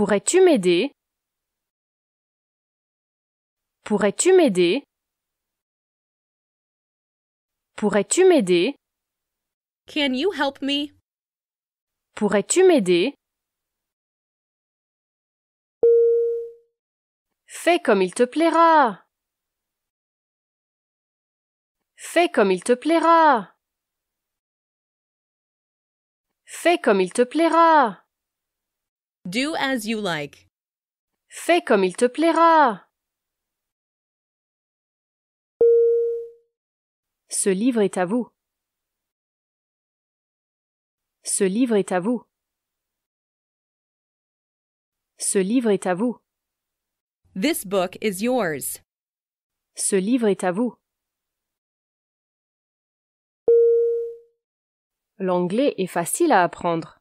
Pourrais-tu m'aider Pourrais-tu m'aider Pourrais-tu m'aider Can you help me Pourrais-tu m'aider Fais comme il te plaira. Fais comme il te plaira. Fais comme il te plaira. Do as you like. Fais comme il te plaira. Ce livre est à vous. Ce livre est à vous. Ce livre est à vous. This book is yours. Ce livre est à vous. L'anglais est facile à apprendre.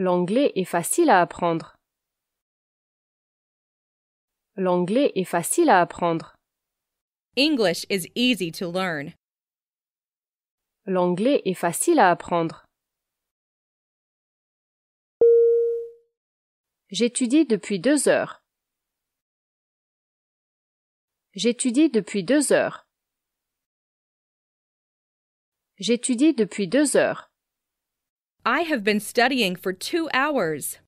L'anglais est facile à apprendre. L'anglais est facile à apprendre. English is easy to learn. L'anglais est facile à apprendre. J'étudie depuis deux heures. J'étudie depuis deux heures. J'étudie depuis deux heures. I have been studying for two hours.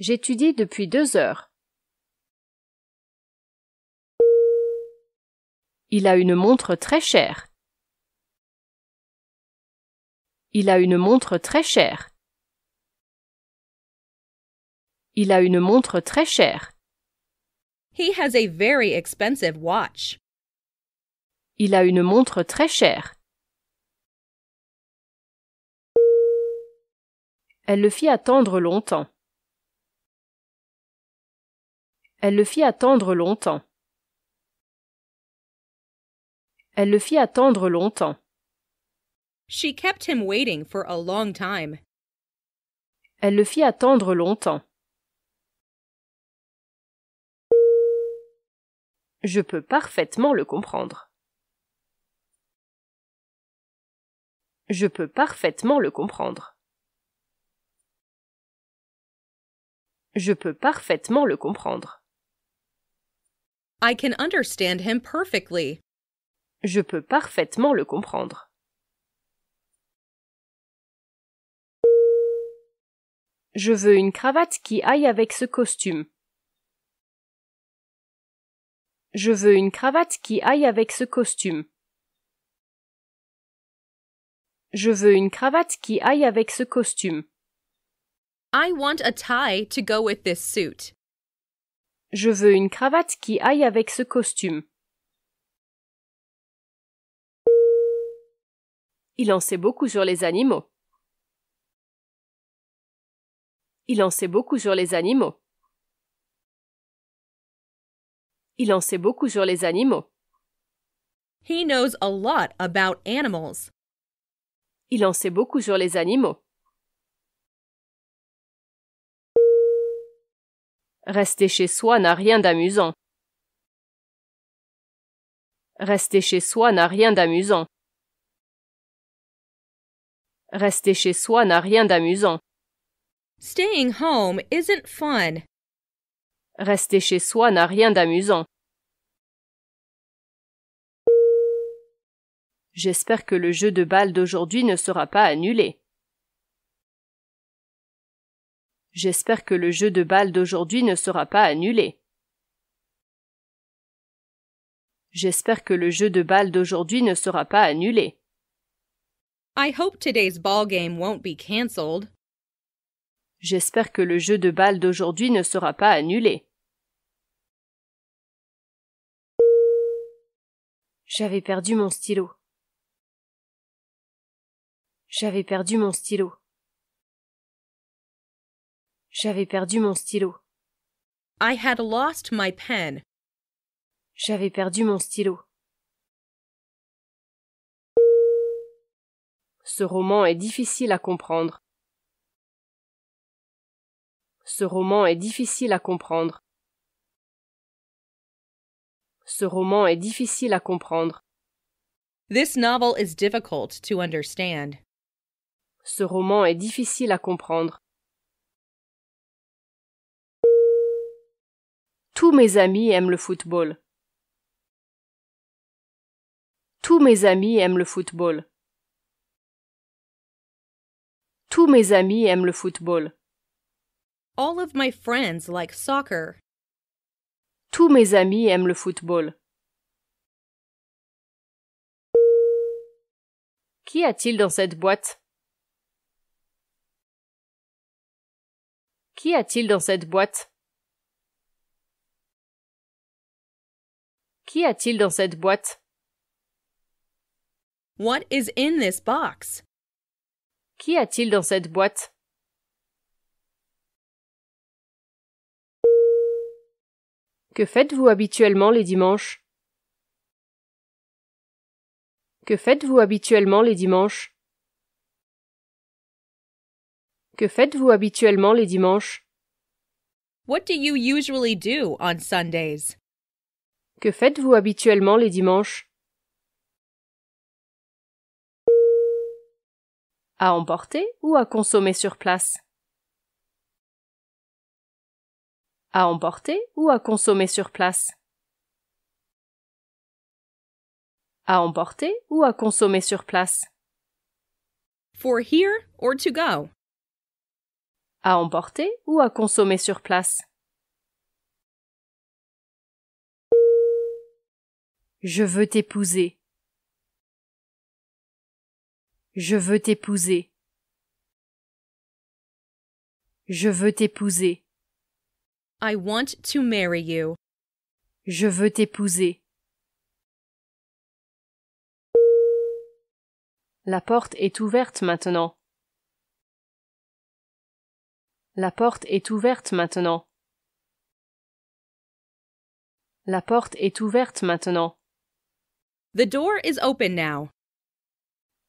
J'étudie depuis deux heures. Il a une montre très chère. Il a une montre très chère. Il a une montre très chère. He has a very expensive watch. Il a une montre très chère. Elle le fit attendre longtemps. Elle le fit attendre longtemps. Elle le fit attendre longtemps. She kept him waiting for a long time. Elle le fit attendre longtemps. Je peux parfaitement le comprendre. Je peux parfaitement le comprendre. Je peux parfaitement le comprendre. Je peux parfaitement le comprendre. Je veux une cravate qui aille avec ce costume. Je veux une cravate qui aille avec ce costume. Je veux une cravate qui aille avec ce costume. I want a tie to go with this suit. Je veux une cravate qui aille avec ce costume. Il en sait beaucoup sur les animaux. Il en sait beaucoup sur les animaux. Il en sait beaucoup sur les animaux. He knows a lot about animals. Il en sait beaucoup sur les animaux. Rester chez soi n'a rien d'amusant. Rester chez soi n'a rien d'amusant. Rester chez soi n'a rien d'amusant. Staying home isn't fun. Rester chez soi n'a rien d'amusant. J'espère que le jeu de balle d'aujourd'hui ne sera pas annulé. J'espère que le jeu de balle d'aujourd'hui ne sera pas annulé. J'espère que le jeu de balle d'aujourd'hui ne sera pas annulé. I hope today's ball game won't be canceled. J'espère que le jeu de balle d'aujourd'hui ne sera pas annulé. J'avais perdu mon stylo. J'avais perdu mon stylo. J'avais perdu mon stylo. I had lost my pen. J'avais perdu mon stylo. Ce roman est difficile à comprendre. Ce roman est difficile à comprendre. Ce roman est difficile à comprendre. This novel is difficult to understand. Ce roman est difficile à comprendre. Tous mes amis aiment le football. Tous mes amis aiment le football. Tous mes amis aiment le football. All of my friends like soccer. Tous mes amis aiment le football. Qu'y a-t-il dans cette boîte Qu'y a-t-il dans cette boîte Qu'y a-t-il dans cette boîte? What is in this box? Qu'y a-t-il dans cette boîte? Que faites-vous habituellement les dimanches? Que faites-vous habituellement les dimanches? Que faites-vous habituellement les dimanches? What do you usually do on Sundays? Que faites-vous habituellement les dimanches À emporter ou à consommer sur place À emporter ou à consommer sur place À emporter ou à consommer sur place For here or to go À emporter ou à consommer sur place Je veux t'épouser. Je veux t'épouser. Je veux t'épouser. I want to marry you. Je veux t'épouser. La porte est ouverte maintenant. La porte est ouverte maintenant. La porte est ouverte maintenant. The door is open now.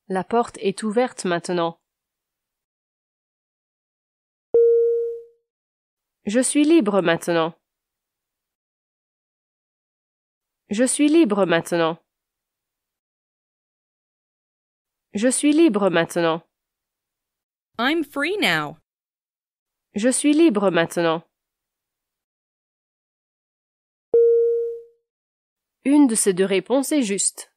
La porte est ouverte maintenant. Je suis libre maintenant. Je suis libre maintenant. Je suis libre maintenant. I'm free now. Je suis libre maintenant. Une de ces deux réponses est juste.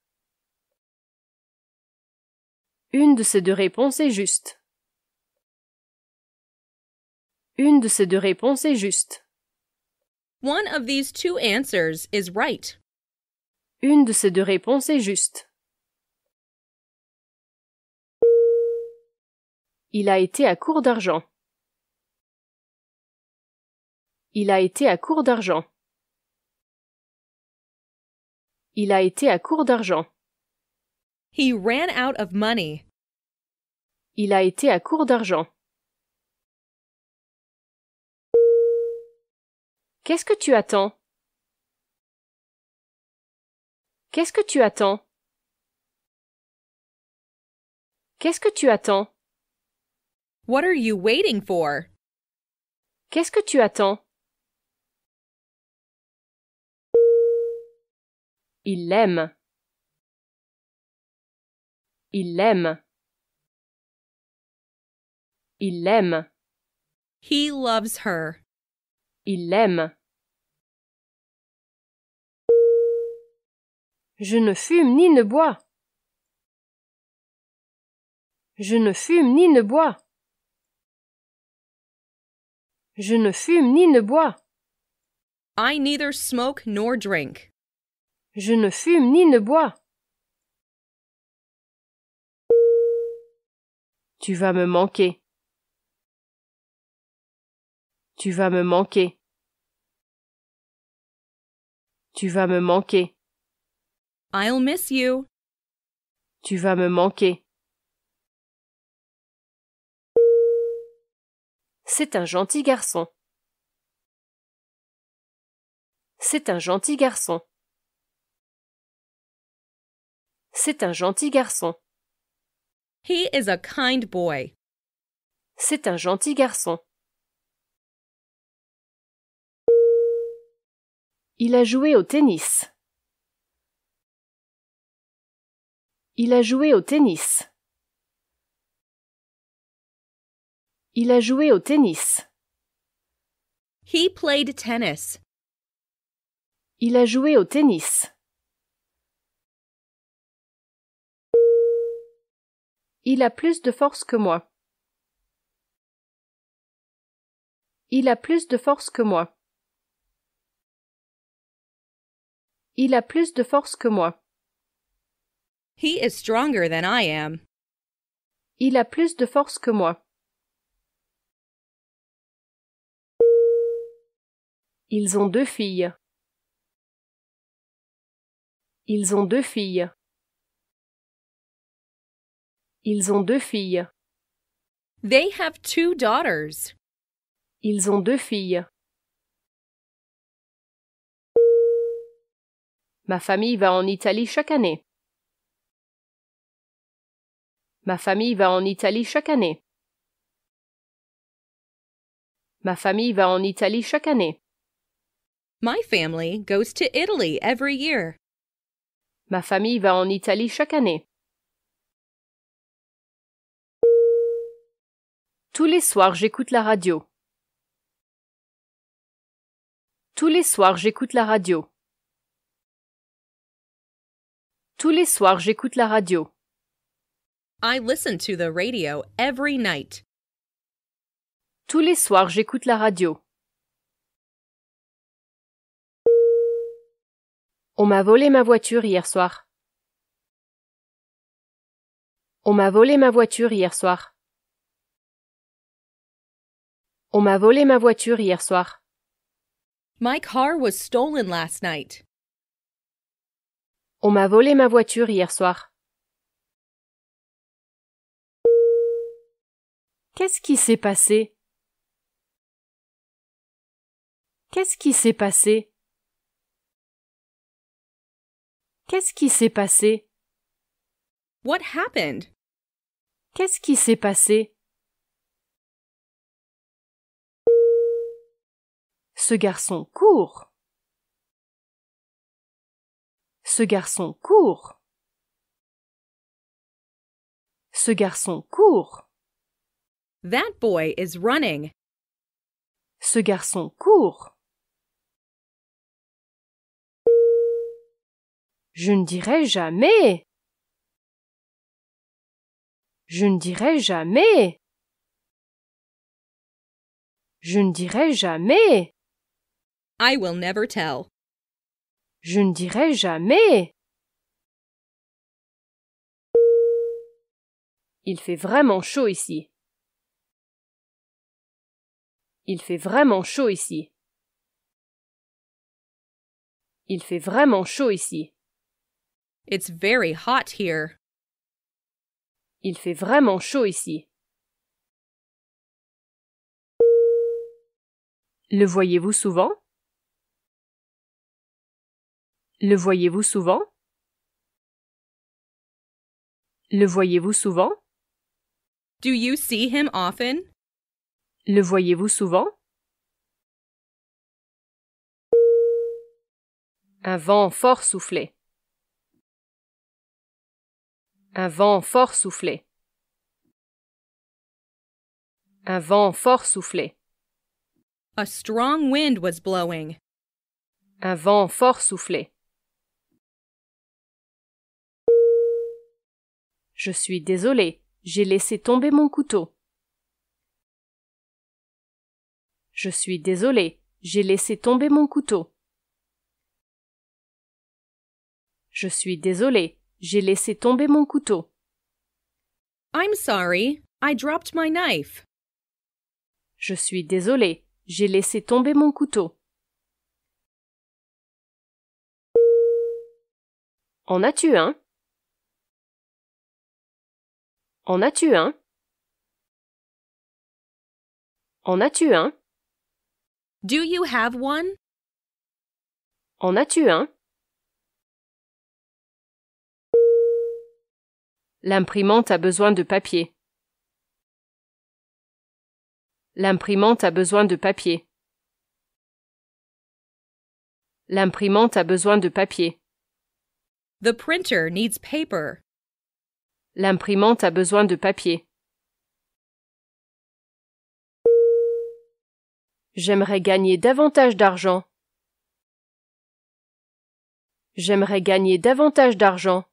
Une de ces deux réponses est juste. Une de ces deux réponses est juste. One of these two answers is right. Une de ces deux réponses est juste. Il a été à court d'argent. Il a été à court d'argent. Il a été à court d'argent. He ran out of money. Il a été à court d'argent. Qu'est-ce que tu attends Qu'est-ce que tu attends Qu'est-ce que tu attends What are you waiting for? Qu'est-ce que tu attends Il l'aime. Il l'aime. Il l'aime. He loves her. Il l'aime. Je ne fume ni ne bois. Je ne fume ni ne bois. Je ne fume ni ne bois. I neither smoke nor drink. Je ne fume ni ne bois. Tu vas me manquer. Tu vas me manquer. Tu vas me manquer. I'll miss you. Tu vas me manquer. C'est un gentil garçon. C'est un gentil garçon. C'est un gentil garçon. He is a kind boy. C'est un gentil garçon. Il a joué au tennis. Il a joué au tennis. Il a joué au tennis. He played tennis. Il a joué au tennis. Il a plus de force que moi. Il a plus de force que moi. Il a plus de force que moi. He is stronger than I am. Il a plus de force que moi. Ils ont deux filles. Ils ont deux filles. Ils ont deux filles. They have two daughters. Ils ont deux filles. Ma famille va en Italie chaque année. Ma famille va en Italie chaque année. Ma famille va en Italie chaque année. My family goes to Italy every year. Ma famille va en Italie chaque année. Tous les soirs, j'écoute la radio. Tous les soirs, j'écoute la radio. Tous les soirs, j'écoute la radio. I listen to the radio every night. Tous les soirs, j'écoute la radio. On m'a volé ma voiture hier soir. On m'a volé ma voiture hier soir. On m'a volé ma voiture hier soir. My car was stolen last night. On m'a volé ma voiture hier soir. Qu'est-ce qui s'est passé Qu'est-ce qui s'est passé Qu'est-ce qui s'est passé What happened Qu'est-ce qui s'est passé Ce garçon court. Ce garçon court. Ce garçon court. That boy is running. Ce garçon court. Je ne dirai jamais. Je ne dirai jamais. Je ne dirai jamais. I will never tell. Je ne dirai jamais. Il fait vraiment chaud ici. Il fait vraiment chaud ici. Il fait vraiment chaud ici. It's very hot here. Il fait vraiment chaud ici. Le voyez-vous souvent le voyez-vous souvent Le voyez-vous souvent Do you see him often Le voyez-vous souvent Un vent fort soufflait. Un vent fort soufflait. Un vent fort soufflait. A strong wind was blowing. Un vent fort soufflait. Je suis désolé, j'ai laissé tomber mon couteau. Je suis désolé, j'ai laissé tomber mon couteau. Je suis désolé, j'ai laissé tomber mon couteau. I'm sorry, I dropped my knife. Je suis désolé, j'ai laissé tomber mon couteau. En as-tu un en as-tu un En as-tu un Do you have one En as-tu un L'imprimante a besoin de papier. L'imprimante a besoin de papier. L'imprimante a besoin de papier. The printer needs paper. L'imprimante a besoin de papier. J'aimerais gagner davantage d'argent. J'aimerais gagner davantage d'argent.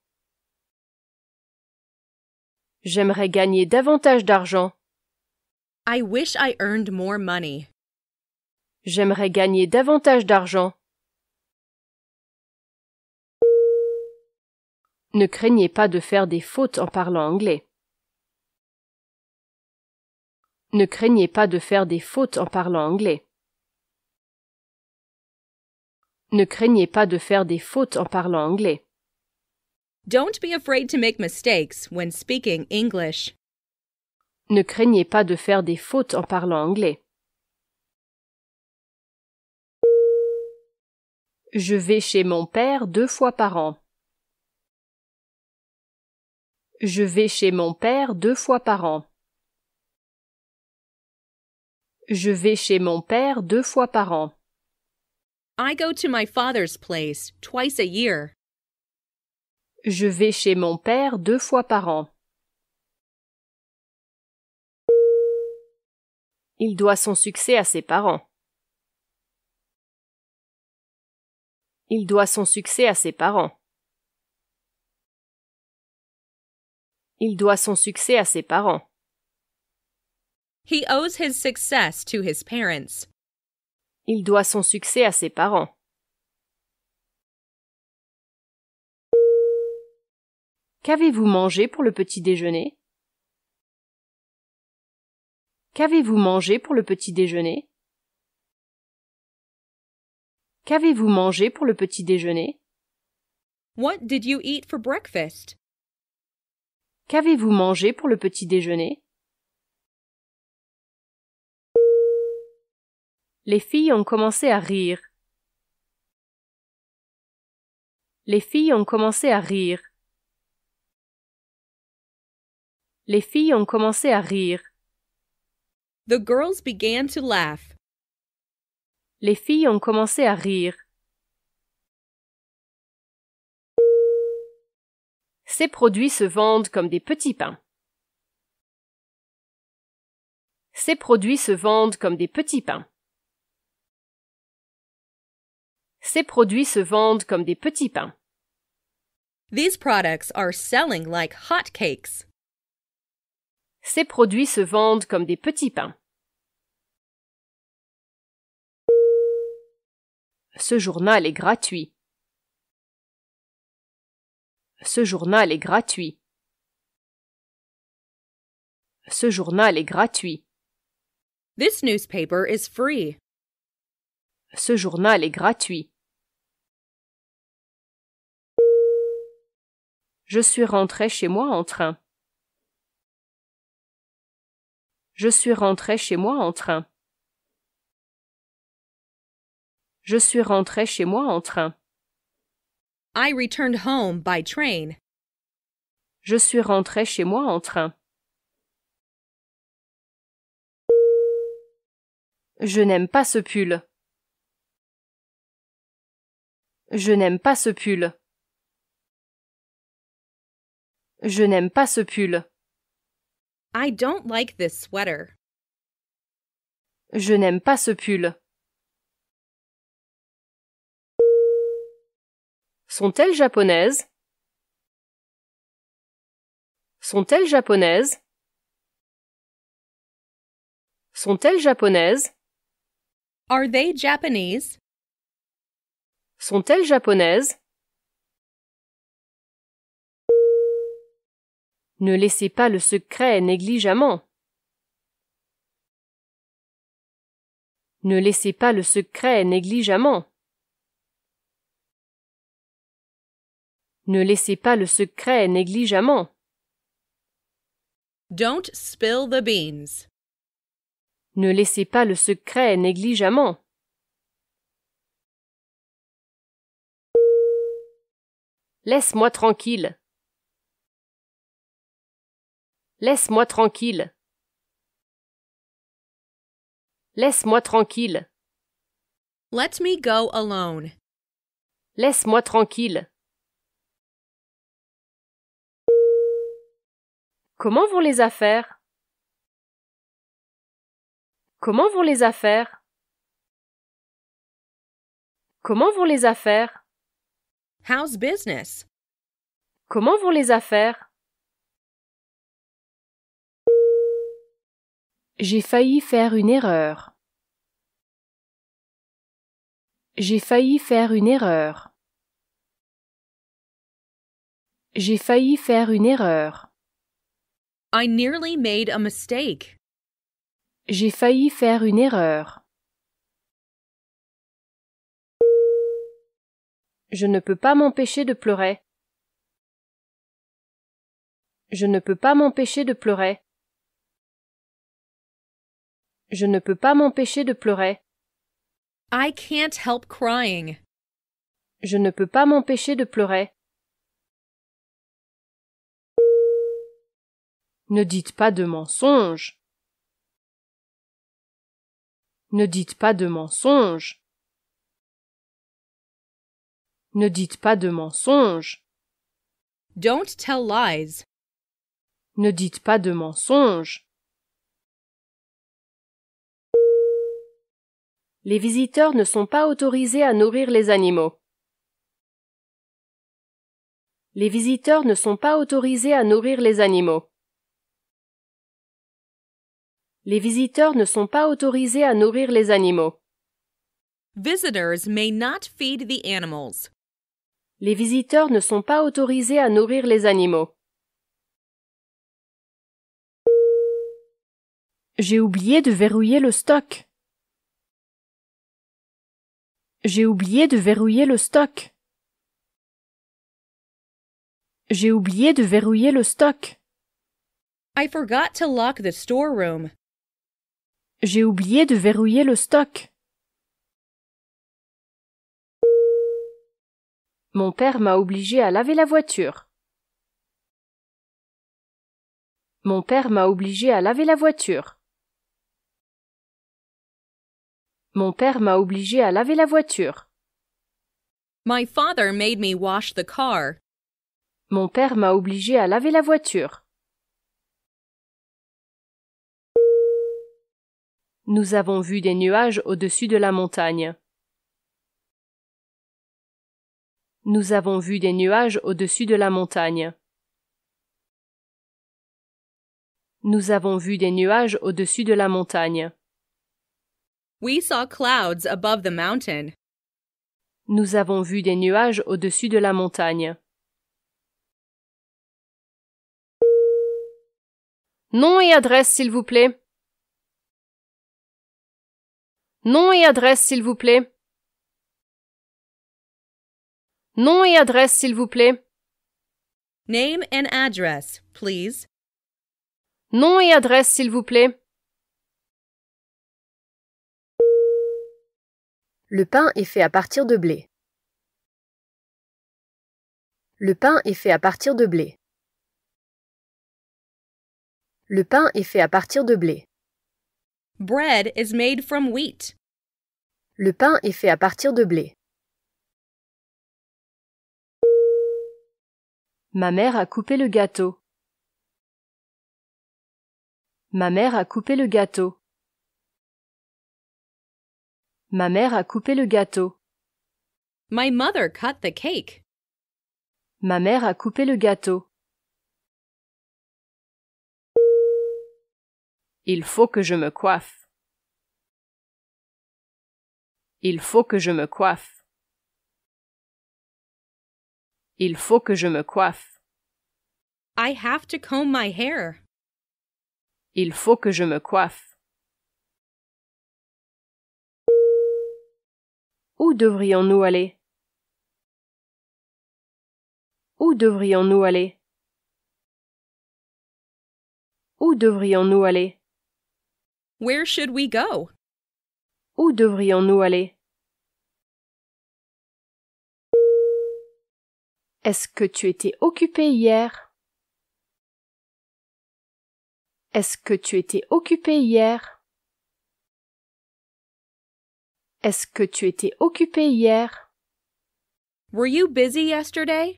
J'aimerais gagner davantage d'argent. I wish I earned more money. J'aimerais gagner davantage d'argent. Ne craignez pas de faire des fautes en parlant anglais. Ne craignez pas de faire des fautes en parlant anglais. Ne craignez pas de faire des fautes en parlant anglais. Don't be afraid to make mistakes when speaking English. Ne craignez pas de faire des fautes en parlant anglais. Je vais chez mon père deux fois par an. Je vais chez mon père deux fois par an. Je vais chez mon père deux fois par an. I go to my father's place twice a year. Je vais chez mon père deux fois par an. Il doit son succès à ses parents. Il doit son succès à ses parents. Il doit son succès à ses parents. owes his success to his parents. Il doit son succès à ses parents. Qu'avez-vous mangé pour le petit déjeuner Qu'avez-vous mangé pour le petit déjeuner Qu'avez-vous mangé pour le petit déjeuner What did you eat for breakfast? Qu'avez-vous mangé pour le petit déjeuner Les filles ont commencé à rire. Les filles ont commencé à rire. Les filles ont commencé à rire. The girls began to laugh. Les filles ont commencé à rire. ces produits se vendent comme des petits pains. Ces produits se vendent comme des petits pains. Ces produits se vendent comme des petits pains. These products are selling like hot cakes. Ces produits se vendent comme des petits pains. Ce journal est gratuit. Ce journal est gratuit. Ce journal est gratuit. This newspaper is free. Ce journal est gratuit. Je suis rentré chez moi en train. Je suis rentré chez moi en train. Je suis rentré chez moi en train. I returned home by train. Je suis rentré chez moi en train. Je n'aime pas ce pull. Je n'aime pas ce pull. Je n'aime pas ce pull. I don't like this sweater. Je n'aime pas ce pull. Sont-elles japonaises Sont-elles japonaises Sont-elles japonaises Are they Japanese Sont-elles japonaises Ne laissez pas le secret négligemment. Ne laissez pas le secret négligemment. Ne laissez pas le secret négligemment. Don't spill the beans. Ne laissez pas le secret négligemment. Laisse-moi tranquille. Laisse-moi tranquille. Laisse-moi tranquille. Let me go alone. Laisse-moi tranquille. Comment vont les affaires Comment vont les affaires Comment vont les affaires How's business Comment vont les affaires J'ai failli faire une erreur. J'ai failli faire une erreur. J'ai failli faire une erreur nearly made a mistake. J'ai failli faire une erreur. Je ne peux pas m'empêcher de pleurer. Je ne peux pas m'empêcher de pleurer. Je ne peux pas m'empêcher de pleurer. I can't help crying. Je ne peux pas m'empêcher de pleurer. Ne dites pas de mensonges. Ne dites pas de mensonges. Ne dites pas de mensonges. Don't tell lies. Ne dites pas de mensonges. Les visiteurs ne sont pas autorisés à nourrir les animaux. Les visiteurs ne sont pas autorisés à nourrir les animaux. Les visiteurs ne sont pas autorisés à nourrir les animaux. Les visiteurs ne sont pas autorisés à nourrir les animaux. J'ai oublié de verrouiller le stock. J'ai oublié de verrouiller le stock. J'ai oublié de verrouiller le stock. I forgot to lock the storeroom. J'ai oublié de verrouiller le stock. Mon père m'a obligé à laver la voiture. Mon père m'a obligé à laver la voiture. Mon père m'a obligé à laver la voiture. My father made me wash the car. Mon père m'a obligé à laver la voiture. Nous avons vu des nuages au-dessus de la montagne. Nous avons vu des nuages au-dessus de la montagne. Nous avons vu des nuages au-dessus de la montagne. We saw clouds above the mountain. Nous avons vu des nuages au-dessus de la montagne. Nom et adresse, s'il vous plaît. Nom et adresse, s'il vous plaît. Nom et adresse, s'il vous plaît. Name and address, please. Nom et adresse, s'il vous plaît. Le pain est fait à partir de blé. Le pain est fait à partir de blé. Le pain est fait à partir de blé. Bread is made from wheat. Le pain est fait à partir de blé. Ma mère a coupé le gâteau. Ma mère a coupé le gâteau. Ma mère a coupé le gâteau. My mother cut the cake. Ma mère a coupé le gâteau. Il faut que je me coiffe. Il faut que je me coiffe. Il faut que je me coiffe. I have to comb my hair. Il faut que je me coiffe. Où devrions-nous aller? Où devrions-nous aller? Où devrions-nous aller? Where should we go? Où devrions-nous aller? Est-ce que tu étais occupé hier? Est-ce que tu étais occupé hier? Est-ce que tu étais occupé hier? Were you busy yesterday?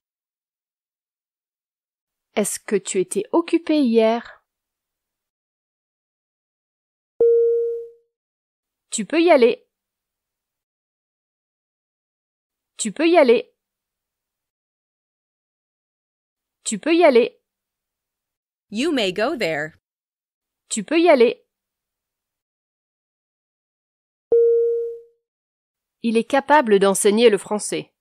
Est-ce que tu étais occupé hier? Tu peux y aller. Tu peux y aller. Tu peux y aller. You may go there. Tu peux y aller. Il est capable d'enseigner le français.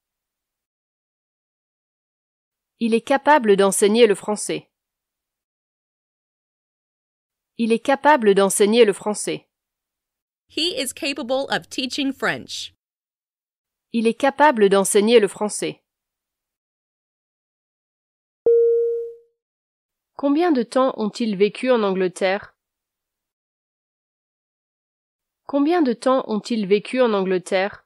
Il est capable d'enseigner le français. Il est capable d'enseigner le français. He is capable of teaching French. Il est capable d'enseigner le français. Combien de temps ont-ils vécu en Angleterre Combien de temps ont-ils vécu en Angleterre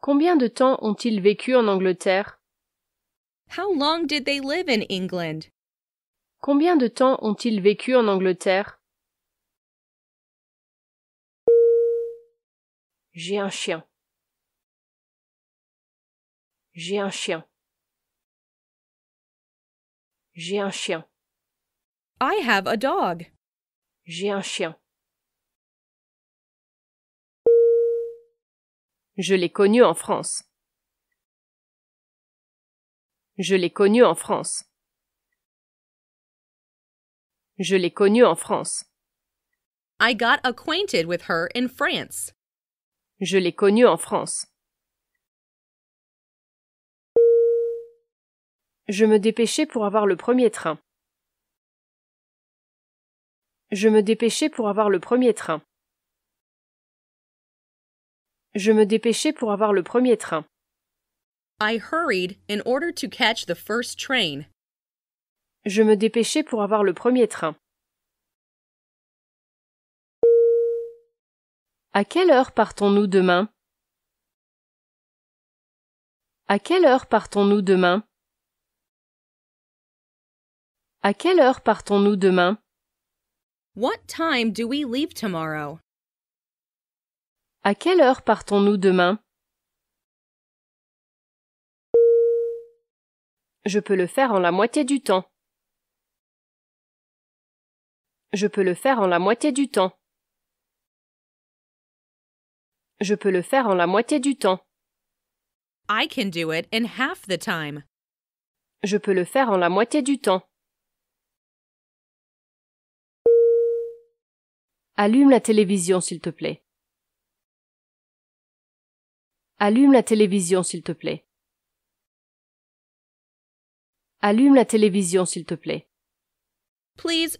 Combien de temps ont-ils vécu en Angleterre How long did they live in England Combien de temps ont-ils vécu en Angleterre J'ai un chien. J'ai un chien. J'ai un chien. I have a dog. J'ai un chien. Je l'ai connu en France. Je l'ai connu en France. Je l'ai connu en France. I got acquainted with her in France. Je l'ai connu en France. Je me dépêchais pour avoir le premier train. Je me dépêchais pour avoir le premier train. Je me dépêchais pour avoir le premier train. I hurried in order to catch the first train. Je me dépêchais pour avoir le premier train. À quelle heure partons-nous demain À quelle heure partons-nous demain À quelle heure partons-nous demain What time do we leave tomorrow? À quelle heure partons-nous demain Je peux le faire en la moitié du temps. Je peux le faire en la moitié du temps. Je peux le faire en la moitié du temps. Je peux le faire en la moitié du temps. Allume la télévision, s'il te plaît. Allume la télévision, s'il te plaît. Allume la télévision, s'il te plaît. Please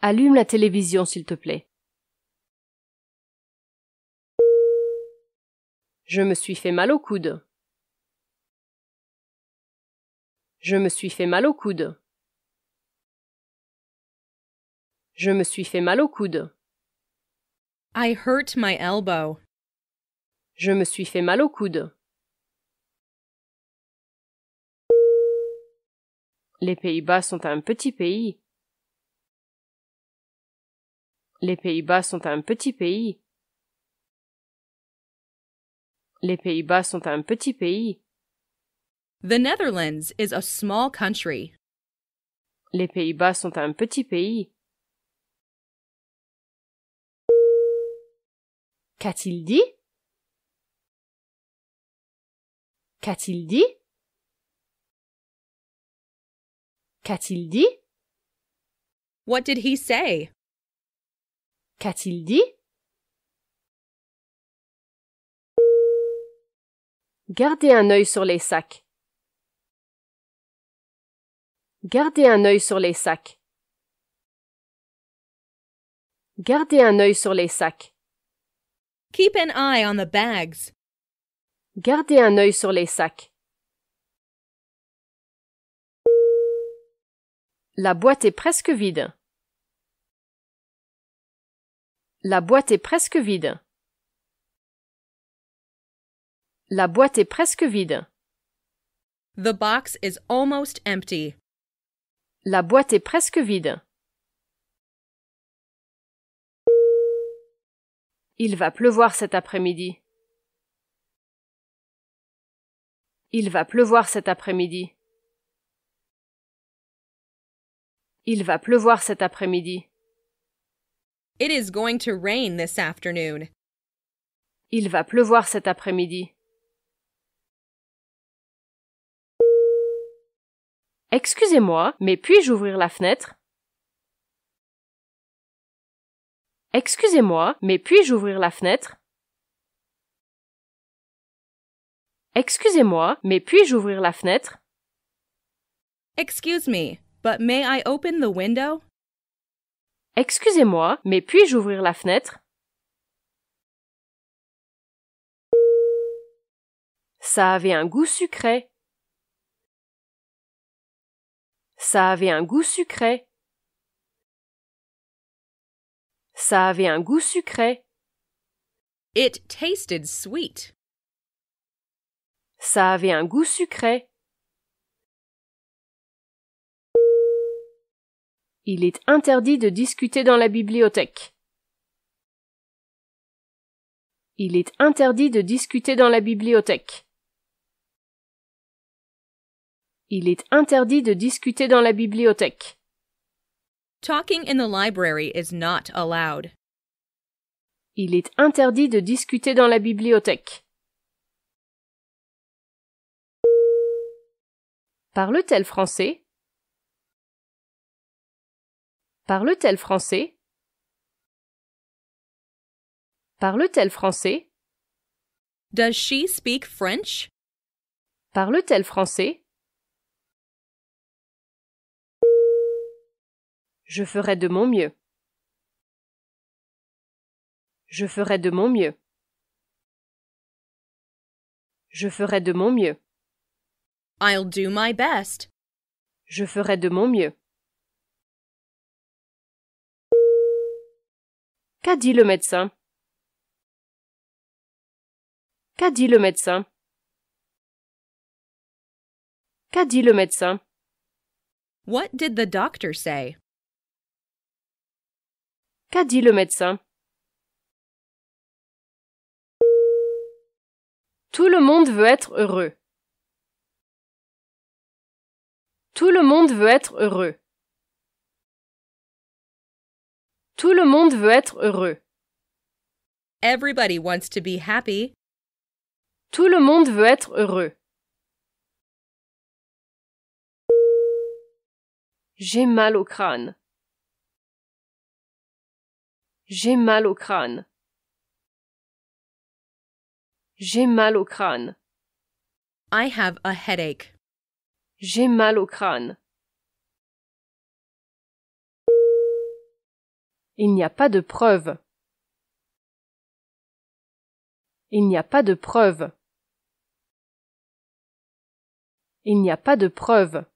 Allume la télévision, s'il te plaît. Je me suis fait mal au coude. Je me suis fait mal au coude. Je me suis fait mal au coude. I hurt my elbow. Je me suis fait mal au coude. Les Pays-Bas sont un petit pays. Les Pays-Bas sont un petit pays. Les Pays-Bas sont un petit pays. The Netherlands is a small country. Les Pays-Bas sont un petit pays. Qu'a-t-il dit Qu'a-t-il dit Qu'a-t-il dit What did he say Qu'a-t-il dit Gardez un œil sur les sacs. Gardez un œil sur les sacs. Gardez un œil sur les sacs. Keep an eye on the bags. Gardez un œil sur les sacs. La boîte est presque vide. La boîte est presque vide. La boîte est presque vide. The box is almost empty. La boîte est presque vide. Il va pleuvoir cet après-midi. Il va pleuvoir cet après-midi. Il va pleuvoir cet après-midi. It is going to rain this afternoon. Il va pleuvoir cet après-midi. Excusez-moi, mais puis-je ouvrir la fenêtre Excusez-moi, mais puis-je ouvrir la fenêtre Excusez-moi, mais puis-je ouvrir la fenêtre Excuse me, but may I open the window Excusez-moi, mais puis-je ouvrir la fenêtre Ça avait un goût sucré. Ça avait un goût sucré. Ça avait un goût sucré. It tasted sweet. Ça avait un goût sucré. Il est interdit de discuter dans la bibliothèque. Il est interdit de discuter dans la bibliothèque. Il est interdit de discuter dans la bibliothèque. Talking in the library is not allowed. Il est interdit de discuter dans la bibliothèque. Parle-t-elle français Parle-t-elle français Parle-t-elle français Does she speak French? Parle-t-elle français Je ferai de mon mieux. Je ferai de mon mieux. Je ferai de mon mieux. I'll do my best. Je ferai de mon mieux. Qu'a dit le médecin Qu'a dit le médecin Qu'a dit le médecin What did the doctor say Qu'a dit le médecin Tout le monde veut être heureux. Tout le monde veut être heureux. Tout le monde veut être heureux. Everybody wants to be happy. Tout le monde veut être heureux. J'ai mal au crâne. J'ai mal au crâne. J'ai mal au crâne. I have a headache. J'ai mal au crâne. Il n'y a pas de preuve. Il n'y a pas de preuve. Il n'y a pas de preuve.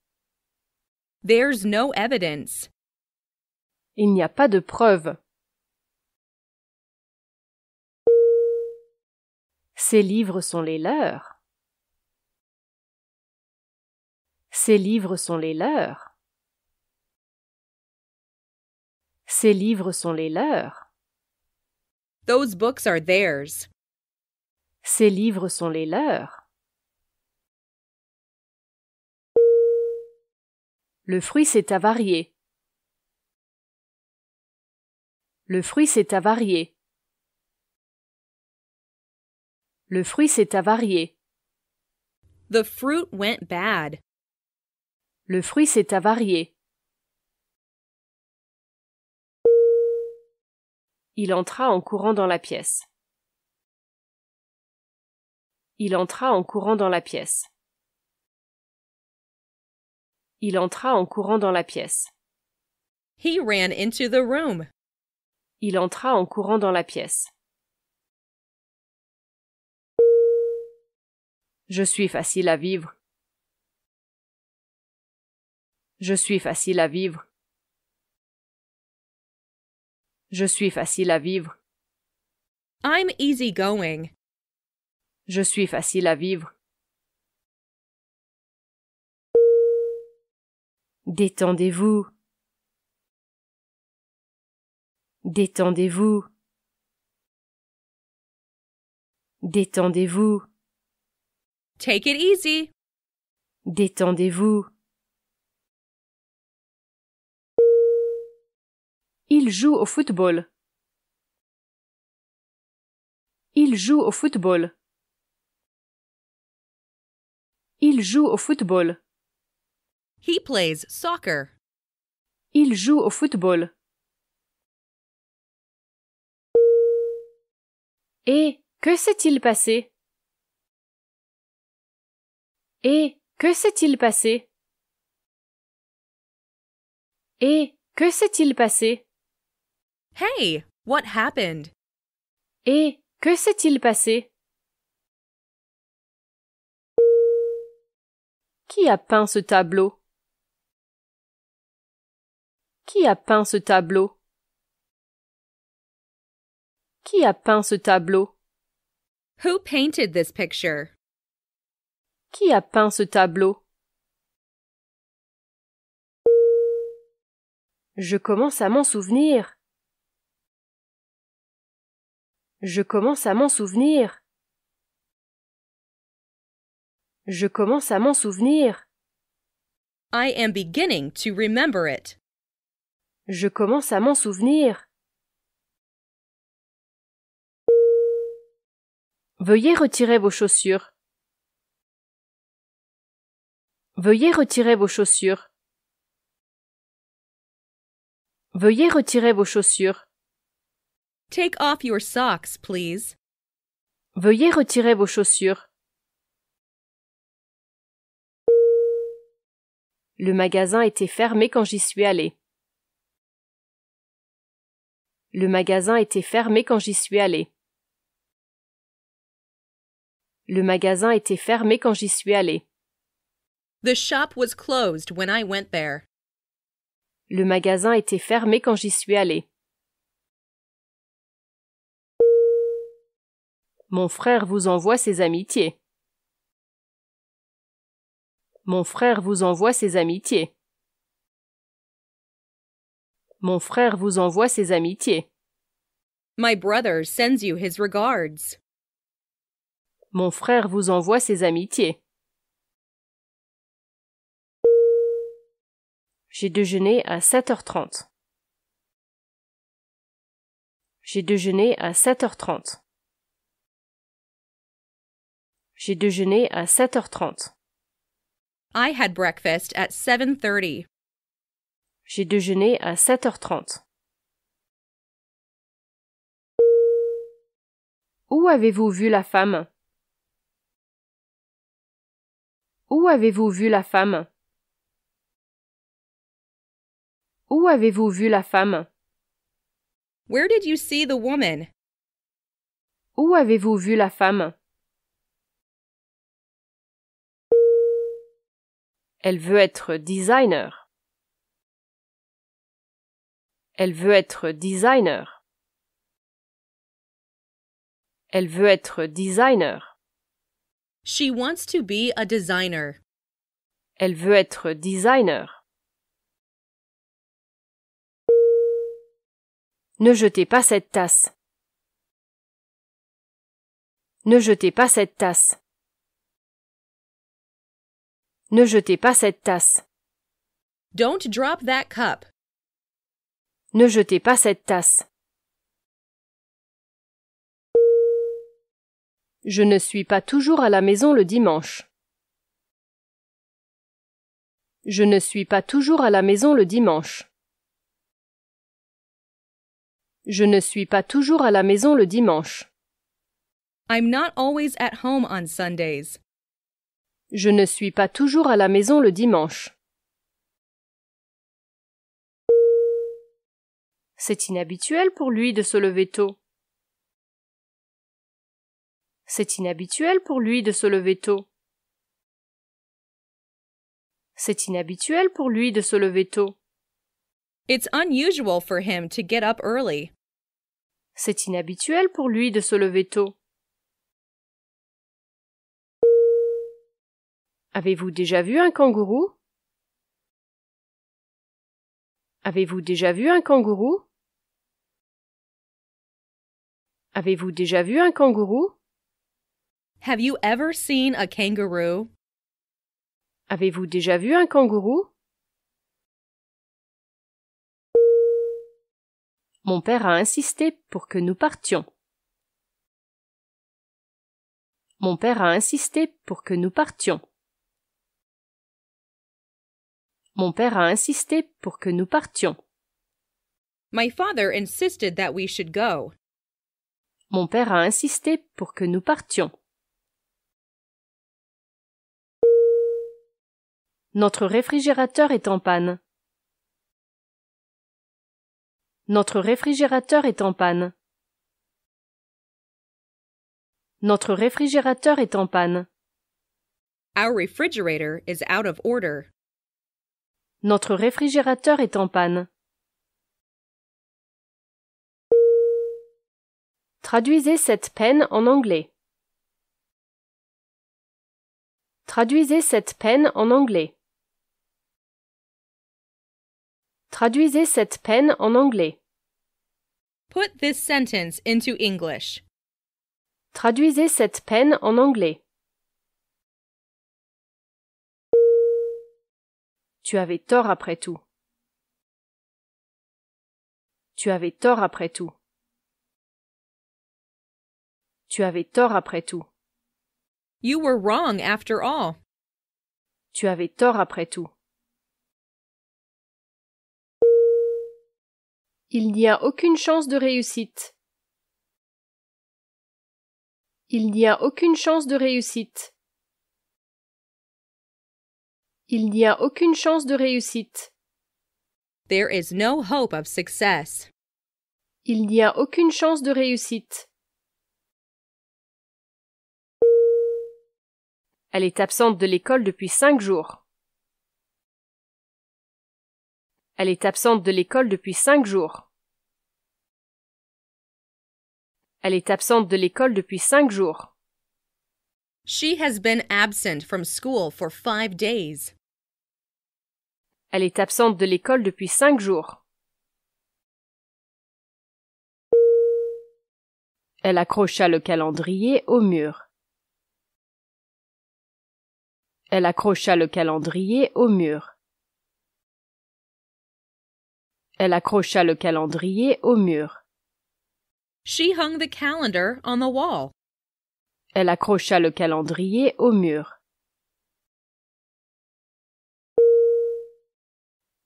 There's no evidence. Il n'y a pas de preuve. Ces livres sont les leurs. Ces livres sont les leurs. Ces livres sont les leurs. Those books are theirs. Ces livres sont les leurs. Le fruit s'est avarié. Le fruit s'est avarié. Le fruit s'est avarié. The fruit went bad. Le fruit s'est avarié. Il entra en courant dans la pièce. Il entra en courant dans la pièce. Il entra en courant dans la pièce. He ran into the room. Il entra en courant dans la pièce. Je suis facile à vivre. Je suis facile à vivre. Je suis facile à vivre. I'm easy going. Je suis facile à vivre. Détendez-vous. Détendez-vous. Détendez-vous. Take it easy. Détendez-vous. Il joue au football. Il joue au football. Il joue au football. He plays soccer. Il joue au football. Et que s'est-il passé? Et que s'est-il passé Et que s'est-il passé Hey, what happened Et que s'est-il passé Qui a peint ce tableau Qui a peint ce tableau Qui a peint ce tableau Who painted this picture qui a peint ce tableau Je commence à m'en souvenir. Je commence à m'en souvenir. Je commence à m'en souvenir. I am beginning to remember it. Je commence à m'en souvenir. Veuillez retirer vos chaussures. Veuillez retirer vos chaussures. Veuillez retirer vos chaussures. Take off your socks, please. Veuillez retirer vos chaussures. Le magasin était fermé quand j'y suis allé. Le magasin était fermé quand j'y suis allé. Le magasin était fermé quand j'y suis allé. The shop was closed when I went there. Le magasin était fermé quand j'y suis allé. Mon frère vous envoie ses amitiés. Mon frère vous envoie ses amitiés. Mon frère vous envoie ses amitiés. My brother sends you his regards. Mon frère vous envoie ses amitiés. J'ai déjeuné à 7h30. J'ai déjeuné à 7h30. J'ai déjeuné à 7h30. I had breakfast at 7:30. J'ai déjeuné à 7h30. Où avez-vous vu la femme Où avez-vous vu la femme Où avez-vous vu la femme? Where did you see the woman? Où avez-vous vu la femme? Elle veut être designer. Elle veut être designer. Elle veut être designer. She wants to be a designer. Elle veut être designer. Ne jetez pas cette tasse. Ne jetez pas cette tasse. Ne jetez pas cette tasse. Don't drop that cup. Ne jetez pas cette tasse. Je ne suis pas toujours à la maison le dimanche. Je ne suis pas toujours à la maison le dimanche. Je ne suis pas toujours à la maison le dimanche. always at Je ne suis pas toujours à la maison le dimanche. C'est inhabituel pour lui de se lever tôt. C'est inhabituel pour lui de se lever tôt. C'est inhabituel pour lui de se lever tôt. It's unusual for him to get up early. C'est inhabituel pour lui de se lever tôt. Avez-vous déjà vu un kangourou Avez-vous déjà vu un kangourou Avez-vous déjà vu un kangourou Have you ever seen a kangaroo Avez-vous déjà vu un kangourou Mon père a insisté pour que nous partions. Mon père a insisté pour que nous partions. Mon père a insisté pour que nous partions. My father insisted that we should go. Mon père a insisté pour que nous partions. Notre réfrigérateur est en panne. Notre réfrigérateur est en panne. Notre réfrigérateur est en panne. Our refrigerator is out of order. Notre réfrigérateur est en panne. Traduisez cette peine en anglais. Traduisez cette peine en anglais. Traduisez cette peine en anglais. Put this sentence into English. Traduisez cette peine en anglais. Tu avais tort après tout. Tu avais tort après tout. Tu avais tort après tout. You were wrong after all. Tu avais tort après tout. Il n'y a aucune chance de réussite. Il n'y a aucune chance de réussite. Il n'y a aucune chance de réussite. There is no hope of success. Il n'y a aucune chance de réussite. Elle est absente de l'école depuis cinq jours. Elle est absente de l'école depuis cinq jours. Elle est absente de l'école depuis cinq jours. She has been absent from school for five days. Elle est absente de l'école depuis cinq jours. Elle accrocha le calendrier au mur. Elle accrocha le calendrier au mur. Elle accrocha le calendrier au mur. She hung the calendar on the wall. Elle accrocha le calendrier au mur.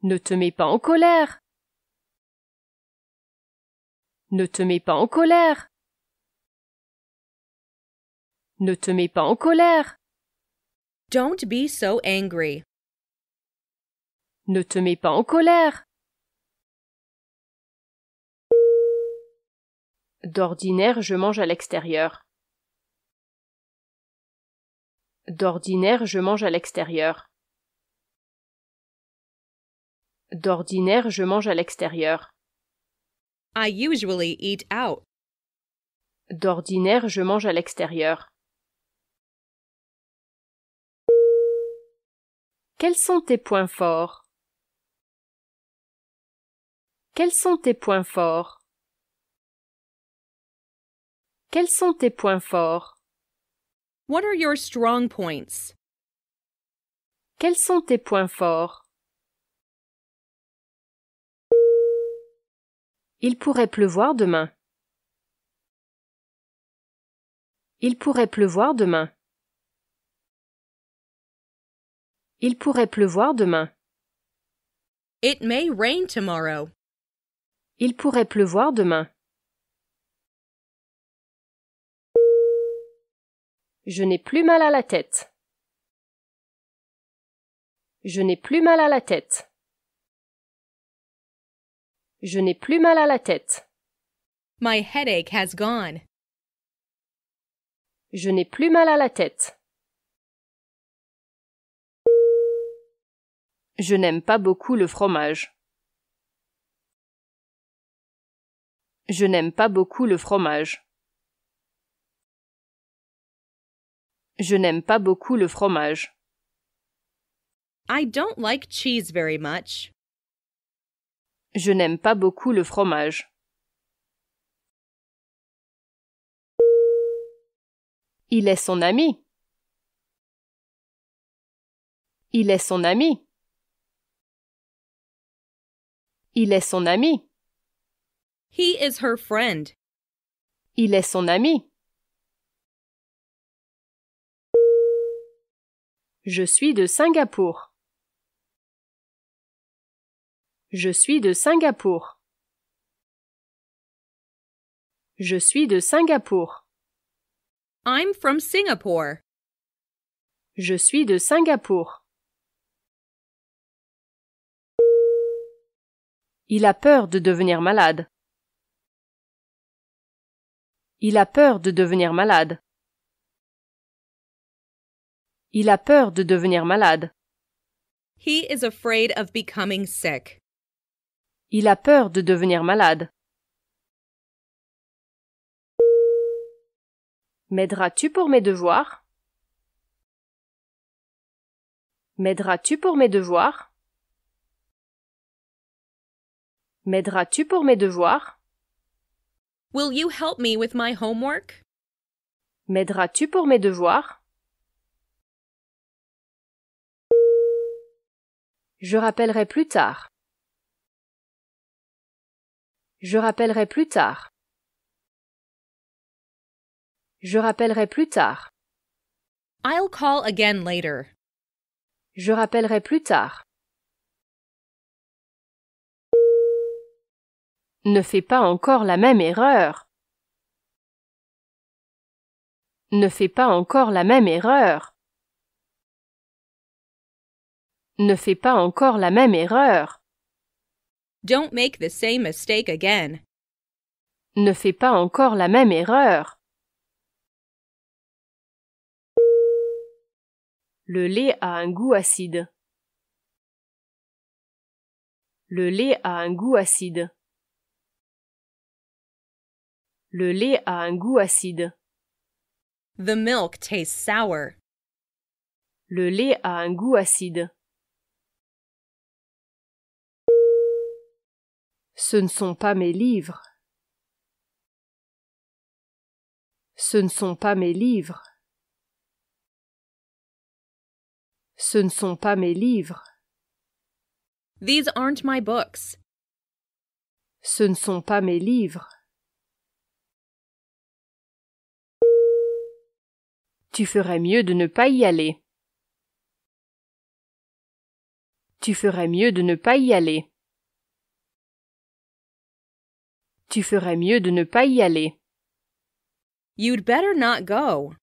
Ne te mets pas en colère. Ne te mets pas en colère. Ne te mets pas en colère. Don't be so angry. Ne te mets pas en colère. D'ordinaire je mange à l'extérieur. D'ordinaire je mange à l'extérieur. D'ordinaire je mange à l'extérieur. I usually eat out. D'ordinaire je mange à l'extérieur. Quels sont tes points forts Quels sont tes points forts quels sont tes points forts? What are your strong points? Quels sont tes points forts? Il pourrait pleuvoir demain. Il pourrait pleuvoir demain. Il pourrait pleuvoir demain. It may rain tomorrow. Il pourrait pleuvoir demain. Je n'ai plus mal à la tête. Je n'ai plus mal à la tête. Je n'ai plus mal à la tête. My headache has gone. Je n'ai plus mal à la tête. Je n'aime pas beaucoup le fromage. Je n'aime pas beaucoup le fromage. Je n'aime pas beaucoup le fromage. I don't like cheese very much. Je n'aime pas beaucoup le fromage. Il est son ami. Il est son ami. Il est son ami. He is her friend. Il est son ami. Je suis de Singapour. Je suis de Singapour. Je suis de Singapour. I'm from Singapore. Je suis de Singapour. Il a peur de devenir malade. Il a peur de devenir malade. Il a peur de devenir malade. He is afraid of becoming sick. Il a peur de devenir malade. M'aideras-tu pour mes devoirs M'aideras-tu pour mes devoirs M'aideras-tu pour mes devoirs Will you help me with my homework M'aideras-tu pour mes devoirs Je rappellerai plus tard. Je rappellerai plus tard. Je rappellerai plus tard. I'll call again later. Je rappellerai plus tard. Ne fais pas encore la même erreur. Ne fais pas encore la même erreur. Ne fais pas encore la même erreur. Don't make the same mistake again. Ne fais pas encore la même erreur. Le lait a un goût acide. Le lait a un goût acide. Le lait a un goût acide. The milk tastes sour. Le lait a un goût acide. Ce ne sont pas mes livres. Ce ne sont pas mes livres. Ce ne sont pas mes livres. These aren't my books. Ce ne sont pas mes livres. Tu ferais mieux de ne pas y aller. Tu ferais mieux de ne pas y aller. Tu ferais mieux de ne pas y aller. You'd better not go.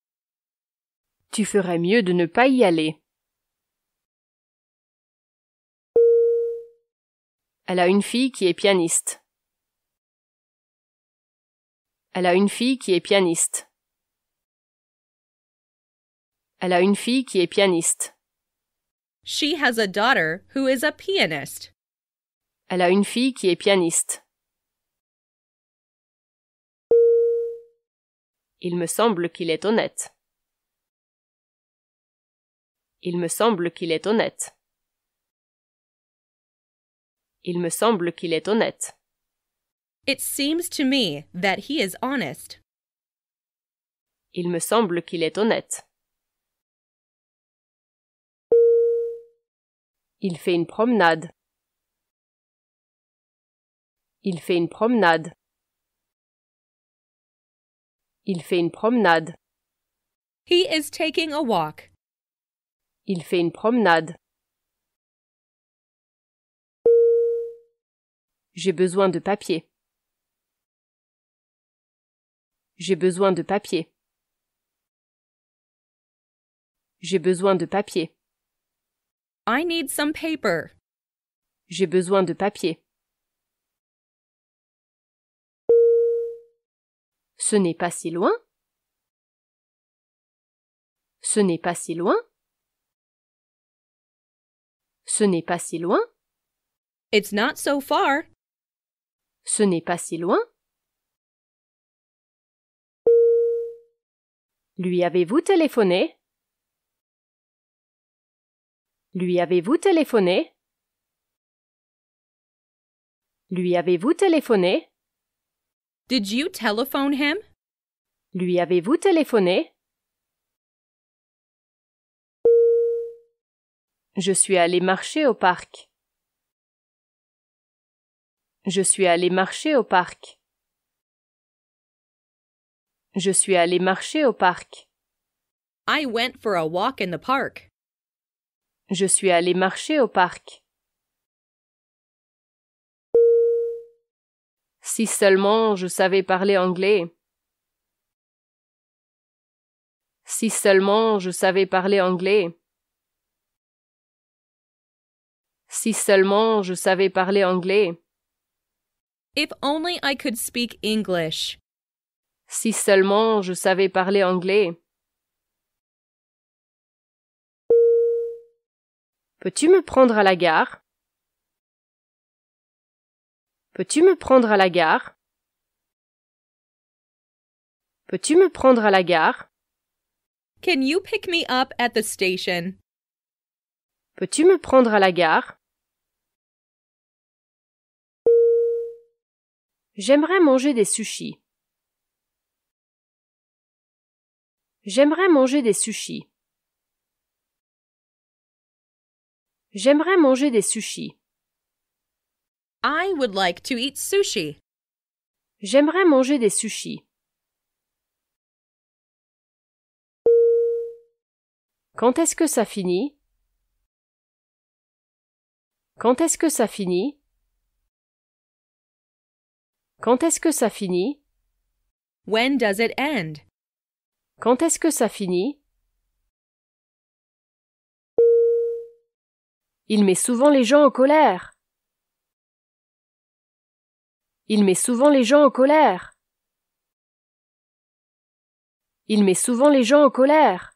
Tu ferais mieux de ne pas y aller. Elle a une fille qui est pianiste. Elle a une fille qui est pianiste. Elle a une fille qui est pianiste. She has a daughter who is a pianist. Elle a une fille qui est pianiste. Il me semble qu'il est honnête. Il me semble qu'il est honnête. Il me semble qu'il est honnête. It seems to me that he is honest. Il me semble qu'il est honnête. Il fait une promenade. Il fait une promenade. Il fait une promenade. He is taking a walk. Il fait une promenade. J'ai besoin de papier. J'ai besoin de papier. J'ai besoin de papier. I need some paper. J'ai besoin de papier. Ce n'est pas si loin. Ce n'est pas si loin. Ce n'est pas si loin. It's not so far. Ce n'est pas si loin. Lui avez-vous téléphoné Lui avez-vous téléphoné Lui avez-vous téléphoné Did you telephone him? Lui avez-vous téléphoné? Je suis allé marcher au parc. Je suis allé marcher au parc. Je suis allé marcher au parc. I went for a walk in the park. Je suis allé marcher au parc. Si seulement je savais parler anglais. Si seulement je savais parler anglais. Si seulement je savais parler anglais. If only I could speak English. Si seulement je savais parler anglais. Peux-tu me prendre à la gare Peux-tu me prendre à la gare Peux-tu me prendre à la gare Can you pick me up at the station Peux-tu me prendre à la gare J'aimerais manger des sushis. J'aimerais manger des sushis. J'aimerais manger des sushis. I would like to eat sushi. J'aimerais manger des sushis. Quand est-ce que ça finit Quand est-ce que ça finit Quand est-ce que ça finit When does it end Quand est-ce que ça finit Il met souvent les gens en colère. Il met souvent les gens en colère. Il met souvent les gens en colère.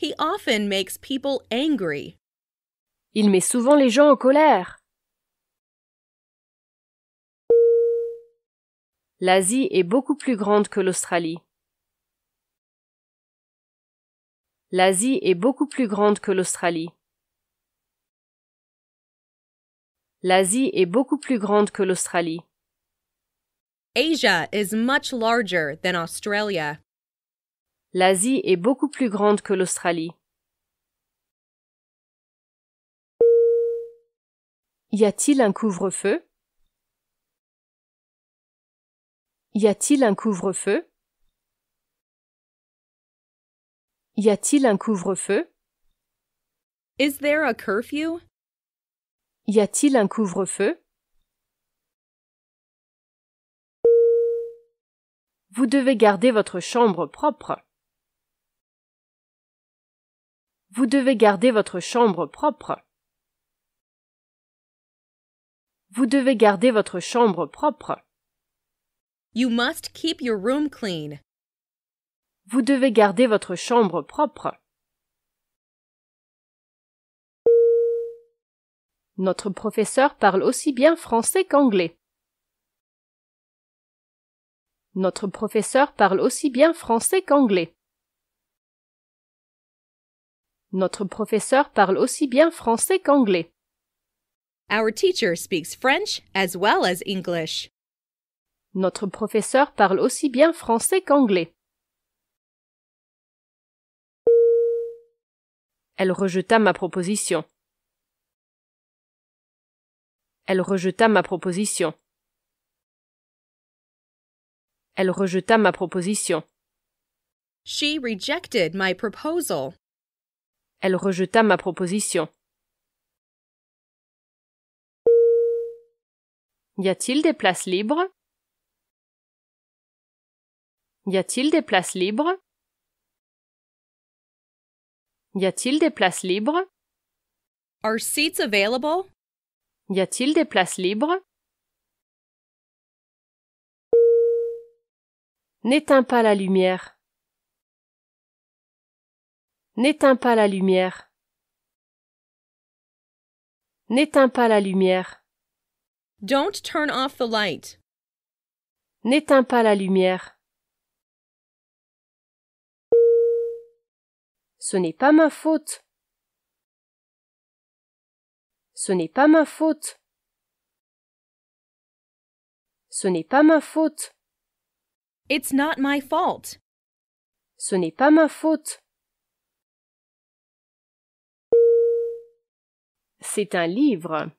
He often makes people angry. Il met souvent les gens en colère. L'Asie est beaucoup plus grande que l'Australie. L'Asie est beaucoup plus grande que l'Australie. L'Asie est beaucoup plus grande que l'Australie. Asia is much larger than Australia. L'Asie est beaucoup plus grande que l'Australie. Y a-t-il un couvre-feu Y a-t-il un couvre-feu Y a-t-il un couvre-feu Is there a curfew y a-t-il un couvre-feu Vous devez garder votre chambre propre. Vous devez garder votre chambre propre. Vous devez garder votre chambre propre. You must keep your room clean. Vous devez garder votre chambre propre. Notre professeur parle aussi bien français qu'anglais. Notre professeur parle aussi bien français qu'anglais. Notre professeur parle aussi bien français qu'anglais. Our teacher speaks French as well as English. Notre professeur parle aussi bien français qu'anglais. Elle rejeta ma proposition. Elle rejeta ma proposition. Elle rejeta ma proposition. She rejected my proposal. Elle rejeta ma proposition. Y a-t-il des places libres? Y a-t-il des places libres? Y a-t-il des places libres? Are seats available? Y a-t-il des places libres N'éteins pas la lumière. N'éteins pas la lumière. N'éteins pas la lumière. Don't turn off the light. N'éteins pas la lumière. Ce n'est pas ma faute. Ce n'est pas ma faute. Ce n'est pas ma faute. It's not my fault. Ce n'est pas ma faute. C'est un livre.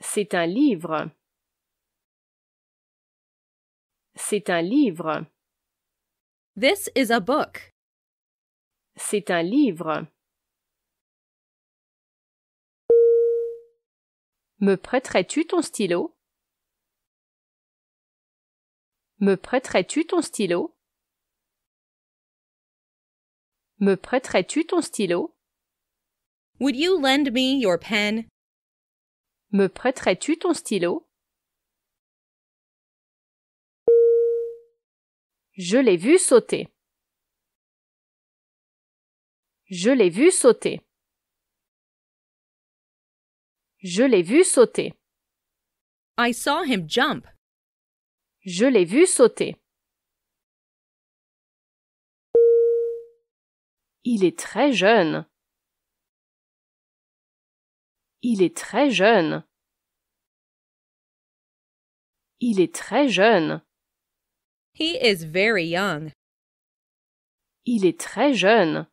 C'est un livre. C'est un livre. This is a book. C'est un livre. Me prêterais-tu ton stylo Me prêterais-tu ton stylo Me prêterais-tu ton stylo Would you lend me your pen Me prêterais-tu ton stylo Je l'ai vu sauter. Je l'ai vu sauter. Je l'ai vu sauter. I saw him jump. Je l'ai vu sauter. Il est très jeune. Il est très jeune. Il est très jeune. He is very young. Il est très jeune.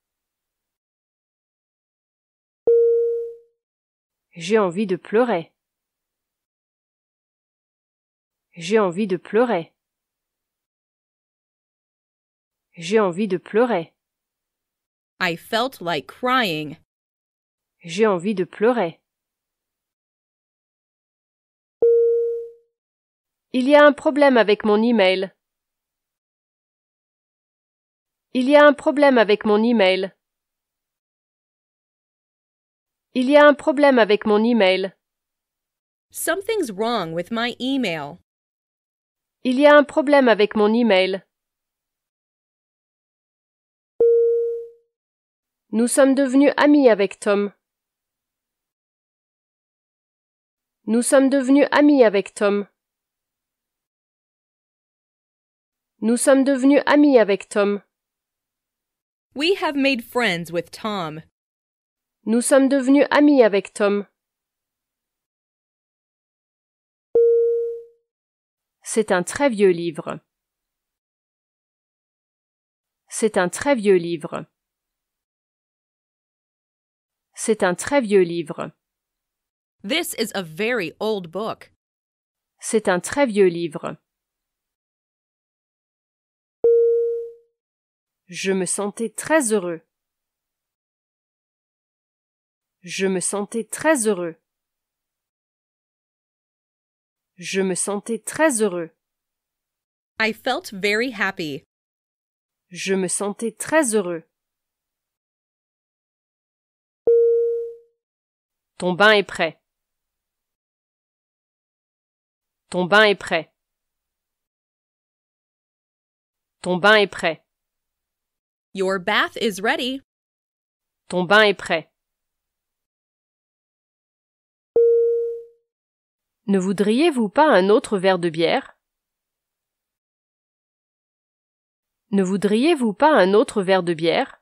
J'ai envie de pleurer. J'ai envie de pleurer. J'ai envie de pleurer. I felt like crying. J'ai envie de pleurer. Il y a un problème avec mon email. Il y a un problème avec mon email. Il y a un problème avec mon email. Something's wrong with my email. Il y a un problème avec mon email. Nous sommes devenus amis avec Tom. Nous sommes devenus amis avec Tom. Nous sommes devenus amis avec Tom. We have made friends with Tom. Nous sommes devenus amis avec Tom. C'est un très vieux livre. C'est un très vieux livre. C'est un très vieux livre. This is a very old book. C'est un très vieux livre. Je me sentais très heureux. Je me sentais très heureux. Je me sentais très heureux. I felt very happy. Je me sentais très heureux. Ton bain est prêt. Ton bain est prêt. Ton bain est prêt. Your bath is ready. Ton bain est prêt. Ne voudriez-vous pas un autre verre de bière Ne voudriez-vous pas un autre verre de bière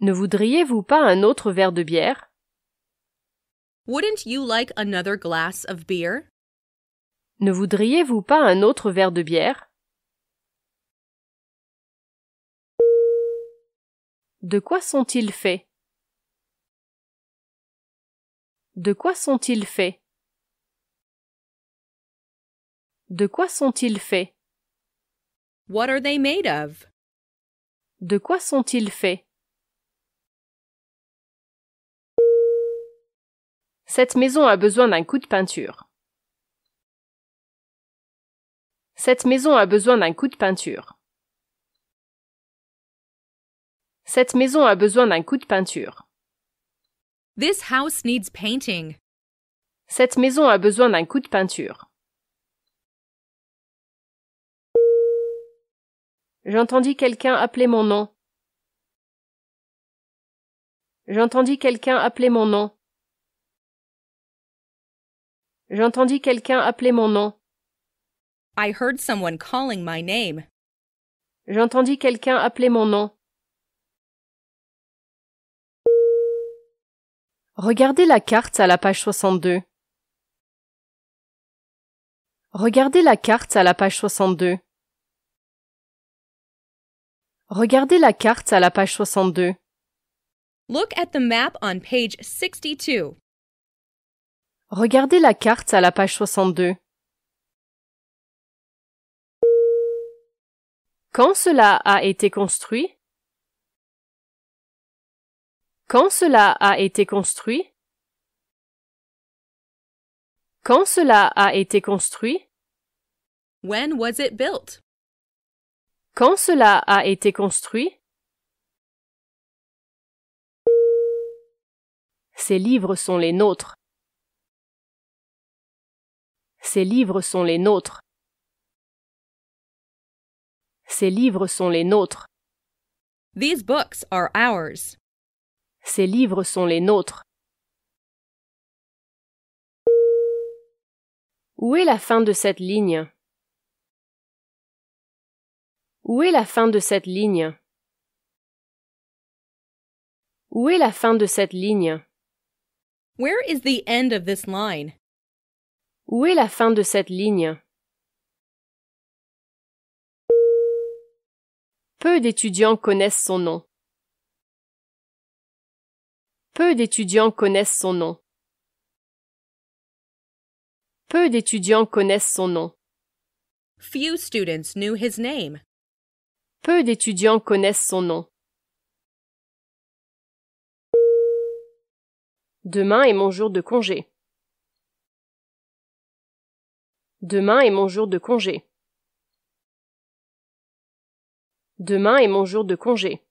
Ne voudriez-vous pas un autre verre de bière Wouldn't you like another glass of beer Ne voudriez-vous pas un autre verre de bière De quoi sont-ils faits de quoi sont-ils faits De quoi sont-ils faits What are they made of De quoi sont-ils faits Cette maison a besoin d'un coup de peinture. Cette maison a besoin d'un coup de peinture. Cette maison a besoin d'un coup de peinture. This house needs painting. Cette maison a besoin d'un coup de peinture. J'entendis quelqu'un appeler mon nom. J'entendis quelqu'un appeler mon nom. J'entendis quelqu'un appeler mon nom. I heard someone calling my name. J'entendis quelqu'un appeler mon nom. Regardez la carte à la page 62. Regardez la carte à la page 62. Regardez la carte à la page 62. Look at the map on page 62. Regardez la carte à la page 62. Quand cela a été construit quand cela a été construit Quand cela a été construit When was it built Quand cela a été construit Ces livres sont les nôtres. Ces livres sont les nôtres. Ces livres sont les nôtres. These books are ours. Ces livres sont les nôtres. Où est la fin de cette ligne Où est la fin de cette ligne Où est la fin de cette ligne Where is the end of this line? Où est la fin de cette ligne Peu d'étudiants connaissent son nom. Peu d'étudiants connaissent son nom. Peu d'étudiants connaissent son nom. Few students knew his name. Peu d'étudiants connaissent son nom. Demain est mon jour de congé. Demain est mon jour de congé. Demain est mon jour de congé.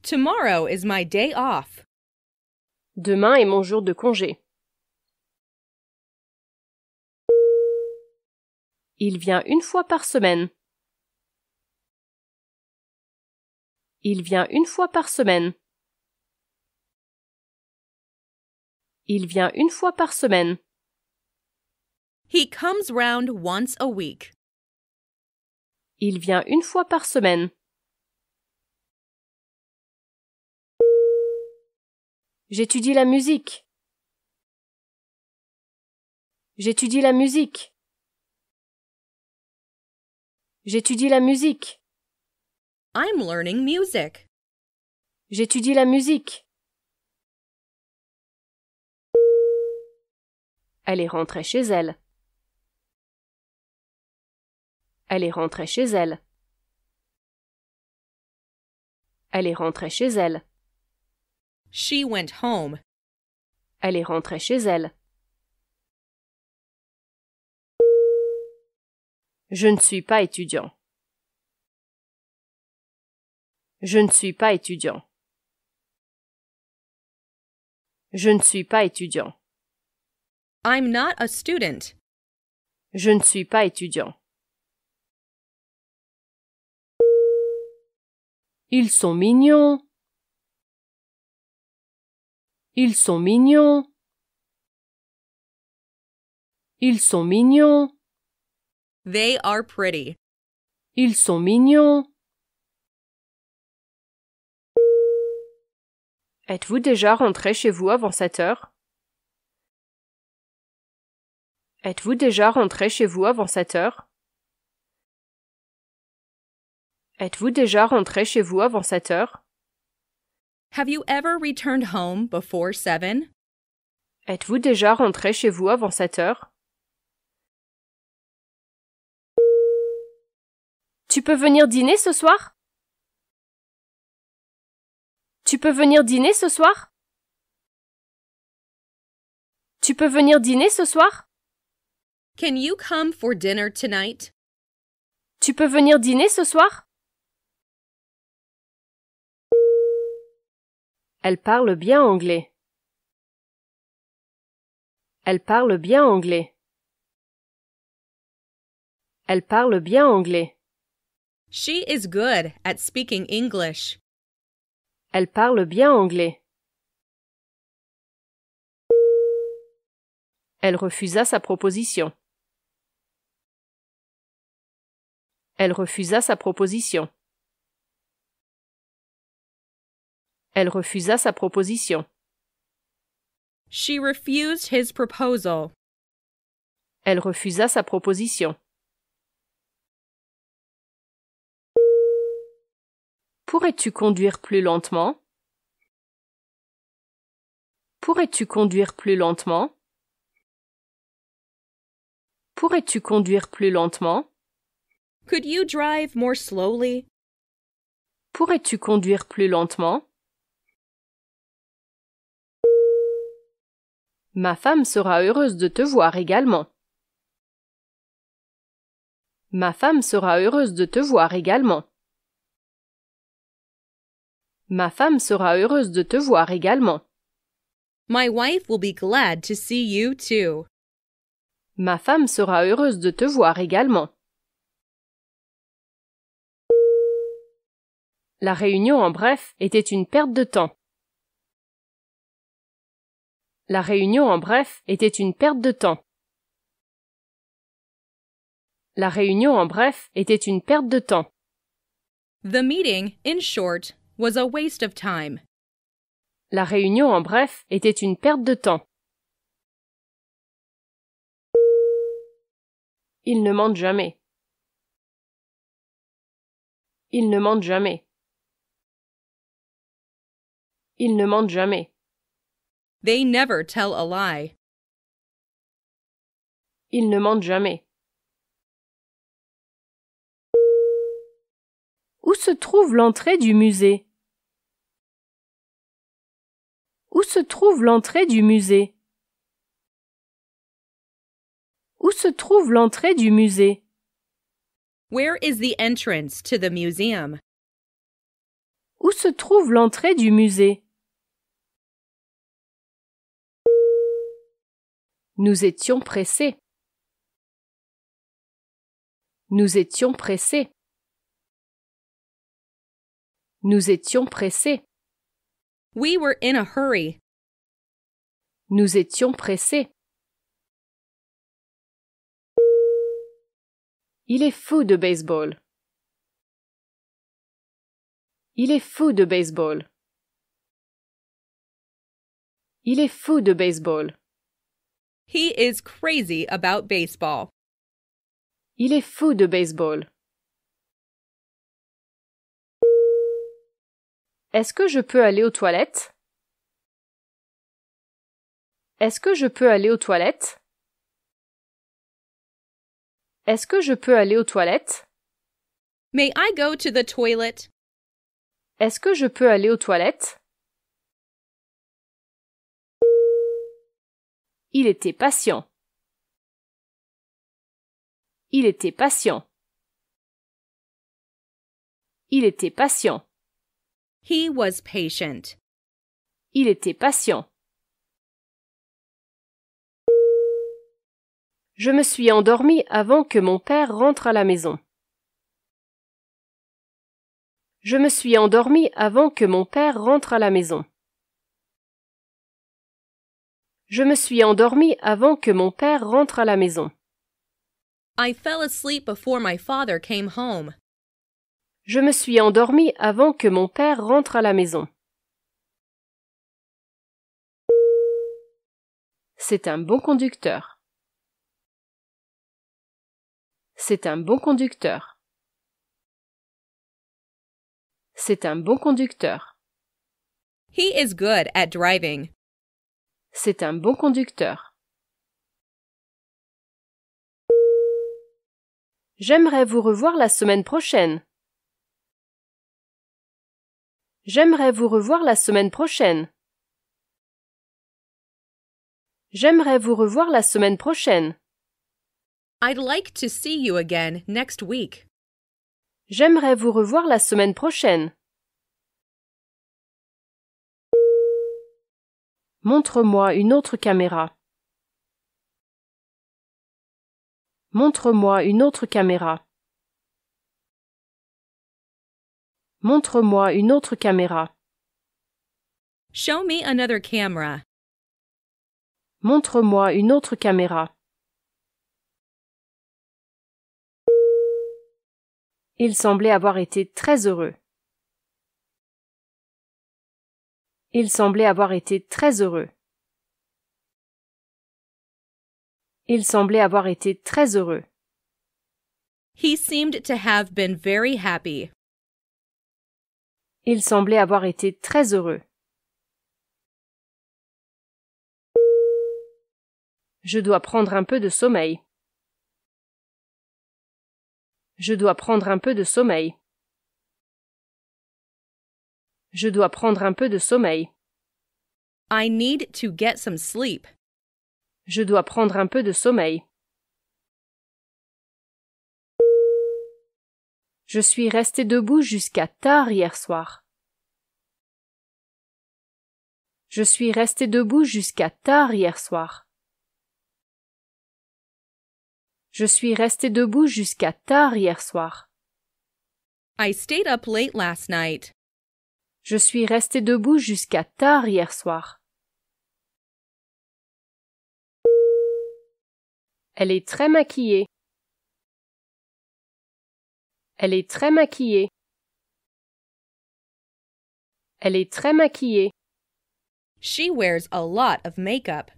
Tomorrow is my day off. Demain est mon jour de congé. Il vient une fois par semaine. Il vient une fois par semaine. Il vient une fois par semaine. He comes round once a week. Il vient une fois par semaine. J'étudie la musique. J'étudie la musique. J'étudie la musique. I'm learning music. J'étudie la musique. Elle est rentrée chez elle. Elle est rentrée chez elle. Elle est rentrée chez elle. She went home. Elle est rentrée chez elle. Je ne suis pas étudiant. Je ne suis pas étudiant. Je ne suis pas étudiant. I'm not a student. Je ne suis pas étudiant. Ils sont mignons. Ils sont mignons. Ils sont mignons. They are pretty. Ils sont mignons. Êtes-vous déjà rentré chez vous avant cette heure? Êtes-vous déjà rentré chez vous avant cette heure? Êtes-vous déjà rentré chez vous avant cette heure? Have you ever returned home before seven? Êtes-vous déjà rentré chez vous avant 7 heures? Tu peux venir dîner ce soir? Tu peux venir dîner ce soir? Tu peux venir dîner ce soir? Can you come for dinner tonight? Tu peux venir dîner ce soir? Elle parle bien anglais. Elle parle bien anglais. Elle parle bien anglais. She is good at speaking English. Elle parle bien anglais. Elle refusa sa proposition. Elle refusa sa proposition. Elle refusa sa proposition. She refused Elle refusa sa proposition. Pourrais-tu conduire plus lentement Pourrais-tu conduire plus lentement Pourrais-tu conduire plus lentement Could you drive more slowly Pourrais-tu conduire plus lentement Ma femme sera heureuse de te voir également. Ma femme sera heureuse de te voir également. Ma femme sera heureuse de te voir également. My wife will be glad to see you too. Ma femme sera heureuse de te voir également. La réunion, en bref, était une perte de temps. La réunion, en bref, était une perte de temps. La réunion, en bref, était une perte de temps. The meeting, in short, was a waste of time. La réunion, en bref, était une perte de temps. Il ne ment jamais. Il ne ment jamais. Il ne ment jamais. They never tell a lie. Ils ne mentent jamais. Où se trouve l'entrée du musée Où se trouve l'entrée du musée Où se trouve l'entrée du musée Where is the entrance to the museum Où se trouve l'entrée du musée Nous étions pressés. Nous étions pressés. Nous étions pressés. We were in a hurry. Nous étions pressés. Il est fou de baseball. Il est fou de baseball. Il est fou de baseball. He is crazy about baseball. Il est fou de baseball. Est-ce que je peux aller aux toilettes? Est-ce que je peux aller aux toilettes? Est-ce que je peux aller aux toilettes? May I go to the toilet? Est-ce que je peux aller aux toilettes? Il était patient. Il était patient. Il était patient. He was patient. Il était patient. Je me suis endormi avant que mon père rentre à la maison. Je me suis endormi avant que mon père rentre à la maison. Je me suis endormi avant que mon père rentre à la maison. I fell asleep before my father came home. Je me suis endormi avant que mon père rentre à la maison. C'est un bon conducteur. C'est un bon conducteur. C'est un bon conducteur. He is good at driving. C'est un bon conducteur. J'aimerais vous revoir la semaine prochaine. J'aimerais vous revoir la semaine prochaine. J'aimerais vous revoir la semaine prochaine. I'd like to see you again next week. J'aimerais vous revoir la semaine prochaine. Montre-moi une autre caméra. Montre-moi une autre caméra. Montre-moi une autre caméra. Show me another camera. Montre-moi une autre caméra. Il semblait avoir été très heureux. Il semblait avoir été très heureux. Il semblait avoir été très heureux. He seemed to have been very happy. Il semblait avoir été très heureux. Je dois prendre un peu de sommeil. Je dois prendre un peu de sommeil. Je dois prendre un peu de sommeil. I need to get some sleep. Je dois prendre un peu de sommeil. Je suis resté debout jusqu'à tard hier soir. Je suis resté debout jusqu'à tard hier soir. Je suis resté debout jusqu'à tard hier soir. I stayed up late last night. Je suis resté debout jusqu'à tard hier soir. Elle est très maquillée. Elle est très maquillée. Elle est très maquillée. She wears a lot of makeup.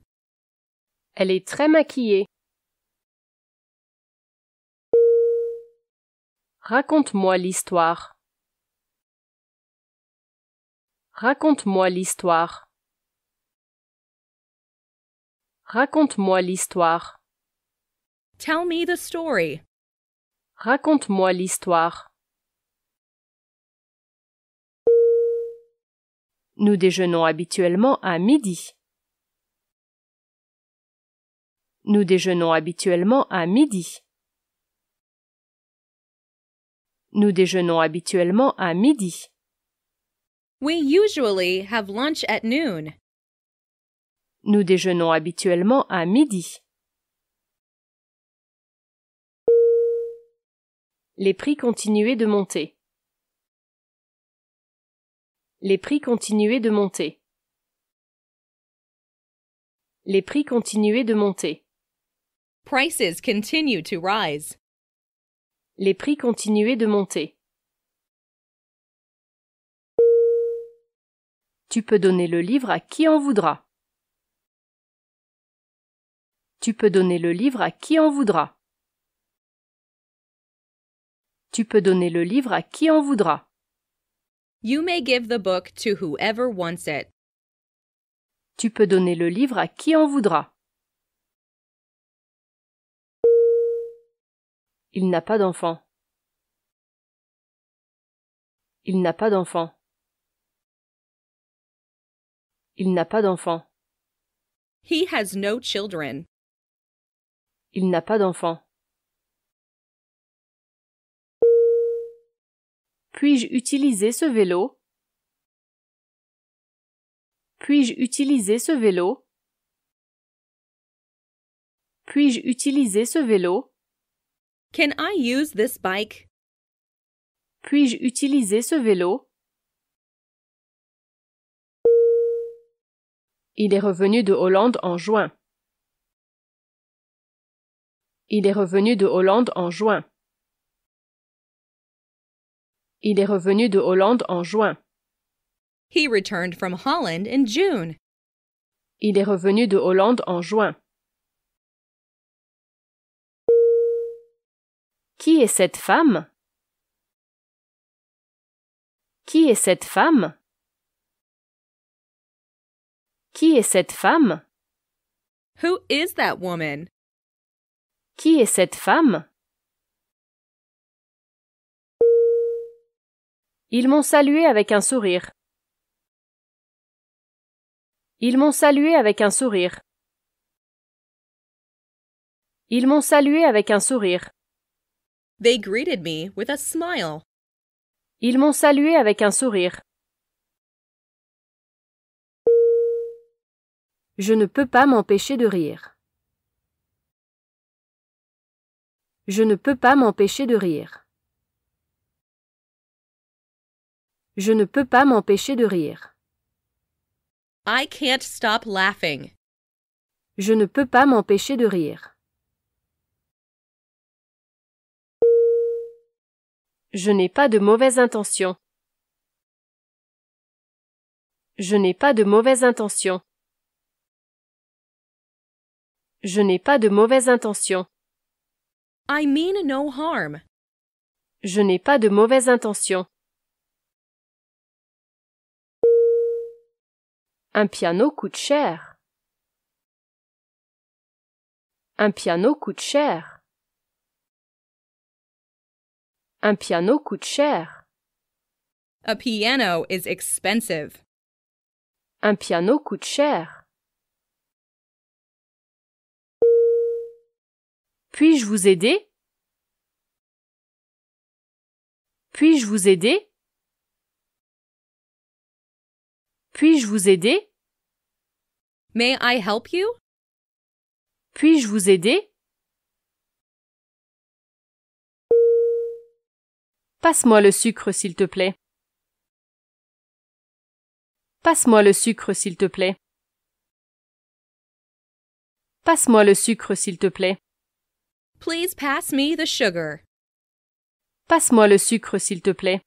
Elle est très maquillée. Raconte-moi l'histoire. Raconte-moi l'histoire. Raconte-moi l'histoire. Tell me the story. Raconte-moi l'histoire. Nous déjeunons habituellement à midi. Nous déjeunons habituellement à midi. Nous déjeunons habituellement à midi. We usually have lunch at noon. Nous déjeunons habituellement à midi. Les prix continuaient de monter. Les prix continuaient de monter. Les prix continuaient de monter. Prices continue to rise. Les prix continuaient de monter. Tu peux donner le livre à qui en voudra. Tu peux donner le livre à qui en voudra. Tu peux donner le livre à qui en voudra. You may give the book to whoever wants it. Tu peux donner le livre à qui en voudra. Il n'a pas d'enfant. Il n'a pas d'enfant. Il n'a pas d'enfant. He has no children. Il n'a pas d'enfant. Puis-je utiliser ce vélo? Puis-je utiliser ce vélo? Puis-je utiliser ce vélo? Can I use this bike? Puis-je utiliser ce vélo? Il est revenu de Hollande en juin. Il est revenu de Hollande en juin. Il est revenu de Hollande en juin. He returned from Holland in June. Il est revenu de Hollande en juin. Qui est cette femme Qui est cette femme qui est cette femme? Who is that woman? Qui est cette femme? Ils m'ont salué avec un sourire. Ils m'ont salué avec un sourire. Ils m'ont salué avec un sourire. They greeted me with a smile. Ils m'ont salué avec un sourire. Je ne peux pas m'empêcher de rire. Je ne peux pas m'empêcher de rire. Je ne peux pas m'empêcher de rire. I can't stop laughing. Je ne peux pas m'empêcher de rire. Je n'ai pas de mauvaise intention. Je n'ai pas de mauvaise intention. Je n'ai pas de mauvaise intention. I mean no harm. Je n'ai pas de mauvaise intention. Un piano coûte cher. Un piano coûte cher. Un piano coûte cher. A piano is expensive. Un piano coûte cher. Puis-je vous aider Puis-je vous aider Puis-je vous aider May I help you Puis-je vous aider Passe-moi le sucre, s'il te plaît. Passe-moi le sucre, s'il te plaît. Passe-moi le sucre, s'il te plaît. Please pass me the sugar. Passe-moi le sucre, s'il te plaît.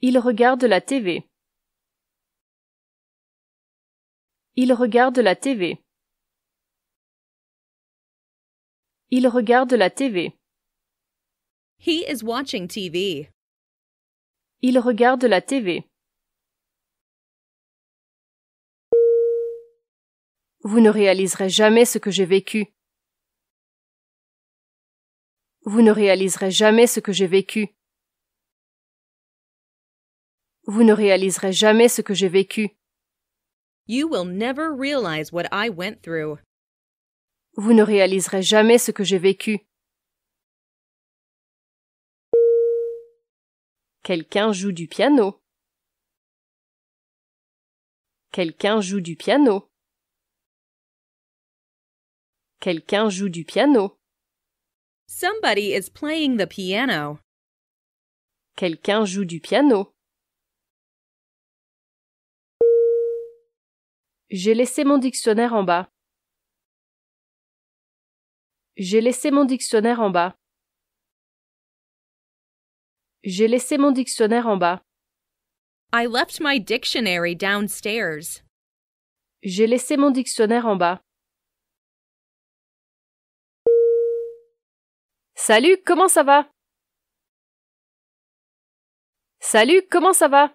Il regarde la TV. Il regarde la TV. Il regarde la TV. He is watching TV. Il regarde la TV. Vous ne réaliserez jamais ce que j'ai vécu. Vous ne réaliserez jamais ce que j'ai vécu. Vous ne réaliserez jamais ce que j'ai vécu. You will never realize what I went through. Vous ne réaliserez jamais ce que j'ai vécu. Quelqu'un joue du piano. Quelqu'un joue du piano. Quelqu'un joue du piano. Somebody is playing the piano. Quelqu'un joue du piano. J'ai laissé mon dictionnaire en bas. J'ai laissé mon dictionnaire en bas. J'ai laissé mon dictionnaire en bas. I left my dictionary downstairs. J'ai laissé mon dictionnaire en bas. Salut, comment ça va Salut, comment ça va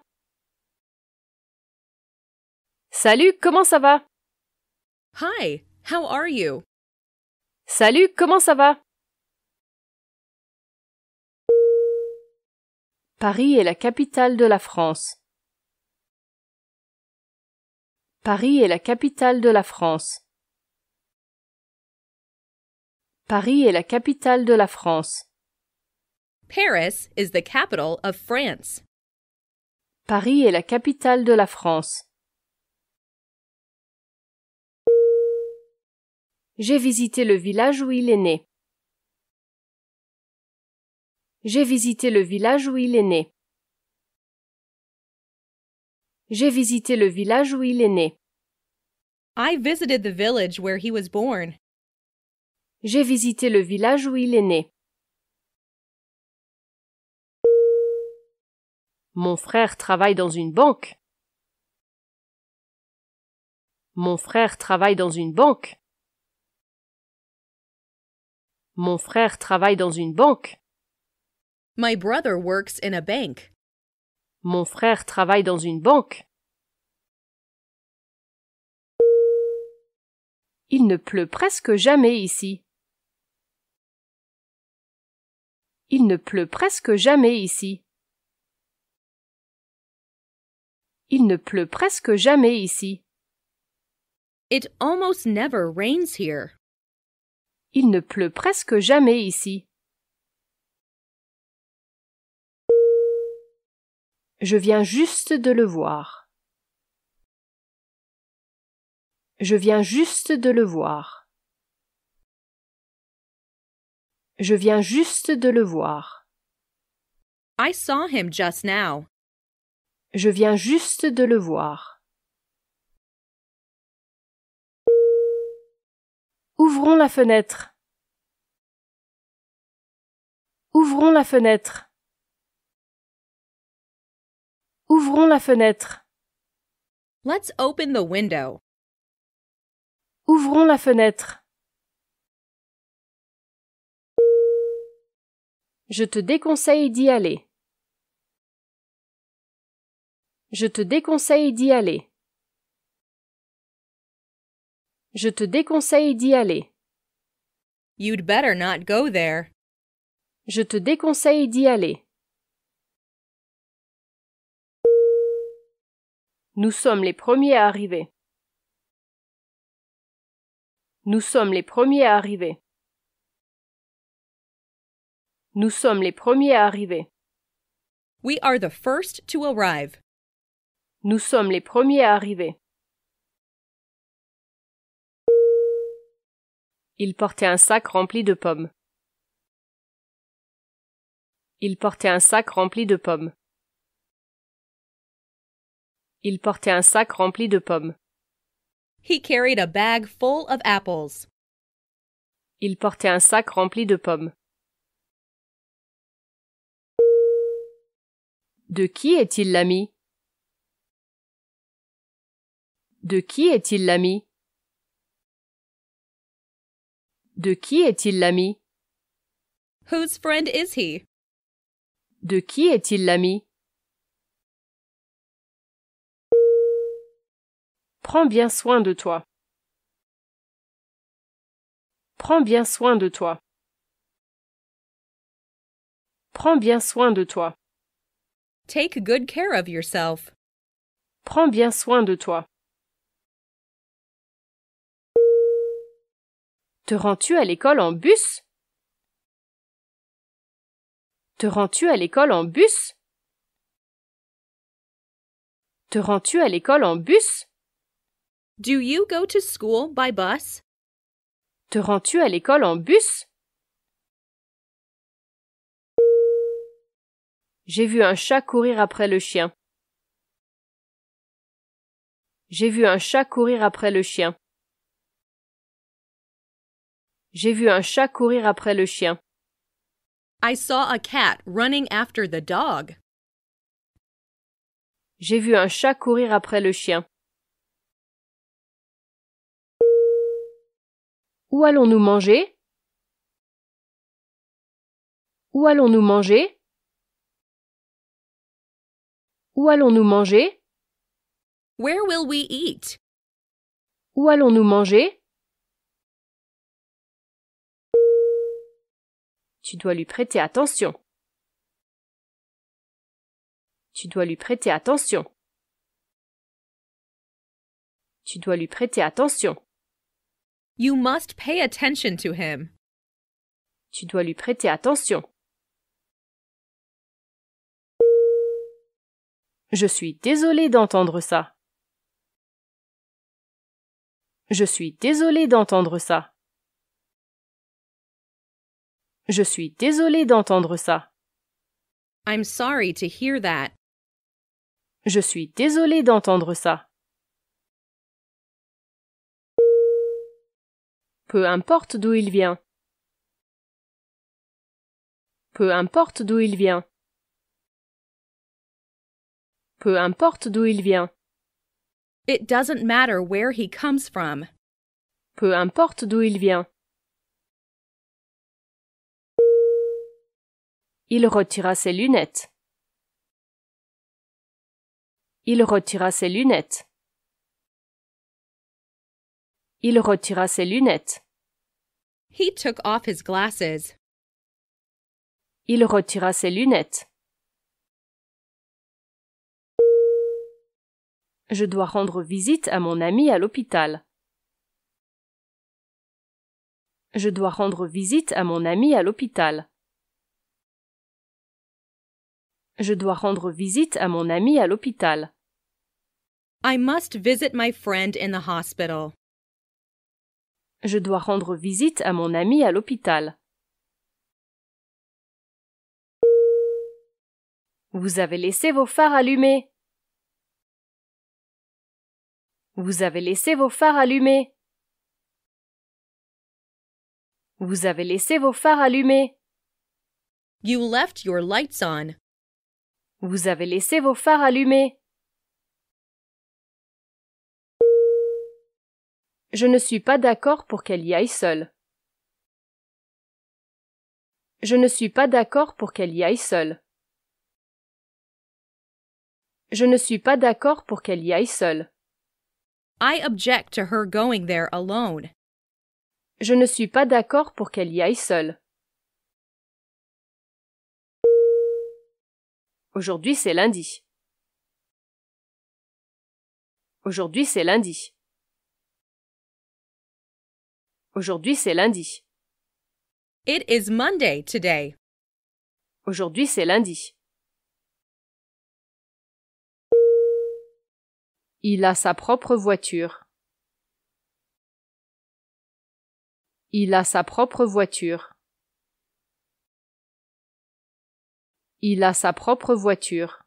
Salut, comment ça va Hi, how are you Salut, comment ça va Paris est la capitale de la France. Paris est la capitale de la France. Paris est la capitale de la France. Paris is the capital of France. Paris est la capitale de la France. J'ai visité le village où il est né. J'ai visité le village où il est né. J'ai visité le village où il est né. I visited the village where he was born j'ai visité le village où il est né. Mon frère travaille dans une banque. Mon frère travaille dans une banque. Mon frère travaille dans une banque. My brother works a bank. Mon frère travaille dans une banque. Il ne pleut presque jamais ici. Il ne pleut presque jamais ici. Il ne pleut presque jamais ici. It almost never rains here. Il ne pleut presque jamais ici. Je viens juste de le voir. Je viens juste de le voir. Je viens juste de le voir. I saw him just now. Je viens juste de le voir. Ouvrons la fenêtre. Ouvrons la fenêtre. Ouvrons la fenêtre. Let's open the window. Ouvrons la fenêtre. Je te déconseille d'y aller. Je te déconseille d'y aller. Je te déconseille d'y aller. You'd better not go there. Je te déconseille d'y aller. Nous sommes les premiers à arriver. Nous sommes les premiers à arriver. Nous sommes les premiers à arriver. We are the first to arrive. Nous sommes les premiers à arriver. Il portait un sac rempli de pommes. Il portait un sac rempli de pommes. Il portait un sac rempli de pommes. He carried a bag full of apples. Il portait un sac rempli de pommes. De qui est-il l'ami De qui est-il l'ami De qui est-il l'ami Whose friend is he De qui est-il l'ami Prends bien soin de toi. Prends bien soin de toi. Prends bien soin de toi. Take good care of yourself. Prends bien soin de toi. Te rends-tu à l'école en bus Te rends-tu à l'école en bus Te rends-tu à l'école en bus Do you go to school by bus Te rends-tu à l'école en bus J'ai vu un chat courir après le chien. J'ai vu un chat courir après le chien. J'ai vu un chat courir après le chien. I saw a cat running after the dog. J'ai vu un chat courir après le chien. Où allons-nous manger Où allons-nous manger où allons-nous manger? Where will we eat? Où allons-nous manger? Tu dois lui prêter attention. Tu dois lui prêter attention. Tu dois lui prêter attention. You must pay attention to him. Tu dois lui prêter attention. Je suis désolé d'entendre ça. Je suis désolé d'entendre ça. Je suis désolé d'entendre ça. I'm sorry to hear that. Je suis désolé d'entendre ça. Peu importe d'où il vient. Peu importe d'où il vient peu importe d'où il vient. It doesn't matter where he comes from. Peu importe d'où il vient. Il retira ses lunettes. Il retira ses lunettes. Il retira ses lunettes. He took off his glasses. Il retira ses lunettes. Je dois rendre visite à mon ami à l'hôpital. Je dois rendre visite à mon ami à l'hôpital. Je dois rendre visite à mon ami à l'hôpital. I must visit my friend in the hospital. Je dois rendre visite à mon ami à l'hôpital. Vous avez laissé vos phares allumés. Vous avez laissé vos phares allumés. Vous avez laissé vos phares allumés. You left your lights on. Vous avez laissé vos phares allumés. Je ne suis pas d'accord pour qu'elle y aille seule. Je ne suis pas d'accord pour qu'elle y aille seule. Je ne suis pas d'accord pour qu'elle y aille seule object to her going there alone. Je ne suis pas d'accord pour qu'elle y aille seule. Aujourd'hui, c'est lundi. Aujourd'hui, c'est lundi. Aujourd'hui, c'est lundi. It is Monday today. Aujourd'hui, c'est lundi. Il a sa propre voiture. Il a sa propre voiture. Il a sa propre voiture.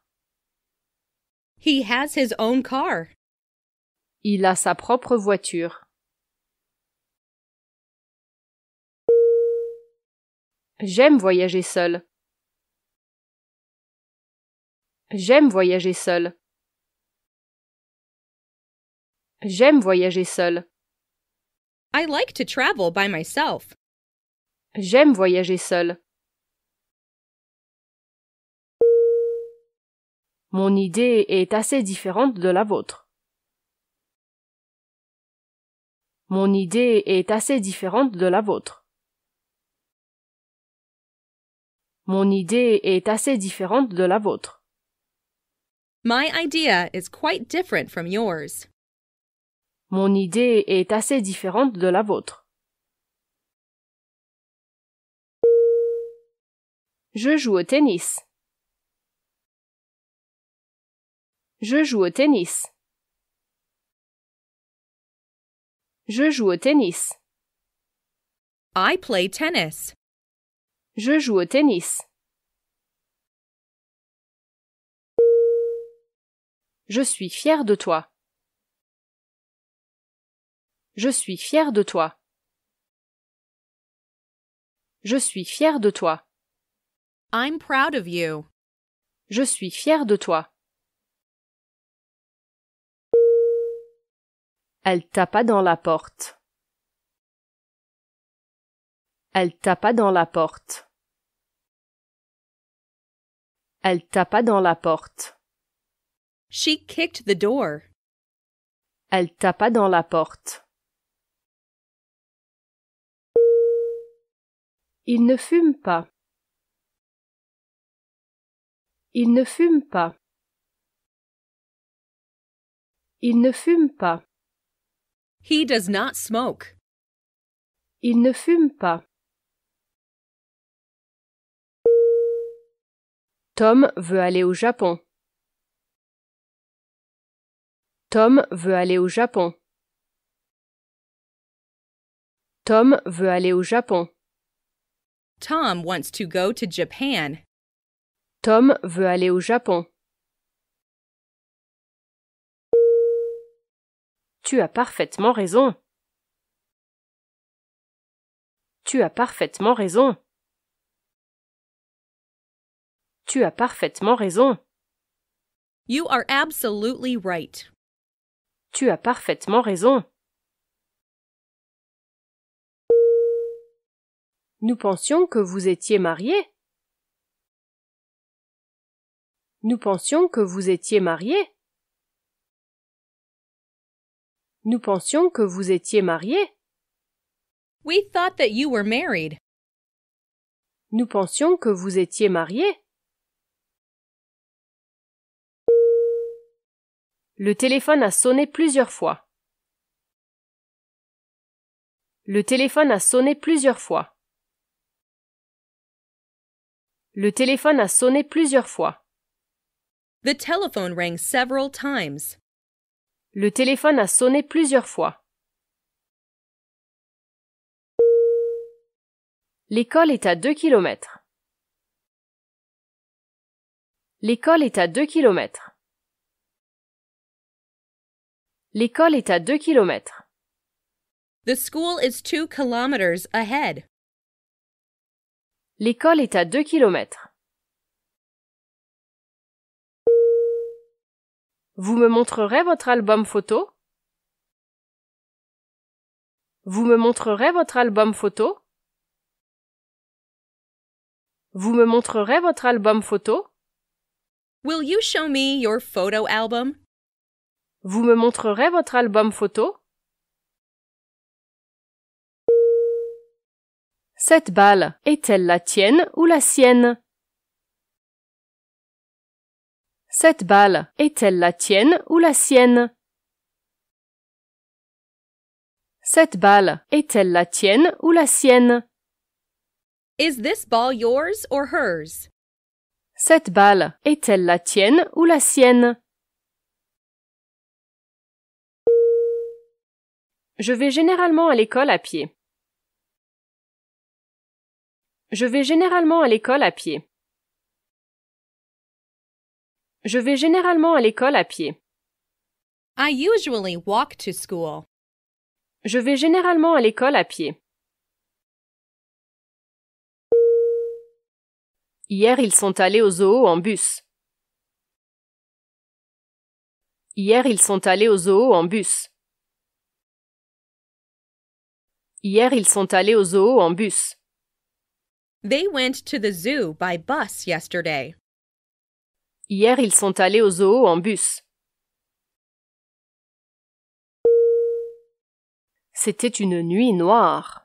He has his own car. Il a sa propre voiture. J'aime voyager seul. J'aime voyager seul. J'aime voyager seule. I like to travel by myself. J'aime voyager seul Mon idée est assez différente de la vôtre. Mon idée est assez différente de la vôtre. Mon idée est assez différente de la vôtre. My idea is quite different from yours. Mon idée est assez différente de la vôtre. Je joue au tennis. Je joue au tennis. Je joue au tennis. I play tennis. Je joue au tennis. Je suis fière de toi. Je suis fière de toi. Je suis fière de toi. I'm proud of you. Je suis fier de toi. Elle tapa dans la porte. Elle tapa dans la porte. Elle tapa dans la porte. She kicked the door. Elle tapa dans la porte. Il ne fume pas. Il ne fume pas. Il ne fume pas. He does not smoke. Il ne fume pas. Tom veut aller au Japon. Tom veut aller au Japon. Tom veut aller au Japon. Tom wants to go to Japan. Tom veut aller au Japon. Tu as parfaitement raison. Tu as parfaitement raison. Tu as parfaitement raison. You are absolutely right. Tu as parfaitement raison. Nous pensions que vous étiez marié. Nous pensions que vous étiez marié. Nous pensions que vous étiez marié. We thought that you were married. Nous pensions que vous étiez marié. Le téléphone a sonné plusieurs fois. Le téléphone a sonné plusieurs fois. Le téléphone a sonné plusieurs fois. The telephone rang several times. Le téléphone a sonné plusieurs fois. L'école est à deux kilomètres. L'école est à deux kilomètres. L'école est à deux kilomètres. The school is two kilometers ahead. L'école est à deux kilomètres. Vous me montrerez votre album photo Vous me montrerez votre album photo Vous me montrerez votre album photo Will you show me your photo album Vous me montrerez votre album photo Cette balle est-elle la tienne ou la sienne Cette balle est-elle la tienne ou la sienne Cette balle est-elle la tienne ou la sienne Is this ball yours or hers Cette balle est-elle la tienne ou la sienne Je vais généralement à l'école à pied. Je vais généralement à l'école à pied. Je vais généralement à l'école à pied. I usually walk to school. Je vais généralement à l'école à pied. Hier, ils sont allés au zoo en bus. Hier, ils sont allés au zoo en bus. Hier, ils sont allés au zoo en bus. They went to the zoo by bus yesterday. Hier, ils sont allés au zoo en bus. C'était une nuit noire.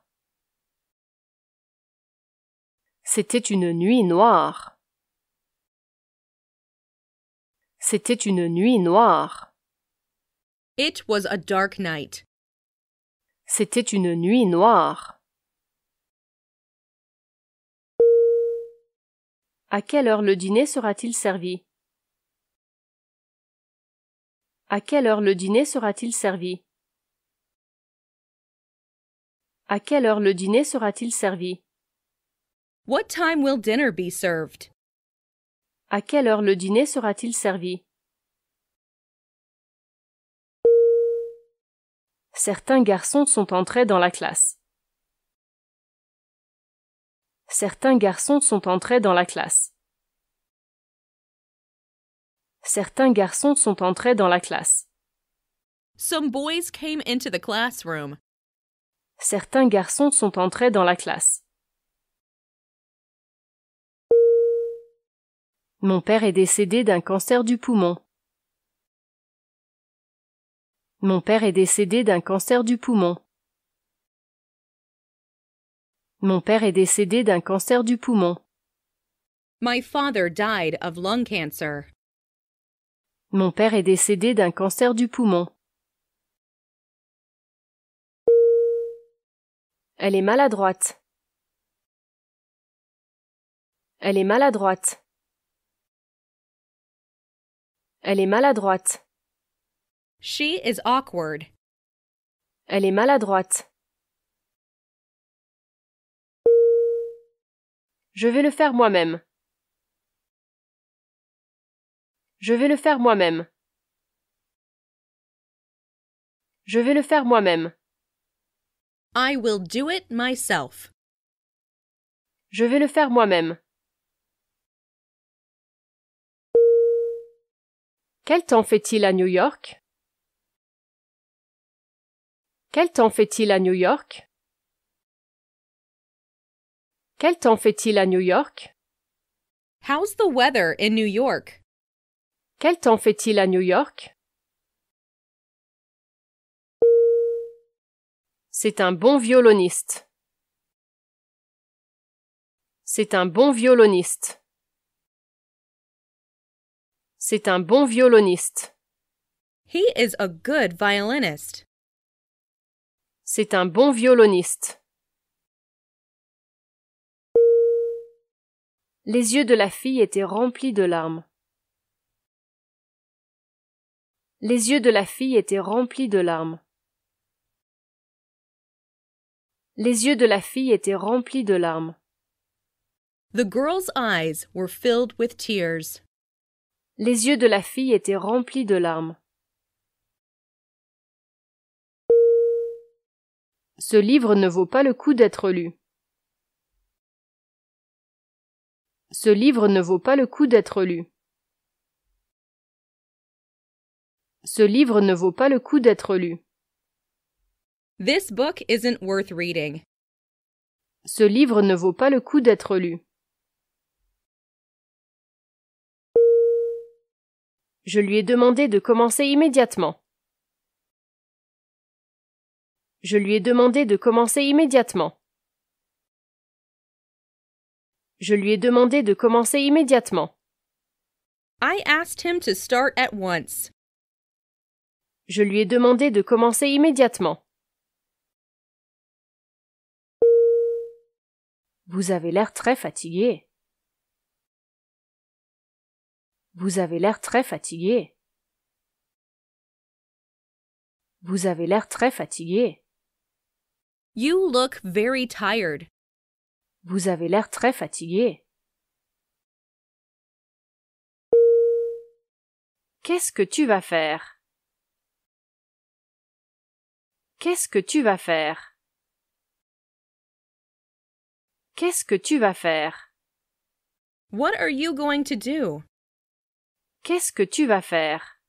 C'était une nuit noire. C'était une nuit noire. It was a dark night. C'était une nuit noire. À quelle heure le dîner sera-t-il servi À quelle heure le dîner sera-t-il servi À quelle heure le dîner sera-t-il servi What time will dinner be served À quelle heure le dîner sera-t-il servi Certains garçons sont entrés dans la classe certains garçons sont entrés dans la classe. Certains garçons sont entrés dans la classe. Some boys came into the classroom. Certains garçons sont entrés dans la classe. Mon père est décédé d'un cancer du poumon. Mon père est décédé d'un cancer du poumon. Mon père est décédé d'un cancer du poumon. Mon père est décédé d'un cancer du poumon. Elle est maladroite. Elle est maladroite. Elle est maladroite. She is awkward. Elle est maladroite. Je vais le faire moi-même. Je vais le faire moi-même. Je vais le faire moi-même. I will do it myself. Je vais le faire moi-même. Quel temps fait-il à New York Quel temps fait-il à New York quel temps fait-il à New York? How's the weather in New York? Quel temps fait-il à New York? C'est un bon violoniste. C'est un bon violoniste. C'est un bon violoniste. He is a good violinist. C'est un bon violoniste. Les yeux de la fille étaient remplis de larmes. Les yeux de la fille étaient remplis de larmes. Les yeux de la fille étaient remplis de larmes. The girl's eyes were filled with tears. Les yeux de la fille étaient remplis de larmes. Ce livre ne vaut pas le coup d'être lu. Ce livre ne vaut pas le coup d'être lu. Ce livre ne vaut pas le coup d'être lu. This book isn't worth reading. Ce livre ne vaut pas le coup d'être lu. Je lui ai demandé de commencer immédiatement. Je lui ai demandé de commencer immédiatement. Je lui ai demandé de commencer immédiatement. I asked him to start at once. Je lui ai demandé de commencer immédiatement. Vous avez l'air très fatigué. Vous avez l'air très fatigué. Vous avez l'air très fatigué. You look very tired. Vous avez l'air très fatigué. Qu'est-ce que tu vas faire Qu'est-ce que tu vas faire Qu'est-ce que tu vas faire What are you going to do? Qu'est-ce que tu vas faire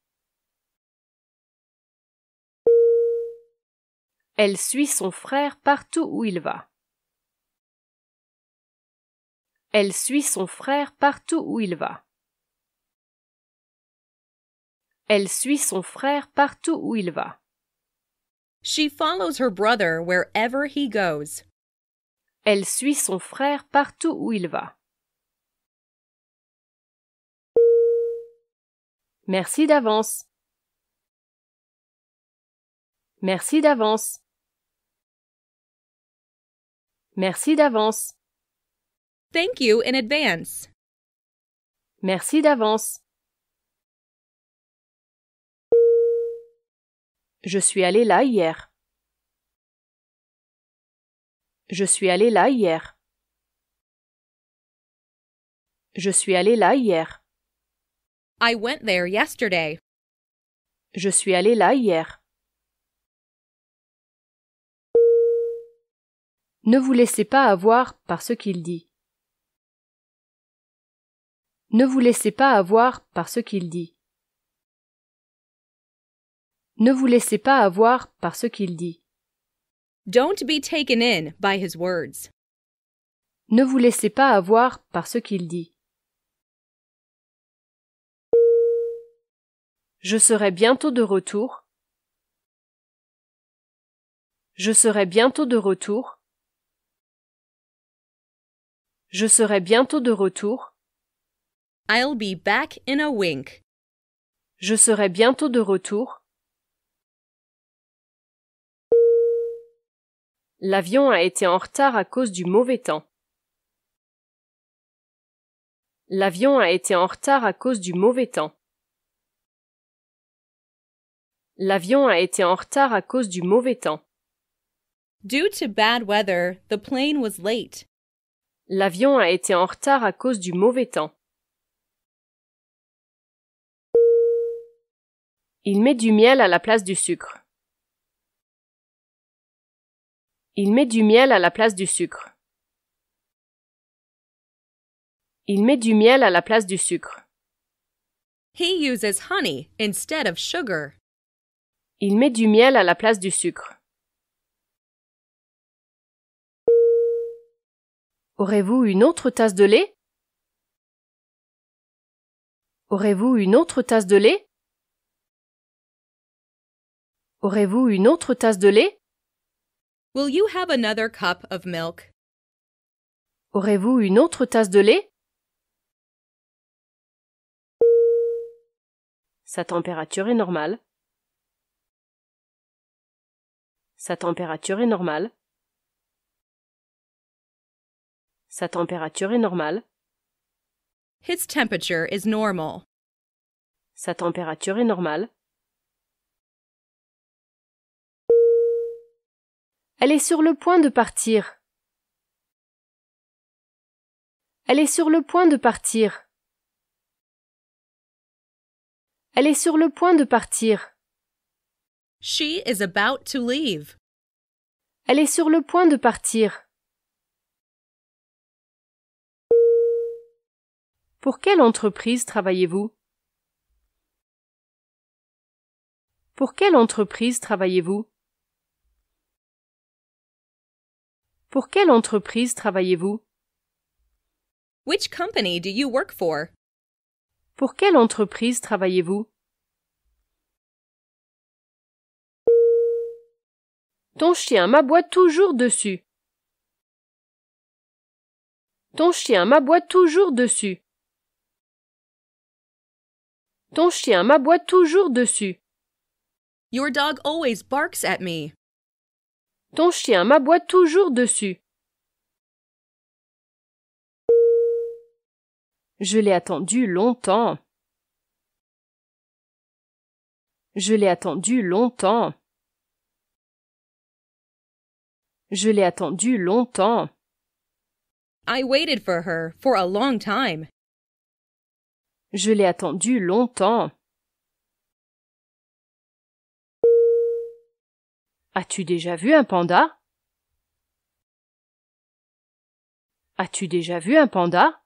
Elle suit son frère partout où il va. Elle suit son frère partout où il va. Elle suit son frère partout où il va. She follows her brother wherever he goes. Elle suit son frère partout où il va. Merci d'avance. Merci d'avance. Merci d'avance. Merci d'avance. Je suis allé là hier. Je suis allé là hier. Je suis allé là hier. I went there yesterday. Je suis allé là hier. Ne vous laissez pas avoir par ce qu'il dit. Ne vous laissez pas avoir par ce qu'il dit. Ne vous laissez pas avoir par ce qu'il dit. Don't be taken in by his words. Ne vous laissez pas avoir par ce qu'il dit. Je serai bientôt de retour. Je serai bientôt de retour. Je serai bientôt de retour. I'll be back in a wink. Je serai bientôt de retour. L'avion a été en retard à cause du mauvais temps. L'avion a été en retard à cause du mauvais temps. L'avion a été en retard à cause du mauvais temps. Due to bad weather, the plane was late. L'avion a été en retard à cause du mauvais temps. Il met du miel à la place du sucre. Il met du miel à la place du sucre. Il met du miel à la place du sucre. He uses honey instead of sugar. Il met du miel à la place du sucre. Aurez-vous une autre tasse de lait Aurez-vous une autre tasse de lait Aurez-vous une autre tasse de lait? Will you have another cup of milk? Aurez-vous une autre tasse de lait? Sa température est normale. Sa température est normale. Sa température est normale. Its temperature is normal. Sa température est normale. Elle est sur le point de partir. Elle est sur le point de partir. Elle est sur le point de partir. She is about to leave. Elle est sur le point de partir. Pour quelle entreprise travaillez-vous Pour quelle entreprise travaillez-vous Pour quelle entreprise travaillez-vous? Which company do you work for? Pour quelle entreprise travaillez-vous? Ton chien m'aboie toujours dessus. Ton chien m'aboie toujours dessus. Ton chien m'aboie toujours dessus. Your dog always barks at me. Ton chien m'aboie toujours dessus. Je l'ai attendu longtemps. Je l'ai attendu longtemps. Je l'ai attendu longtemps. I waited for her for a long time. Je l'ai attendu longtemps. As-tu déjà vu un panda As-tu déjà vu un panda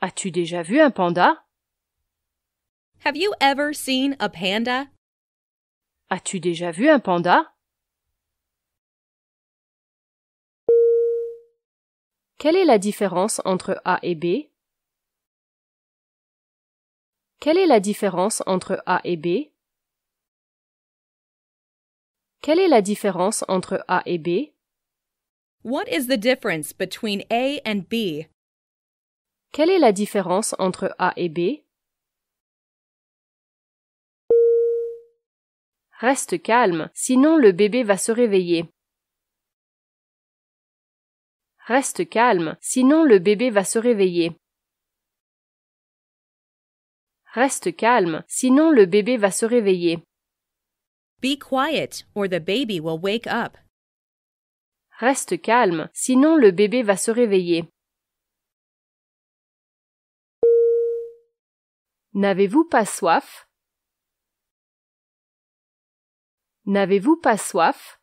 As-tu déjà vu un panda Have you ever seen a panda As-tu déjà vu un panda Quelle est la différence entre A et B Quelle est la différence entre A et B quelle est la différence entre A et B? What is the difference between A and B? Quelle est la différence entre A et B? Reste calme, sinon le bébé va se réveiller. Reste calme, sinon le bébé va se réveiller. Reste calme, sinon le bébé va se réveiller. Be quiet or the baby will wake up. Reste calme, sinon le bébé va se réveiller. N'avez-vous pas soif N'avez-vous pas soif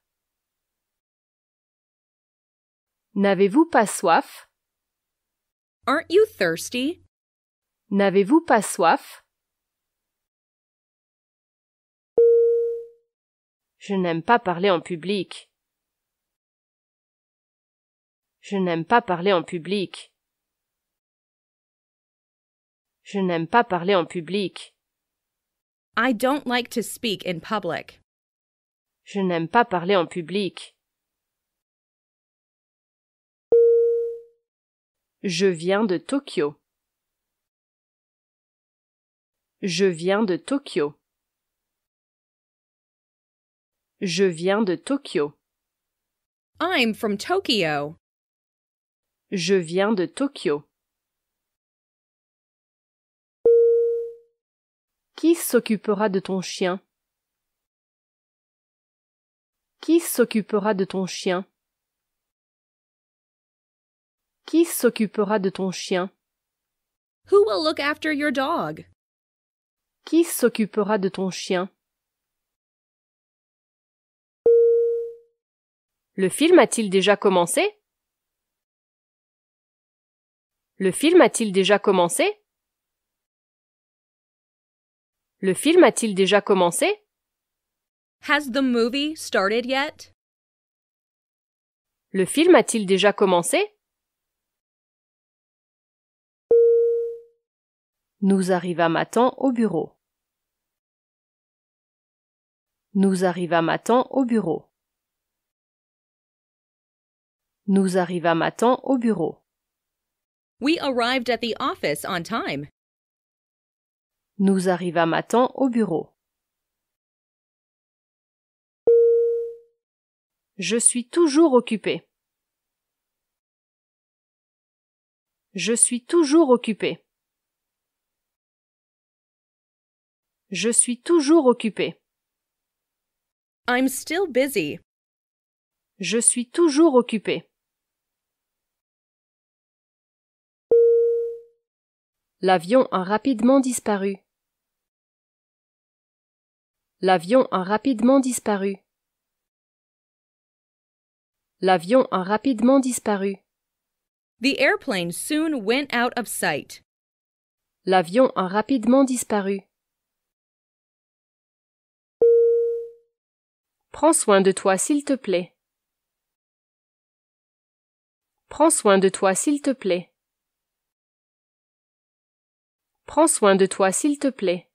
N'avez-vous pas soif Aren't you thirsty? N'avez-vous pas soif Je n'aime pas parler en public. Je n'aime pas parler en public. Je n'aime pas parler en public. I don't like to speak in public. Je n'aime pas parler en public. Je viens de Tokyo. Je viens de Tokyo. Je viens de Tokyo. I'm from Tokyo. Je viens de Tokyo. Qui s'occupera de ton chien Qui s'occupera de ton chien Qui s'occupera de ton chien Who will look after your dog? Qui s'occupera de ton chien Le film a-t-il déjà commencé Le film a-t-il déjà commencé Le film a-t-il déjà commencé Has the movie started yet Le film a-t-il déjà commencé Nous arrivâmes à temps au bureau. Nous arrivâmes à temps au bureau. Nous arrivâmes à temps au bureau. Nous arrivâmes à temps au bureau. Je suis toujours occupé. Je suis toujours occupé. Je suis toujours occupé. I'm still busy. Je suis toujours occupé. L'avion a rapidement disparu. L'avion a rapidement disparu. L'avion a rapidement disparu. The airplane soon went out of sight. L'avion a rapidement disparu. Prends soin de toi, s'il te plaît. Prends soin de toi, s'il te plaît. Prends soin de toi, s'il te plaît.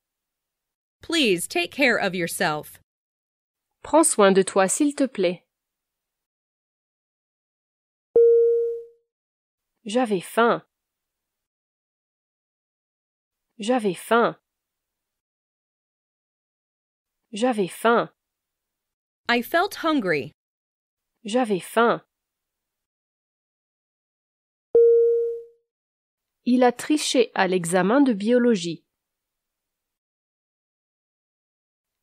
Please take care of yourself. Prends soin de toi, s'il te plaît. J'avais faim. J'avais faim. J'avais faim. I felt hungry. J'avais faim. Il a triché à l'examen de biologie.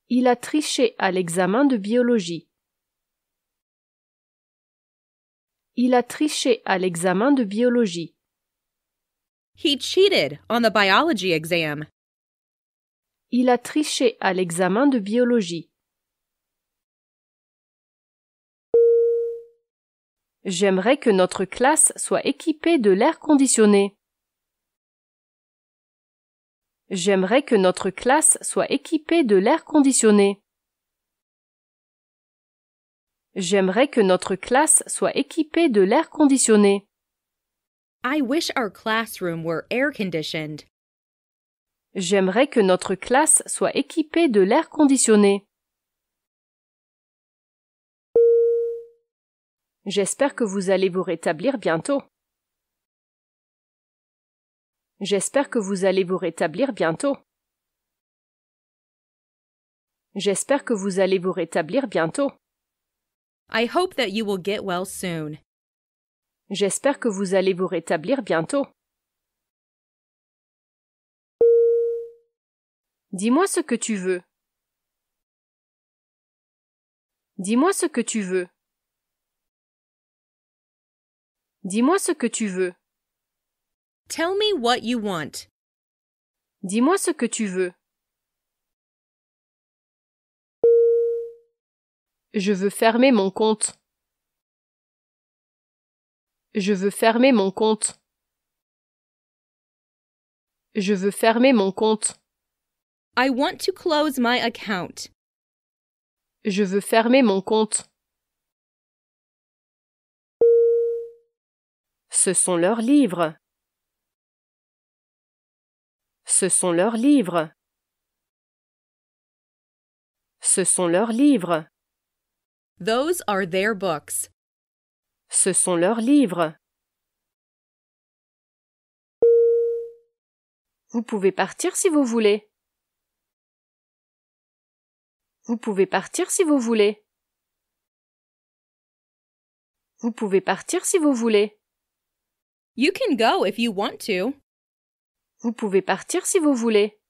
Il a triché à l'examen de biologie. Il a triché à l'examen de biologie. He cheated on the biology exam. Il a triché à l'examen de biologie. J'aimerais que notre classe soit équipée de l'air conditionné. J'aimerais que notre classe soit équipée de l'air conditionné. J'aimerais que notre classe soit équipée de l'air conditionné. I wish our classroom were air conditioned. J'aimerais que notre classe soit équipée de l'air conditionné. J'espère que vous allez vous rétablir bientôt. J'espère que vous allez vous rétablir bientôt. J'espère que vous allez vous rétablir bientôt. I hope that you will get well soon. J'espère que vous allez vous rétablir bientôt. Dis-moi ce que tu veux. Dis-moi ce que tu veux. Dis-moi ce que tu veux. Tell me what you want. Dis-moi ce que tu veux. Je veux fermer mon compte. Je veux fermer mon compte. Je veux fermer mon compte. I want to close my account. Je veux fermer mon compte. Ce sont leurs livres. Ce sont leurs livres. Ce sont leurs livres. Those are their books. Ce sont leurs livres. Vous pouvez partir si vous voulez. Vous pouvez partir si vous voulez. Vous pouvez partir si vous voulez. You can go if you want to. Vous pouvez partir si vous voulez.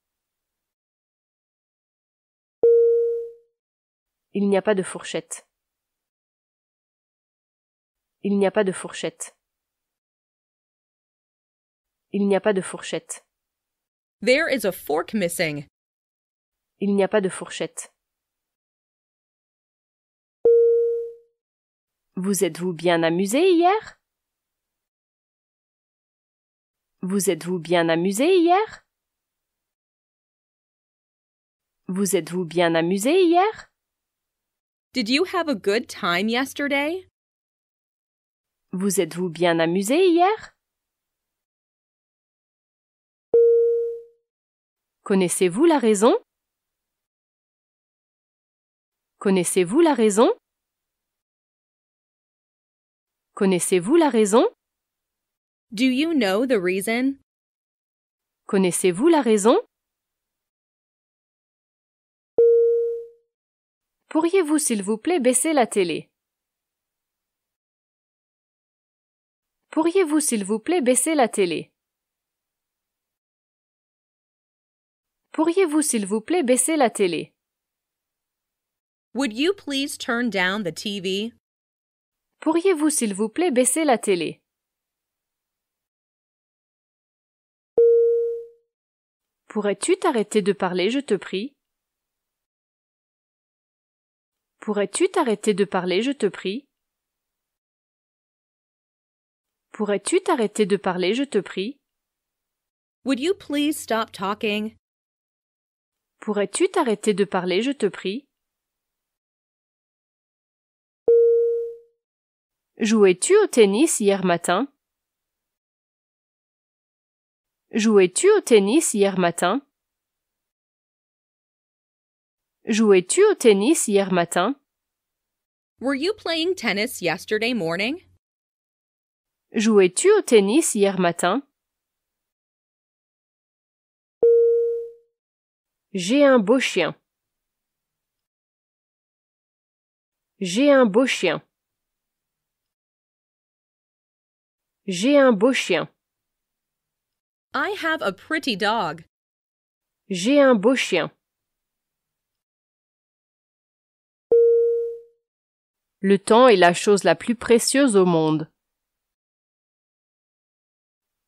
Il n'y a pas de fourchette. Il n'y a pas de fourchette. Il n'y a pas de fourchette. There is a fork missing. Il n'y a pas de fourchette. Vous êtes-vous bien amusé hier? Vous êtes-vous bien amusé hier Vous êtes-vous bien amusé hier Did you have a good time yesterday? Vous êtes-vous bien amusé hier Connaissez-vous la raison Connaissez-vous la raison Connaissez-vous la raison Do you know the reason? Connaissez-vous la raison? Pourriez-vous s'il vous plaît baisser la télé? Pourriez-vous s'il vous plaît baisser la télé? Pourriez-vous s'il vous plaît baisser la télé? Would you please turn down the TV? Pourriez-vous s'il vous plaît baisser la télé? Pourrais-tu t'arrêter de parler, je te prie Pourrais-tu t'arrêter de parler, je te prie Pourrais-tu t'arrêter de parler, je te prie Would you please stop talking? Pourrais-tu t'arrêter de parler, je te prie Jouais-tu au tennis hier matin Jouais-tu au tennis hier matin? Jouais-tu au tennis hier matin? Were you playing tennis yesterday morning? Jouais-tu au tennis hier matin? J'ai un beau chien. J'ai un beau chien. J'ai un beau chien. I have a pretty dog. J'ai un beau chien. Le temps est la chose la plus précieuse au monde.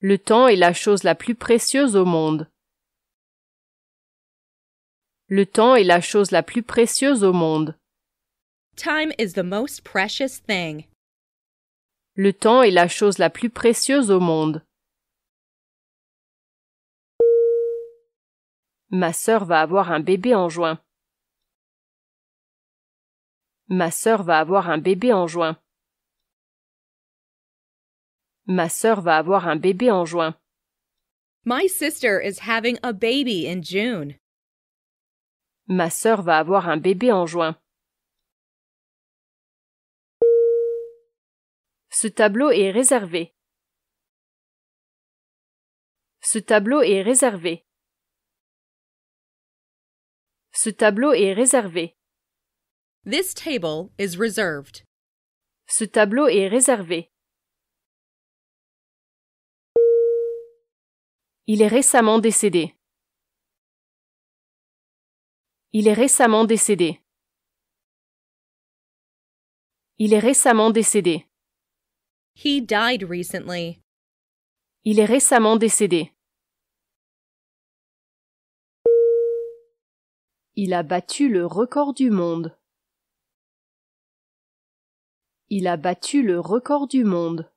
Le temps est la chose la plus précieuse au monde. Le temps est la chose la plus précieuse au monde. Time is the most precious thing. Le temps est la chose la plus précieuse au monde. Ma sœur va avoir un bébé en juin. Ma sœur va avoir un bébé en juin. Ma sœur va avoir un bébé en juin. My sister is having a baby in June. Ma sœur va avoir un bébé en juin. Ce tableau est réservé. Ce tableau est réservé. Ce tableau est réservé. This table is reserved. Ce tableau est réservé. Il est récemment décédé. Il est récemment décédé. Il est récemment décédé. He died recently. Il est récemment décédé. Il a battu le record du monde. Il a battu le record du monde.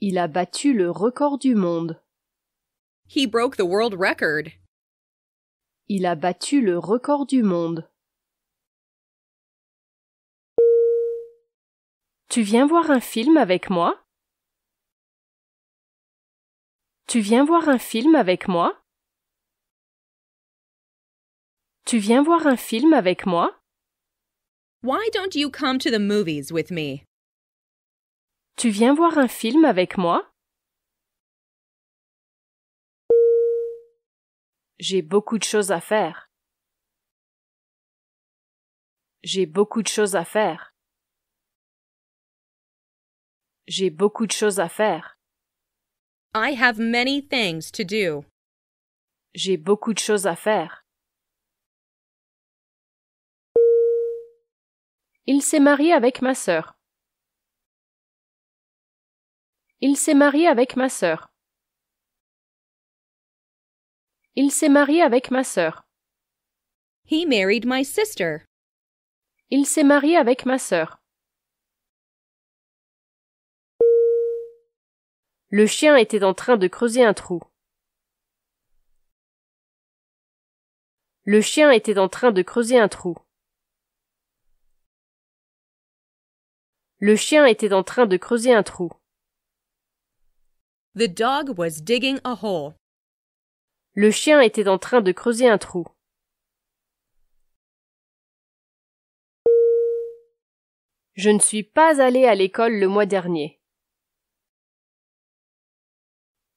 Il a battu le record du monde. He broke the world record. Il a battu le record du monde. Tu viens voir un film avec moi Tu viens voir un film avec moi tu viens voir un film avec moi? Why don't you come to the movies with me? Tu viens voir un film avec moi? J'ai beaucoup de choses à faire. J'ai beaucoup de choses à faire. J'ai beaucoup de choses à faire. I have many things to do. J'ai beaucoup de choses à faire. Il s'est marié avec ma sœur. Il s'est marié avec ma sœur. Il s'est marié avec ma sœur. He married my sister. Il s'est marié avec ma sœur. Le chien était en train de creuser un trou. Le chien était en train de creuser un trou. Le chien était en train de creuser un trou. The dog was digging a hole. Le chien était en train de creuser un trou. Je ne suis pas allé à l'école le mois dernier.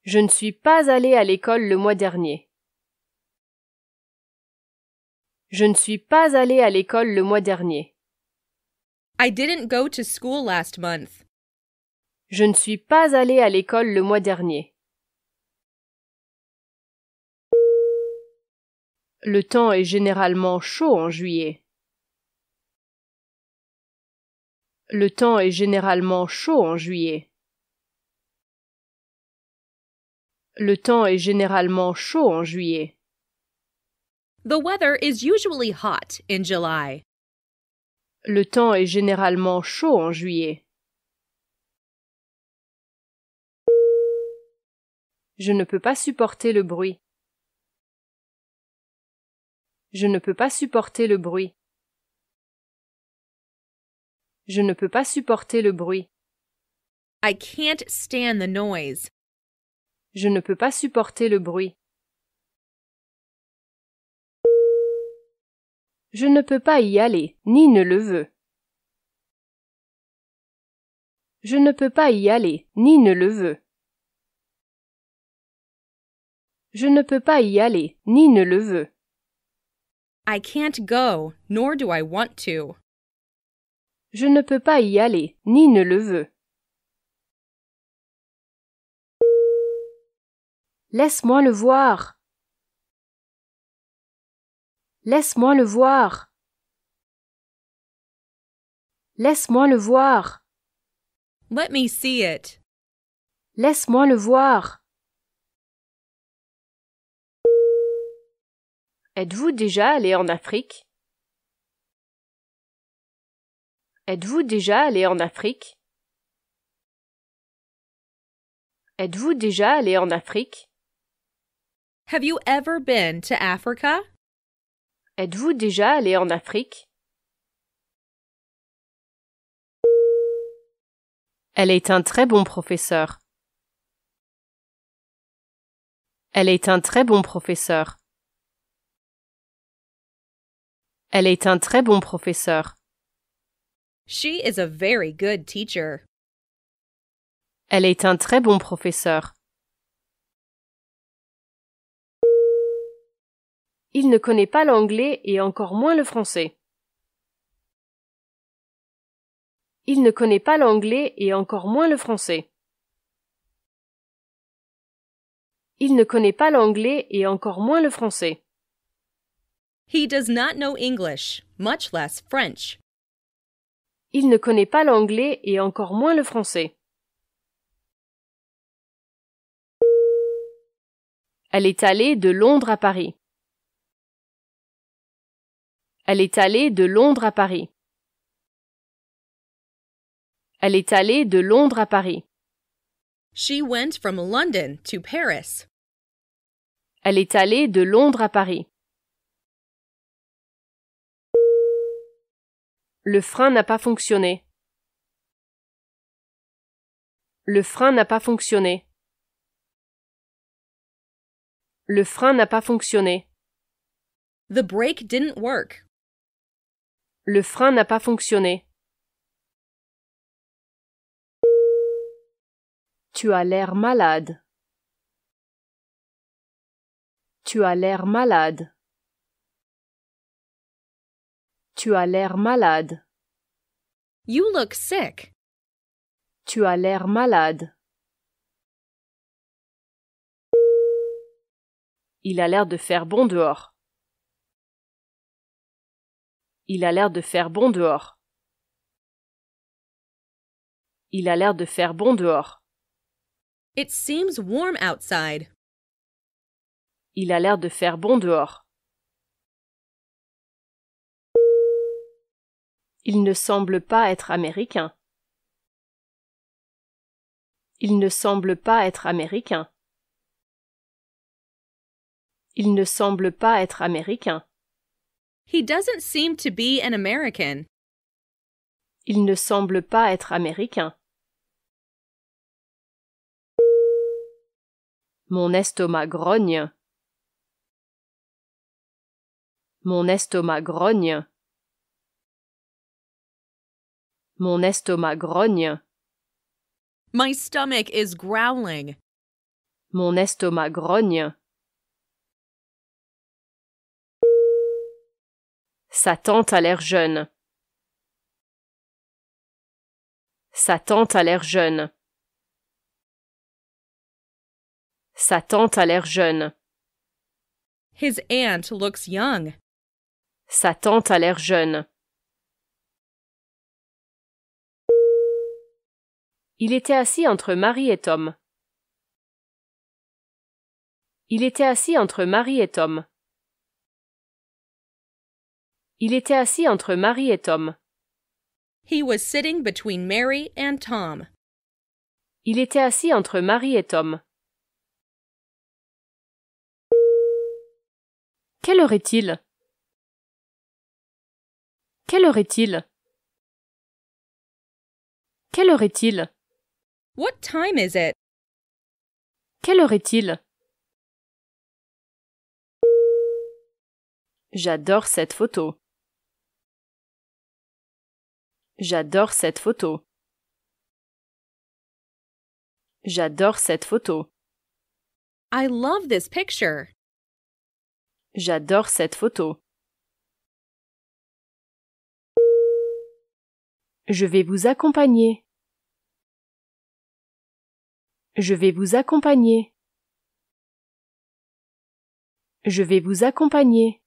Je ne suis pas allé à l'école le mois dernier. Je ne suis pas allé à l'école le mois dernier. I didn't go to school last month. Je ne suis pas allé à l'école le mois dernier. Le temps est généralement chaud en juillet. Le temps est généralement chaud en juillet. Le temps est généralement chaud en juillet. The weather is usually hot in July. Le temps est généralement chaud en juillet. Je ne peux pas supporter le bruit. Je ne peux pas supporter le bruit. Je ne peux pas supporter le bruit. I can't stand the noise. Je ne peux pas supporter le bruit. Je ne peux pas y aller, ni ne le veux. Je ne peux pas y aller, ni ne le veux. Je ne peux pas y aller, ni ne le veux. I can't go, nor do I want to. Je ne peux pas y aller, ni ne le veux. Laisse-moi le voir. Laisse-moi le voir. Laisse-moi le voir. Let me see it. Laisse-moi le voir. Êtes-vous déjà allé en Afrique Êtes-vous déjà allé en Afrique Êtes-vous déjà allé en Afrique Have you ever been to Africa? Êtes-vous déjà allé en Afrique Elle est un très bon professeur. Elle est un très bon professeur. Elle est un très bon professeur. She is a very good teacher. Elle est un très bon professeur. Il ne connaît pas l'anglais et encore moins le français. Il ne connaît pas l'anglais et encore moins le français. Il ne connaît pas l'anglais et encore moins le français. He does not know English, much less French. Il ne connaît pas l'anglais et encore moins le français. Elle est allée de Londres à Paris. Elle est allée de Londres à Paris. Elle est allée de Londres à Paris. She went from London to Paris. Elle est allée de Londres à Paris. Le frein n'a pas fonctionné. Le frein n'a pas fonctionné. Le frein n'a pas fonctionné. The brake didn't work. Le frein n'a pas fonctionné. Tu as l'air malade. Tu as l'air malade. Tu as l'air malade. You look sick. Tu as l'air malade. Il a l'air de faire bon dehors. Il a l'air de faire bon dehors. Il a l'air de faire bon dehors. It seems warm outside. Il a l'air de faire bon dehors. Il ne semble pas être américain. Il ne semble pas être américain. Il ne semble pas être américain. He doesn't seem to be an American. Il ne semble pas être américain. Mon estomac grogne. Mon estomac grogne. Mon estomac grogne. My stomach is growling. Mon estomac grogne. Sa tante a l'air jeune. Sa tante a l'air jeune. Sa tante a l'air jeune. His aunt looks young. Sa tante a l'air jeune. Il était assis entre Marie et Tom. Il était assis entre Marie et Tom. Il était assis entre Marie et Tom. He was sitting between Mary Tom. Il était assis entre Marie et Tom. Quelle heure est-il Quelle heure est-il Quelle heure est-il What time it Quelle heure est-il J'adore cette photo. J'adore cette photo. J'adore cette photo. I love this picture. J'adore cette photo. Je vais vous accompagner. Je vais vous accompagner. Je vais vous accompagner.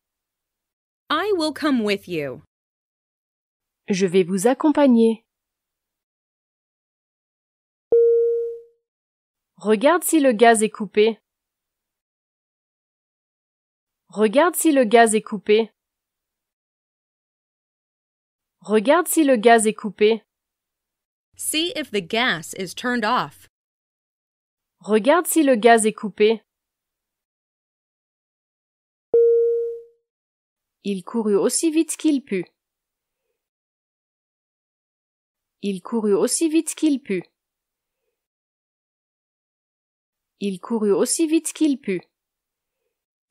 I will come with you. Je vais vous accompagner. Regarde si le gaz est coupé. Regarde si le gaz est coupé. Regarde si le gaz est coupé. See if the gas is turned off. Regarde si le gaz est coupé. Il courut aussi vite qu'il put. Il courut aussi vite qu'il put. Il courut aussi vite qu'il put.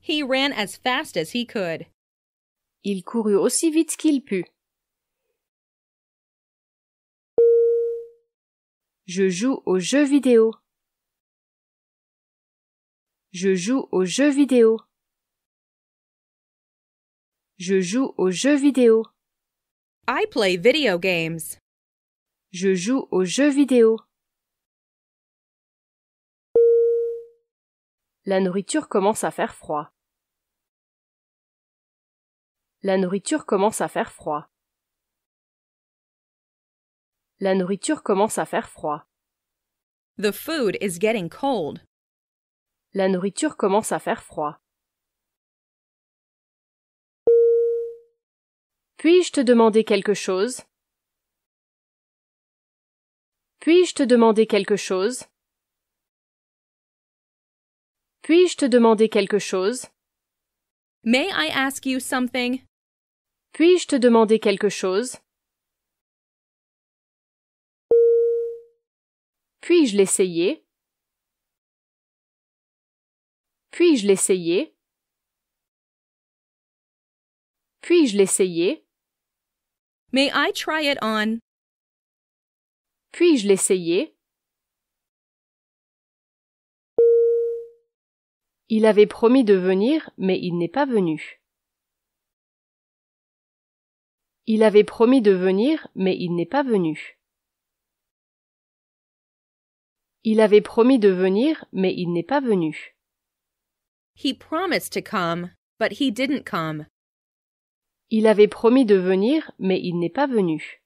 He ran as fast as he could. Il courut aussi vite qu'il put. Je joue aux jeux vidéo. Je joue aux jeux vidéo. Je joue aux jeux vidéo. I play video games. Je joue aux jeux vidéo. La nourriture commence à faire froid. La nourriture commence à faire froid. La nourriture commence à faire froid. The food is getting cold. La nourriture commence à faire froid. Puis-je te demander quelque chose puis-je te demander quelque chose Puis-je te demander quelque chose May I ask you something Puis-je te demander quelque chose Puis-je l'essayer Puis-je l'essayer Puis-je l'essayer May I try it on puis-je l'essayer Il avait promis de venir, mais il n'est pas venu. Il avait promis de venir, mais il n'est pas venu. Il avait promis de venir, mais il n'est pas venu. He promised to come, but he didn't come. Il avait promis de venir, mais il n'est pas venu.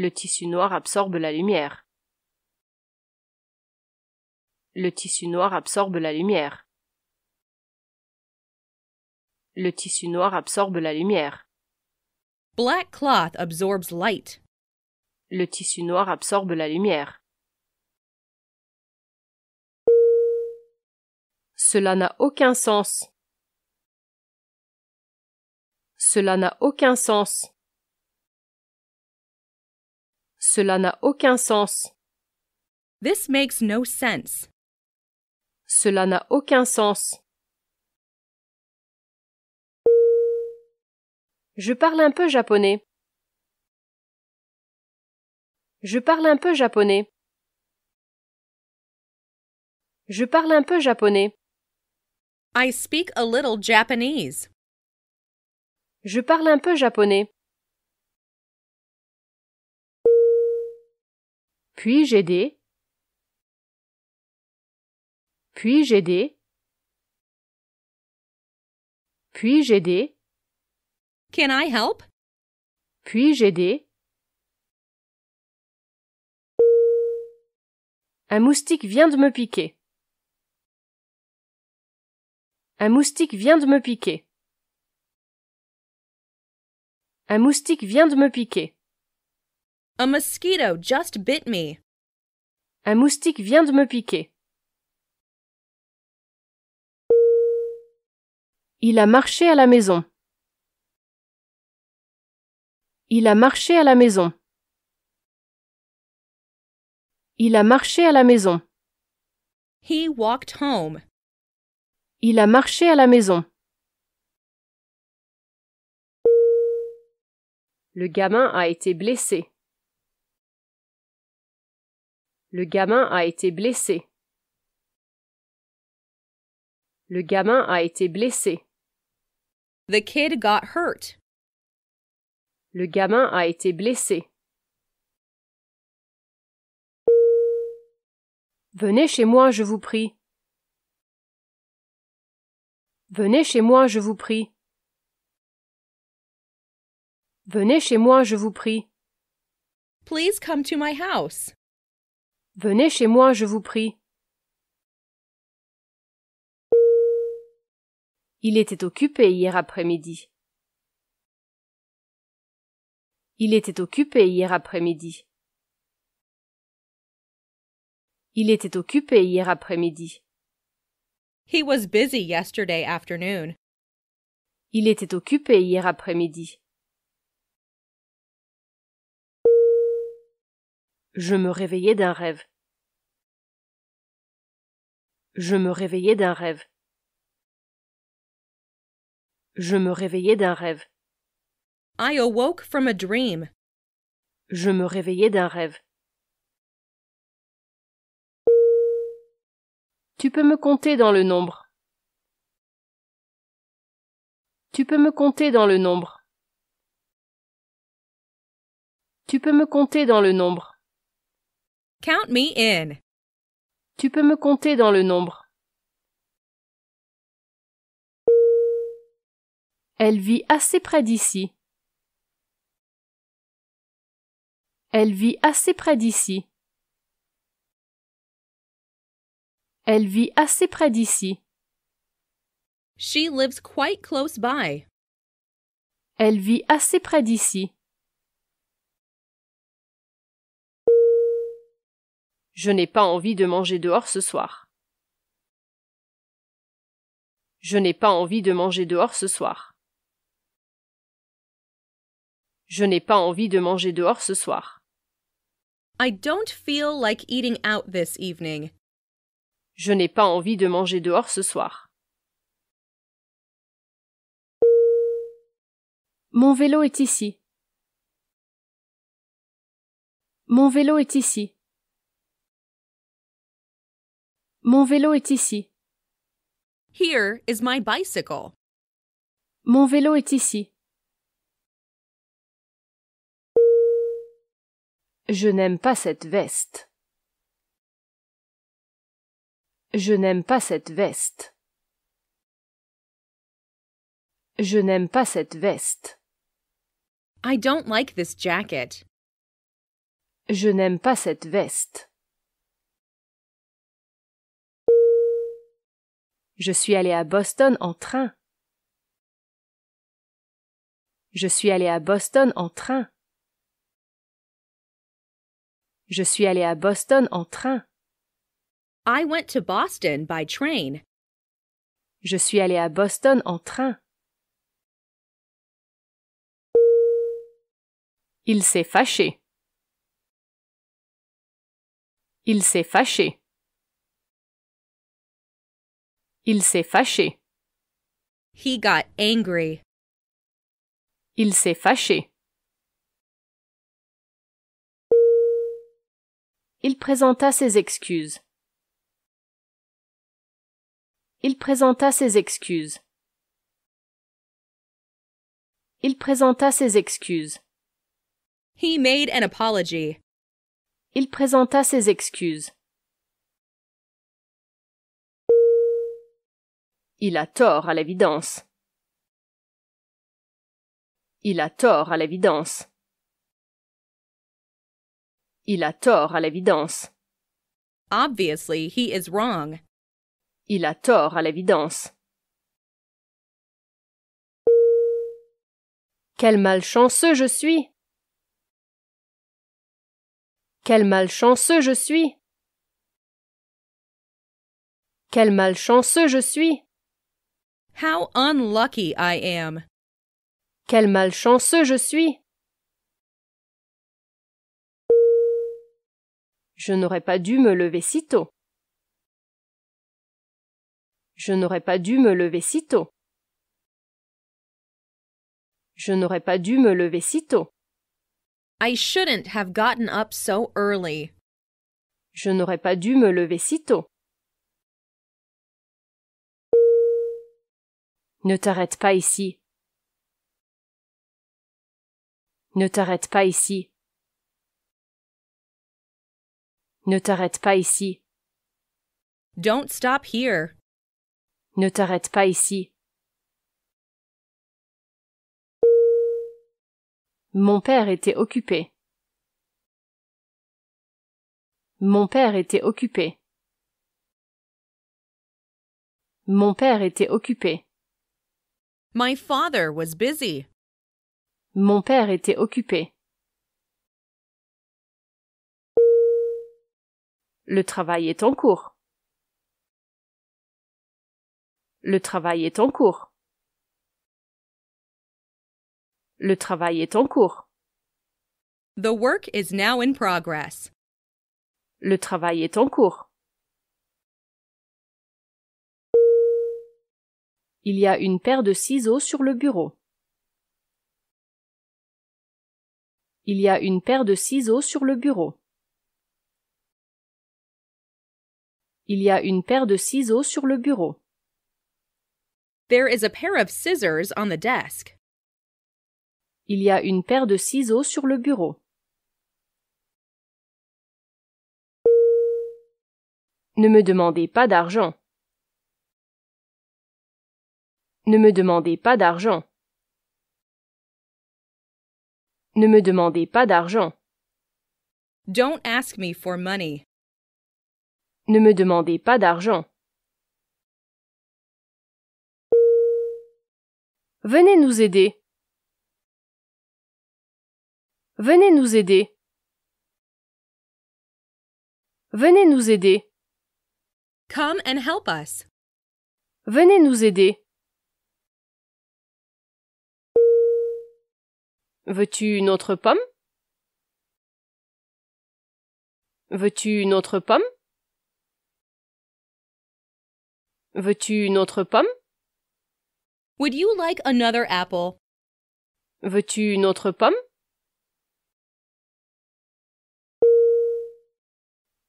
Le tissu noir absorbe la lumière. Le tissu noir absorbe la lumière. Le tissu noir absorbe la lumière. Black cloth absorbs light. Le tissu noir absorbe la lumière. Cela n'a aucun sens. Cela n'a aucun sens. Cela n'a aucun sens. This makes no sense. Cela n'a aucun sens. Je parle un peu japonais. Je parle un peu japonais. Je parle un peu japonais. I speak a little Japanese. Je parle un peu japonais. Puis-je aider Puis-je aider Puis-je aider Can I help Puis-je aider Un moustique vient de me piquer. Un moustique vient de me piquer. Un moustique vient de me piquer. A mosquito Un moustique vient de me piquer. Il a marché à la maison. Il a marché à la maison. Il a marché à la maison. He walked home. Il a marché à la maison. Le gamin a été blessé. Le gamin a été blessé. Le gamin a été blessé. The kid got hurt. Le gamin a été blessé. Venez chez moi, je vous prie. Venez chez moi, je vous prie. Venez chez moi, je vous prie. Please come to my house. Venez chez moi, je vous prie. Il était occupé hier après-midi. Il était occupé hier après-midi. Il était occupé hier après-midi. He was busy yesterday afternoon. Il était occupé hier après-midi. Je me réveillais d'un rêve. Je me réveillais d'un rêve. Je me réveillais d'un rêve. I awoke from a dream. Je me réveillais d'un rêve. Tu peux me compter dans le nombre. Tu peux me compter dans le nombre. Tu peux me compter dans le nombre. Count me in. Tu peux me compter dans le nombre. Elle vit assez près d'ici. Elle vit assez près d'ici. Elle vit assez près d'ici. She lives quite close by. Elle vit assez près d'ici. Je n'ai pas envie de manger dehors ce soir. Je n'ai pas envie de manger dehors ce soir. Je n'ai pas envie de manger dehors ce soir. I don't feel like eating out this evening. Je n'ai pas envie de manger dehors ce soir. Mon vélo est ici. Mon vélo est ici. Mon vélo est ici. Here is my bicycle. Mon vélo est ici. Je n'aime pas cette veste. Je n'aime pas cette veste. Je n'aime pas cette veste. I don't like this jacket. Je n'aime pas cette veste. Je suis allé à Boston en train. Je suis allé à Boston en train. Je suis allé à Boston en train. I went to Boston by train. Je suis allé à Boston en train. Il s'est fâché. Il s'est fâché. Il s'est fâché. He got angry. Il s'est fâché. Il présenta ses excuses. Il présenta ses excuses. Il présenta ses excuses. He made an apology. Il présenta ses excuses. Il a tort à l'évidence. Il a tort à l'évidence. Il a tort à l'évidence. Obviously, he is wrong. Il a tort à l'évidence. Quel malchanceux je suis. Quel malchanceux je suis. Quel malchanceux je suis. How unlucky I am. Quel malchanceux je suis. Je n'aurais pas dû me lever si tôt. Je n'aurais pas dû me lever si tôt. Je n'aurais pas dû me lever si tôt. I shouldn't have gotten up so early. Je n'aurais pas dû me lever si tôt. Ne t'arrête pas ici. Ne t'arrête pas ici. Ne t'arrête pas ici. Don't stop here. Ne t'arrête pas ici. Mon père était occupé. Mon père était occupé. Mon père était occupé. My father was busy. Mon père était occupé. Le travail est en cours. Le travail est en cours. Le travail est en cours. The work is now in progress. Le travail est en cours. Il y a une paire de ciseaux sur le bureau. Il y a une paire de ciseaux sur le bureau. Il y a une paire de ciseaux sur le bureau. There is a pair of scissors on the desk. Il y a une paire de ciseaux sur le bureau. Ne me demandez pas d'argent. Ne me demandez pas d'argent. Ne me demandez pas d'argent. Don't ask me for money. Ne me demandez pas d'argent. Venez nous aider. Venez nous aider. Venez nous aider. Come and help us. Venez nous aider. Veux-tu une autre pomme Veux-tu une autre pomme Veux-tu une autre pomme Would you like another apple Veux-tu une autre pomme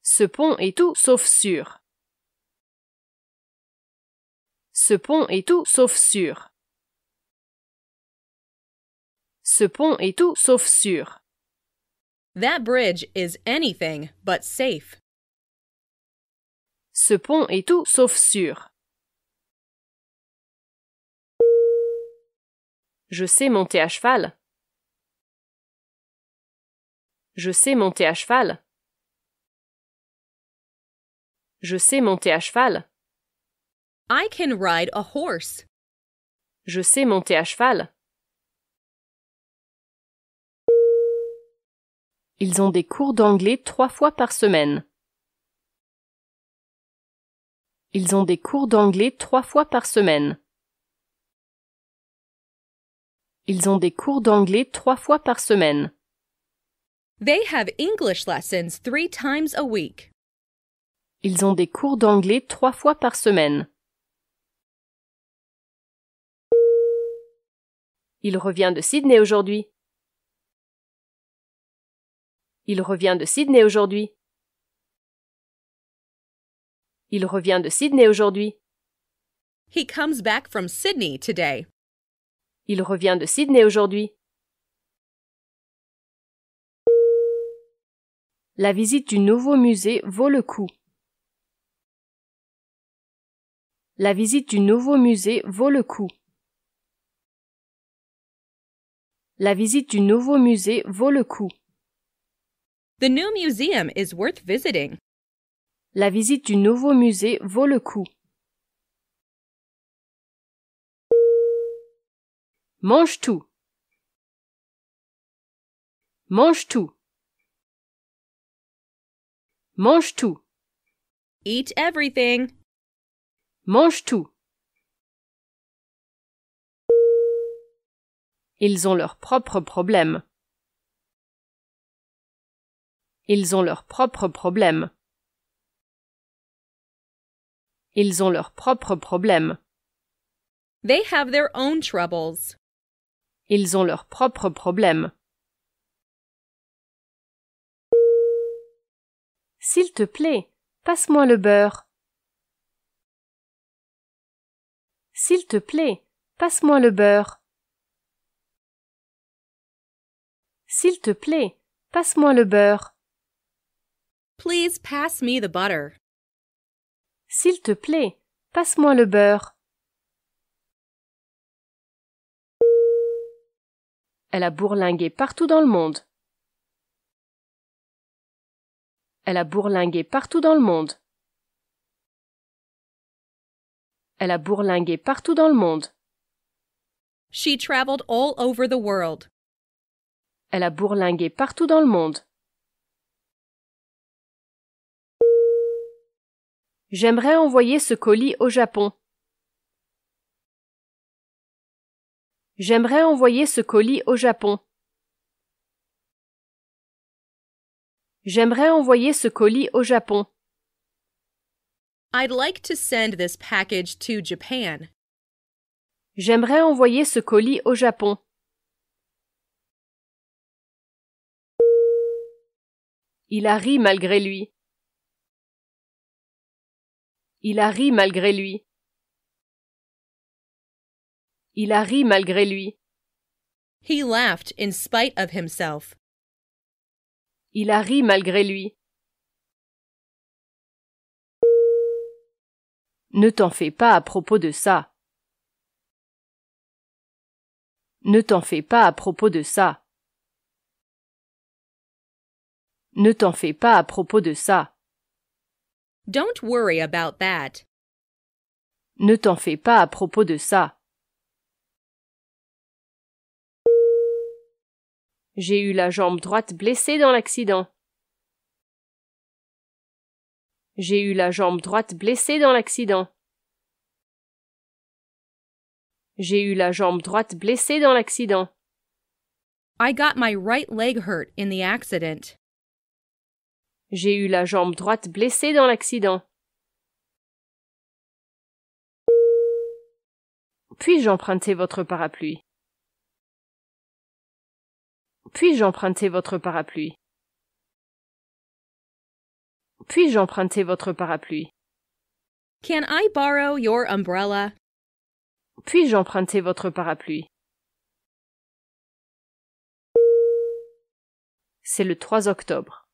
Ce pont est tout sauf sûr. Ce pont est tout sauf sûr. Ce pont est tout sauf sûr. That bridge is anything but safe. Ce pont est tout sauf sûr. Je sais monter à cheval. Je sais monter à cheval. Je sais monter à cheval. I can ride a horse. Je sais monter à cheval. Ils ont des cours d'anglais trois fois par semaine. Ils ont des cours d'anglais trois fois par semaine. Ils ont des cours d'anglais trois fois par semaine. They have English lessons three times a week. Ils ont des cours d'anglais trois fois par semaine. Il revient de Sydney aujourd'hui. Il revient de Sydney aujourd'hui. Il revient de Sydney aujourd'hui. He comes back from Sydney today. Il revient de Sydney aujourd'hui. La visite du nouveau musée vaut le coup. La visite du nouveau musée vaut le coup. La visite du nouveau musée vaut le coup. The new museum is worth visiting. La visite du nouveau musée vaut le coup. Mange tout. Mange tout. Mange tout. Eat everything. Mange tout. Ils ont leurs propres problèmes. Ils ont leurs propres problèmes. Ils ont leurs propres problèmes. They have their own troubles. Ils ont leurs propres problèmes. S'il te plaît, passe-moi le beurre. S'il te plaît, passe-moi le beurre. S'il te plaît, passe-moi le beurre. Please pass me the butter. S'il te plaît, passe-moi le beurre. Elle a bourlingué partout dans le monde. Elle a bourlingué partout dans le monde. Elle a bourlingué partout dans le monde. She traveled all over the world. Elle a bourlingué partout dans le monde. J'aimerais envoyer ce colis au Japon. J'aimerais envoyer ce colis au Japon. J'aimerais envoyer ce colis au Japon. I'd like to send this package to Japan. J'aimerais envoyer ce colis au Japon. Il a ri malgré lui. Il a ri malgré lui. Il a ri malgré lui. He laughed in spite of himself. Il a ri malgré lui. Ne t'en fais pas à propos de ça. Ne t'en fais pas à propos de ça. Ne t'en fais pas à propos de ça. Don't worry about that. Ne t'en fais pas à propos de ça. J'ai eu la jambe droite blessée dans l'accident. J'ai eu la jambe droite blessée dans l'accident. J'ai eu la jambe droite blessée dans l'accident. I got my right leg hurt in the accident. J'ai eu la jambe droite blessée dans l'accident. Puis-je emprunter votre parapluie? Puis-je emprunter votre parapluie? Puis-je emprunter votre parapluie? Can I borrow your umbrella? Puis-je emprunter votre parapluie? C'est le 3 octobre.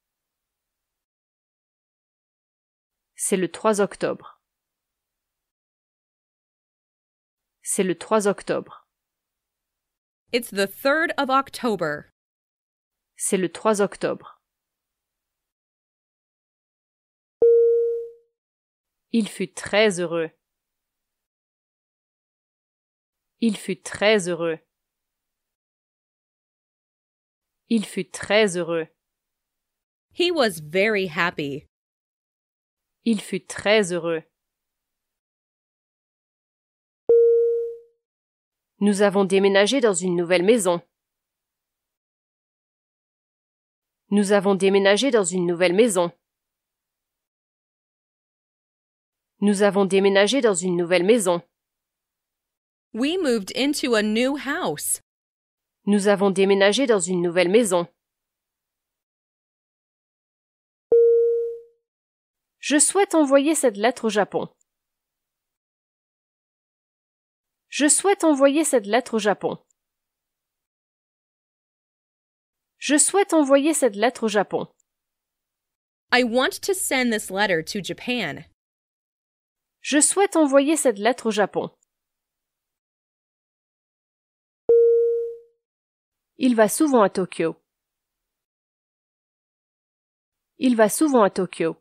C'est le 3 octobre. C'est le 3 octobre. It's the 3 of October. C'est le 3 octobre. Il fut très heureux. Il fut très heureux. Il fut très heureux. He was very happy. Il fut très heureux. Nous avons déménagé dans une nouvelle maison. Nous avons déménagé dans une nouvelle maison. Nous avons déménagé dans une nouvelle maison. We moved into a new house. Nous avons déménagé dans une nouvelle maison. Je souhaite envoyer cette lettre au Japon. Je souhaite envoyer cette lettre au Japon. Je souhaite envoyer cette lettre au Japon. I want to send this letter to Japan. Je souhaite envoyer cette lettre au Japon. Il va souvent à Tokyo. Il va souvent à Tokyo.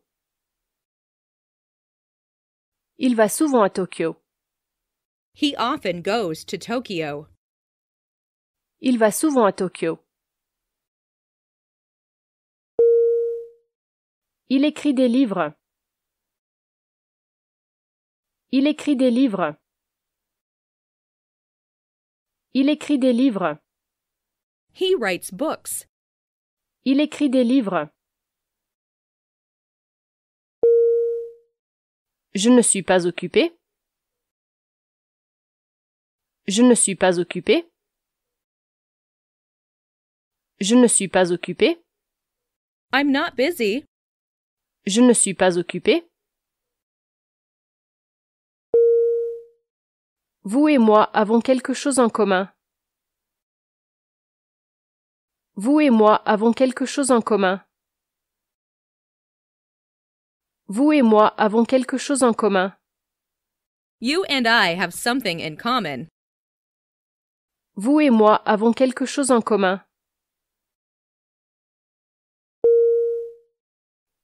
Il va souvent à Tokyo. He often goes to Tokyo. Il va souvent à Tokyo. Il écrit des livres. Il écrit des livres. Il écrit des livres. He writes books. Il écrit des livres. Je ne suis pas occupé. Je ne suis pas occupé. Je ne suis pas occupé. I'm not busy. Je ne suis pas occupé. Vous et moi avons quelque chose en commun. Vous et moi avons quelque chose en commun. Vous et moi avons quelque chose en commun. Vous et moi avons quelque chose en commun.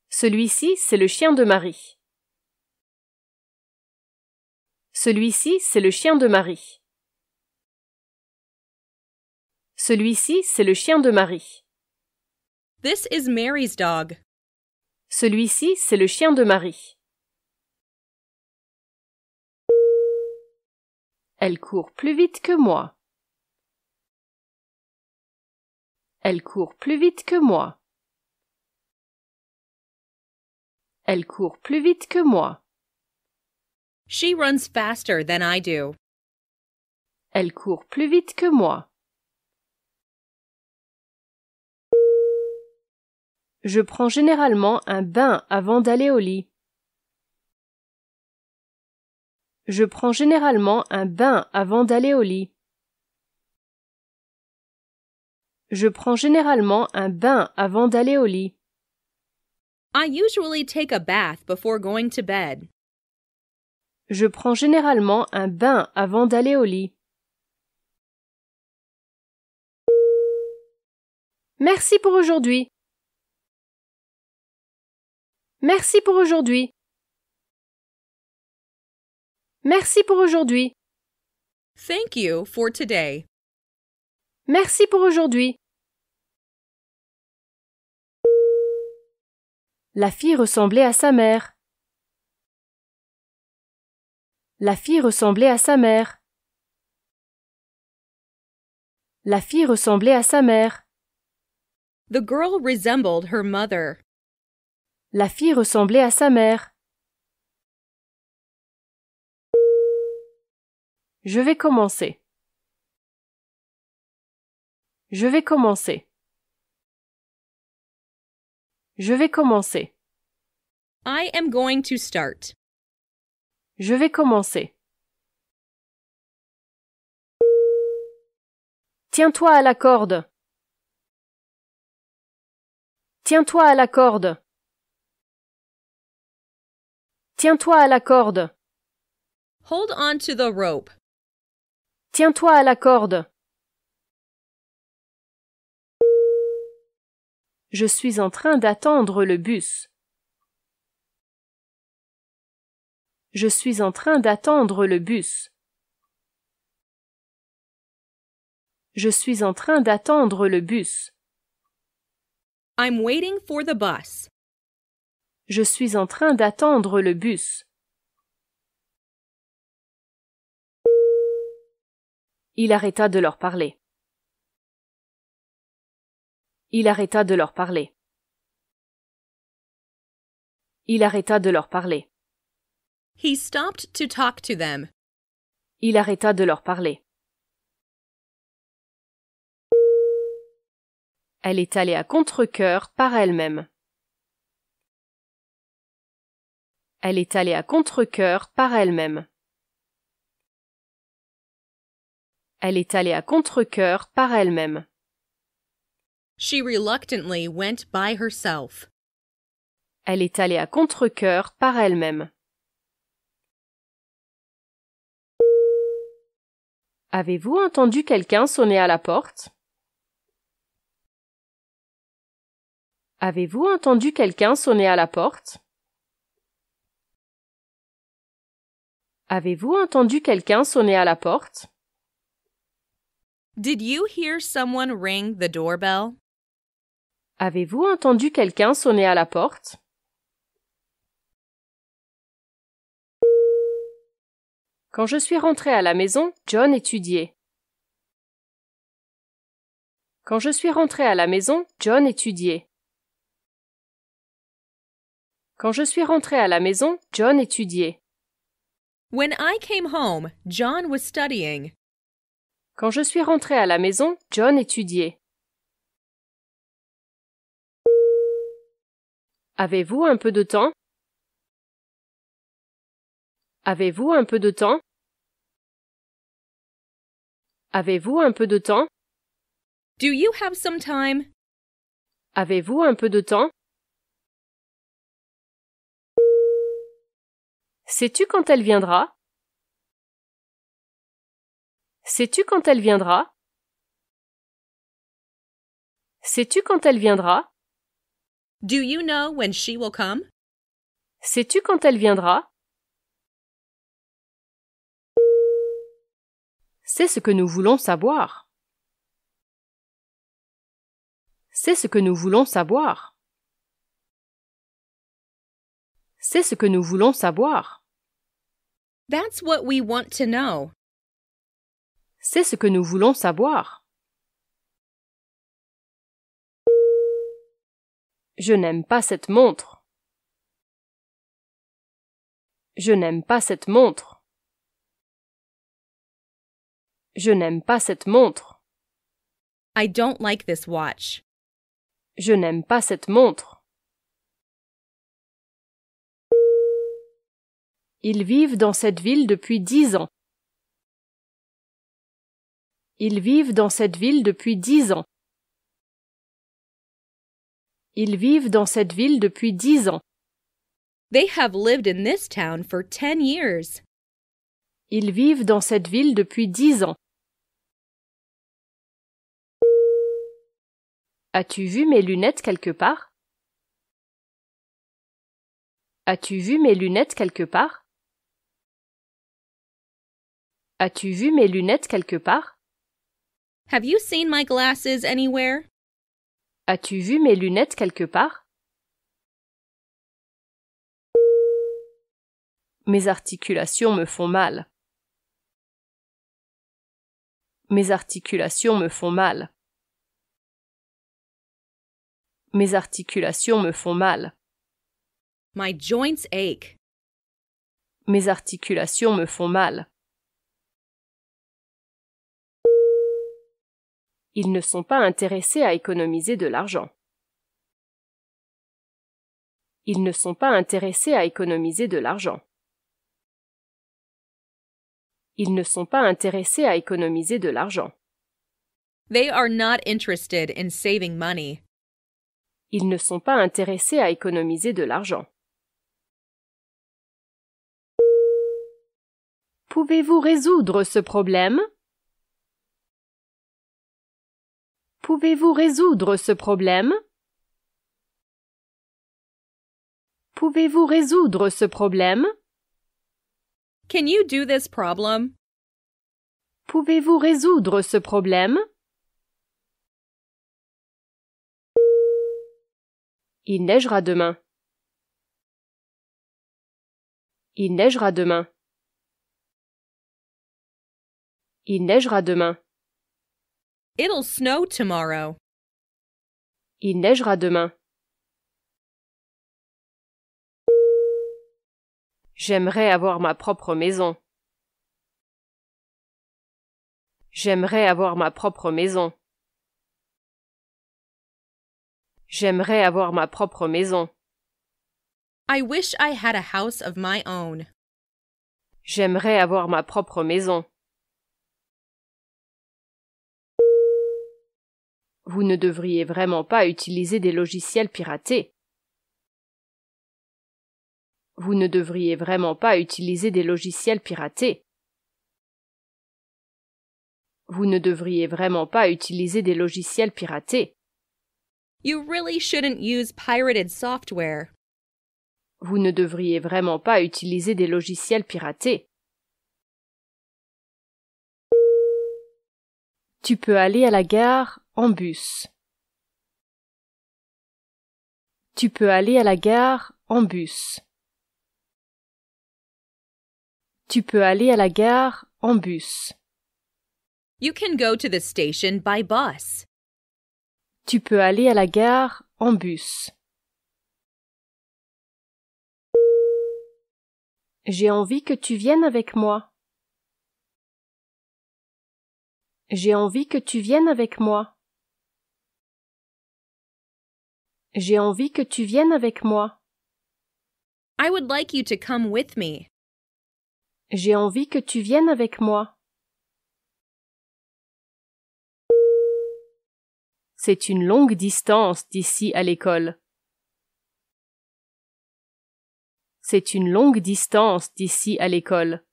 Celui-ci, c'est le chien de Marie. Celui-ci, c'est le chien de Marie. Celui-ci, c'est le chien de Marie. This is Mary's dog. Celui-ci, c'est le chien de Marie. Elle court plus vite que moi. Elle court plus vite que moi. Elle court plus vite que moi. She runs faster than I do. Elle court plus vite que moi. Je prends généralement un bain avant d'aller au lit. Je prends généralement un bain avant d'aller au lit. Je prends généralement un bain avant d'aller au lit. I usually take a bath before going to bed. Je prends généralement un bain avant d'aller au lit. Merci pour aujourd'hui. Merci pour aujourd'hui. Merci pour aujourd'hui. Thank you for today. Merci pour aujourd'hui. La fille ressemblait à sa mère. La fille ressemblait à sa mère. La fille ressemblait à sa mère. The girl resembled her mother. La fille ressemblait à sa mère. Je vais commencer. Je vais commencer. Je vais commencer. I am going to start. Je vais commencer. Tiens-toi à la corde. Tiens-toi à la corde. Tiens-toi à la corde. Hold on to the rope. Tiens-toi à la corde. Je suis en train d'attendre le bus. Je suis en train d'attendre le bus. Je suis en train d'attendre le bus. I'm waiting for the bus. Je suis en train d'attendre le bus. Il arrêta de leur parler. Il arrêta de leur parler. Il arrêta de leur parler. He stopped to talk to them. Il arrêta de leur parler. Elle est allée à contre-cœur par elle-même. Elle est allée à contre-cœur par elle-même. Elle est allée à contre-cœur par elle-même. She reluctantly went by herself. Elle est allée à contre-cœur par elle-même. Avez-vous entendu quelqu'un sonner à la porte Avez-vous entendu quelqu'un sonner à la porte Avez-vous entendu quelqu'un sonner à la porte? Did you hear someone ring the doorbell? Avez-vous entendu quelqu'un sonner à la porte? Quand je suis rentré à la maison, John étudiait. Quand je suis rentré à la maison, John étudiait. Quand je suis rentré à la maison, John étudiait. When I came home, John was studying. Quand je suis rentré à la maison, John étudiait. Avez-vous un peu de temps Avez-vous un peu de temps Avez-vous un peu de temps Do you have some time Avez-vous un peu de temps Sais-tu quand elle viendra Sais-tu quand elle viendra Sais-tu quand elle viendra Do you know when she will come Sais-tu quand elle viendra C'est ce que nous voulons savoir. C'est ce que nous voulons savoir. C'est ce que nous voulons savoir. That's what we want to know. C'est ce que nous voulons savoir. Je n'aime pas cette montre. Je n'aime pas cette montre. Je n'aime pas cette montre. I don't like this watch. Je n'aime pas cette montre. Ils vivent dans cette ville depuis dix ans. Ils vivent dans cette ville depuis dix ans. Ils vivent dans cette ville depuis dix ans. They have lived in this town for ten years. Ils vivent dans cette ville depuis dix ans. As-tu vu mes lunettes quelque part As-tu vu mes lunettes quelque part As-tu vu mes lunettes quelque part? Have you seen my glasses anywhere? As-tu vu mes lunettes quelque part? Mes articulations me font mal. Mes articulations me font mal. Mes articulations me font mal. My joints ache. Mes articulations me font mal. Ils ne sont pas intéressés à économiser de l'argent. Ils ne sont pas intéressés à économiser de l'argent. Ils ne sont pas intéressés à économiser de l'argent. They are not interested in saving money. Ils ne sont pas intéressés à économiser de l'argent. Pouvez-vous résoudre ce problème Pouvez-vous résoudre ce problème Pouvez-vous résoudre ce problème Can you do this problem Pouvez-vous résoudre ce problème Il neigera demain. Il neigera demain. Il neigera demain. It'll snow tomorrow. Il neigera demain. J'aimerais avoir ma propre maison. J'aimerais avoir ma propre maison. J'aimerais avoir ma propre maison. I wish I had a house of my own. J'aimerais avoir ma propre maison. Vous ne devriez vraiment pas utiliser des logiciels piratés. Vous ne devriez vraiment pas utiliser des logiciels piratés. Vous ne devriez vraiment pas utiliser des logiciels piratés. You really shouldn't use pirated software. Vous ne devriez vraiment pas utiliser des logiciels piratés. Tu peux aller à la gare en bus. Tu peux aller à la gare en bus. Tu peux aller à la gare en bus. You can go to the station by bus. Tu peux aller à la gare en bus. J'ai envie que tu viennes avec moi. J'ai envie que tu viennes avec moi. J'ai envie que tu viennes avec moi. I would like you to come with me. J'ai envie que tu viennes avec moi. C'est une longue distance d'ici à l'école. C'est une longue distance d'ici à l'école.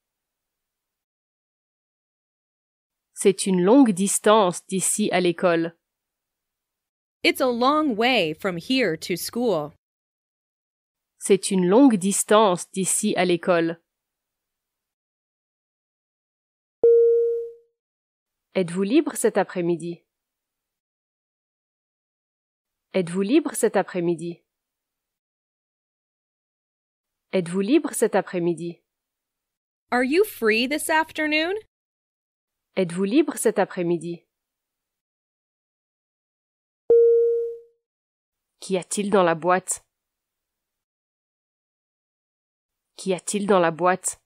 C'est une longue distance d'ici à l'école. It's a long way from here to school. C'est une longue distance d'ici à l'école. Êtes-vous libre cet après-midi Êtes-vous libre cet après-midi Êtes-vous libre cet après-midi Are you free this afternoon Êtes-vous libre cet après-midi Qu'y a-t-il dans la boîte Qu'y a-t-il dans la boîte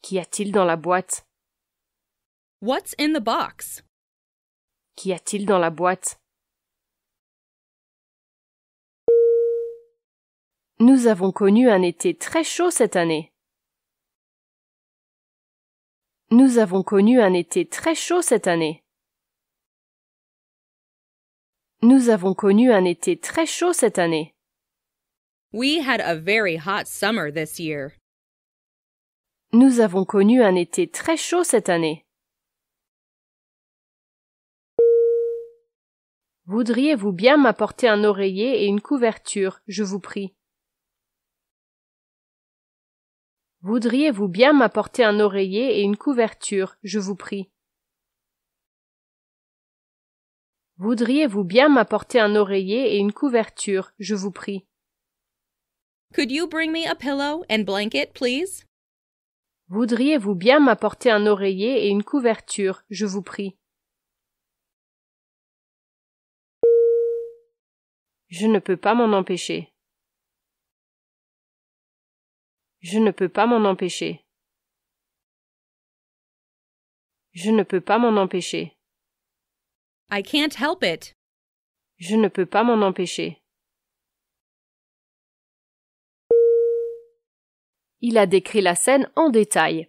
Qu'y a-t-il dans la boîte What's in the box Qu'y a-t-il dans la boîte Nous avons connu un été très chaud cette année. Nous avons connu un été très chaud cette année. Nous avons connu un été très chaud cette année. Nous avons connu un été très chaud cette année. Voudriez-vous bien m'apporter un oreiller et une couverture, je vous prie. Voudriez-vous bien m'apporter un oreiller et une couverture, je vous prie. Voudriez-vous bien m'apporter un oreiller et une couverture, je vous prie? Could you bring me a pillow and blanket, please? Voudriez-vous bien m'apporter un oreiller et une couverture, je vous prie? Je ne peux pas m'en empêcher. Je ne peux pas m'en empêcher. Je ne peux pas m'en empêcher. I can't help it. Je ne peux pas m'en empêcher. Il a décrit la scène en détail.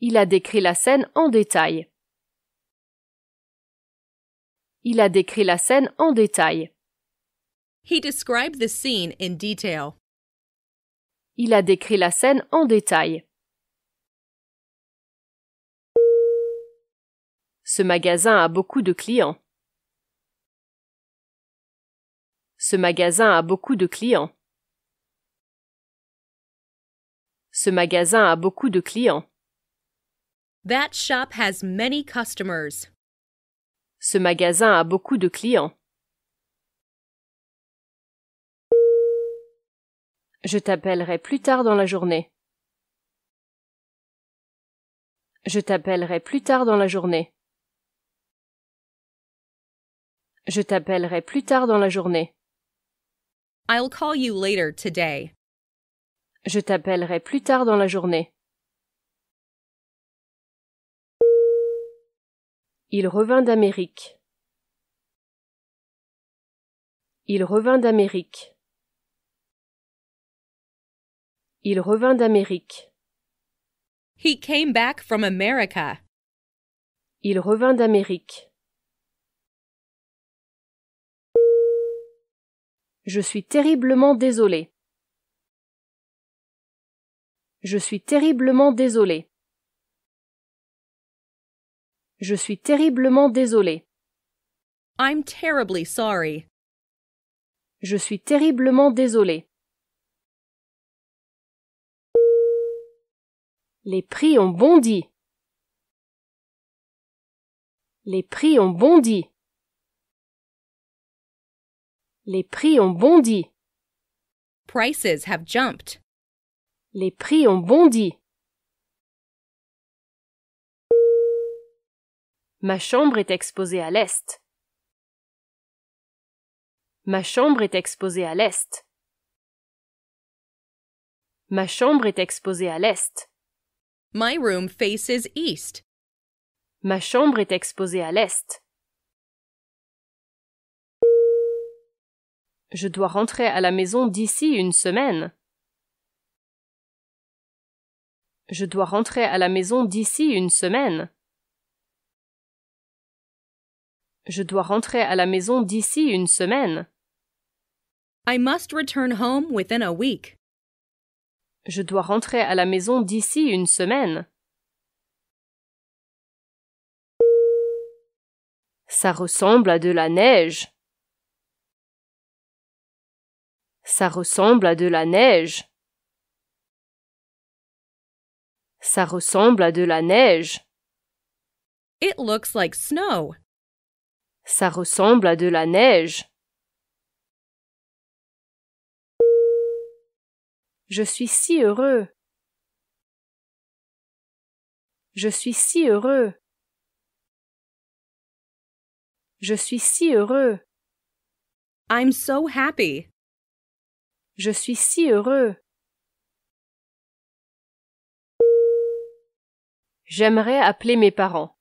Il a décrit la scène en détail. Il a décrit la scène en détail. He described the scene in detail. Il a décrit la scène en détail. Ce magasin a beaucoup de clients. Ce magasin a beaucoup de clients. Ce magasin a beaucoup de clients. That shop has many customers. Ce magasin a beaucoup de clients. Je t'appellerai plus tard dans la journée. Je t'appellerai plus tard dans la journée. Je t'appellerai plus tard dans la journée. I'll call you later today. Je t'appellerai plus tard dans la journée. Il revint d'Amérique. Il revint d'Amérique. Il revint d'Amérique. He came back from America. Il revint d'Amérique. Je suis terriblement désolé. Je suis terriblement désolé. Je suis terriblement désolé. I'm terribly sorry. Je suis terriblement désolé. Les prix ont bondi. Les prix ont bondi. Les prix ont bondi. Prices have jumped. Les prix ont bondi. Ma chambre est exposée à l'est. Ma chambre est exposée à l'est. Ma chambre est exposée à l'est. My room faces east. Ma chambre est exposée à l'est. Je dois rentrer à la maison d'ici une semaine. Je dois rentrer à la maison d'ici une semaine. Je dois rentrer à la maison d'ici une semaine. I must return home within a week. Je dois rentrer à la maison d'ici une semaine. Ça ressemble à de la neige. Ça ressemble à de la neige. Ça ressemble à de la neige. It looks like snow. Ça ressemble à de la neige. Je suis si heureux. Je suis si heureux. Je suis si heureux. I'm so happy. Je suis si heureux. J'aimerais appeler mes parents.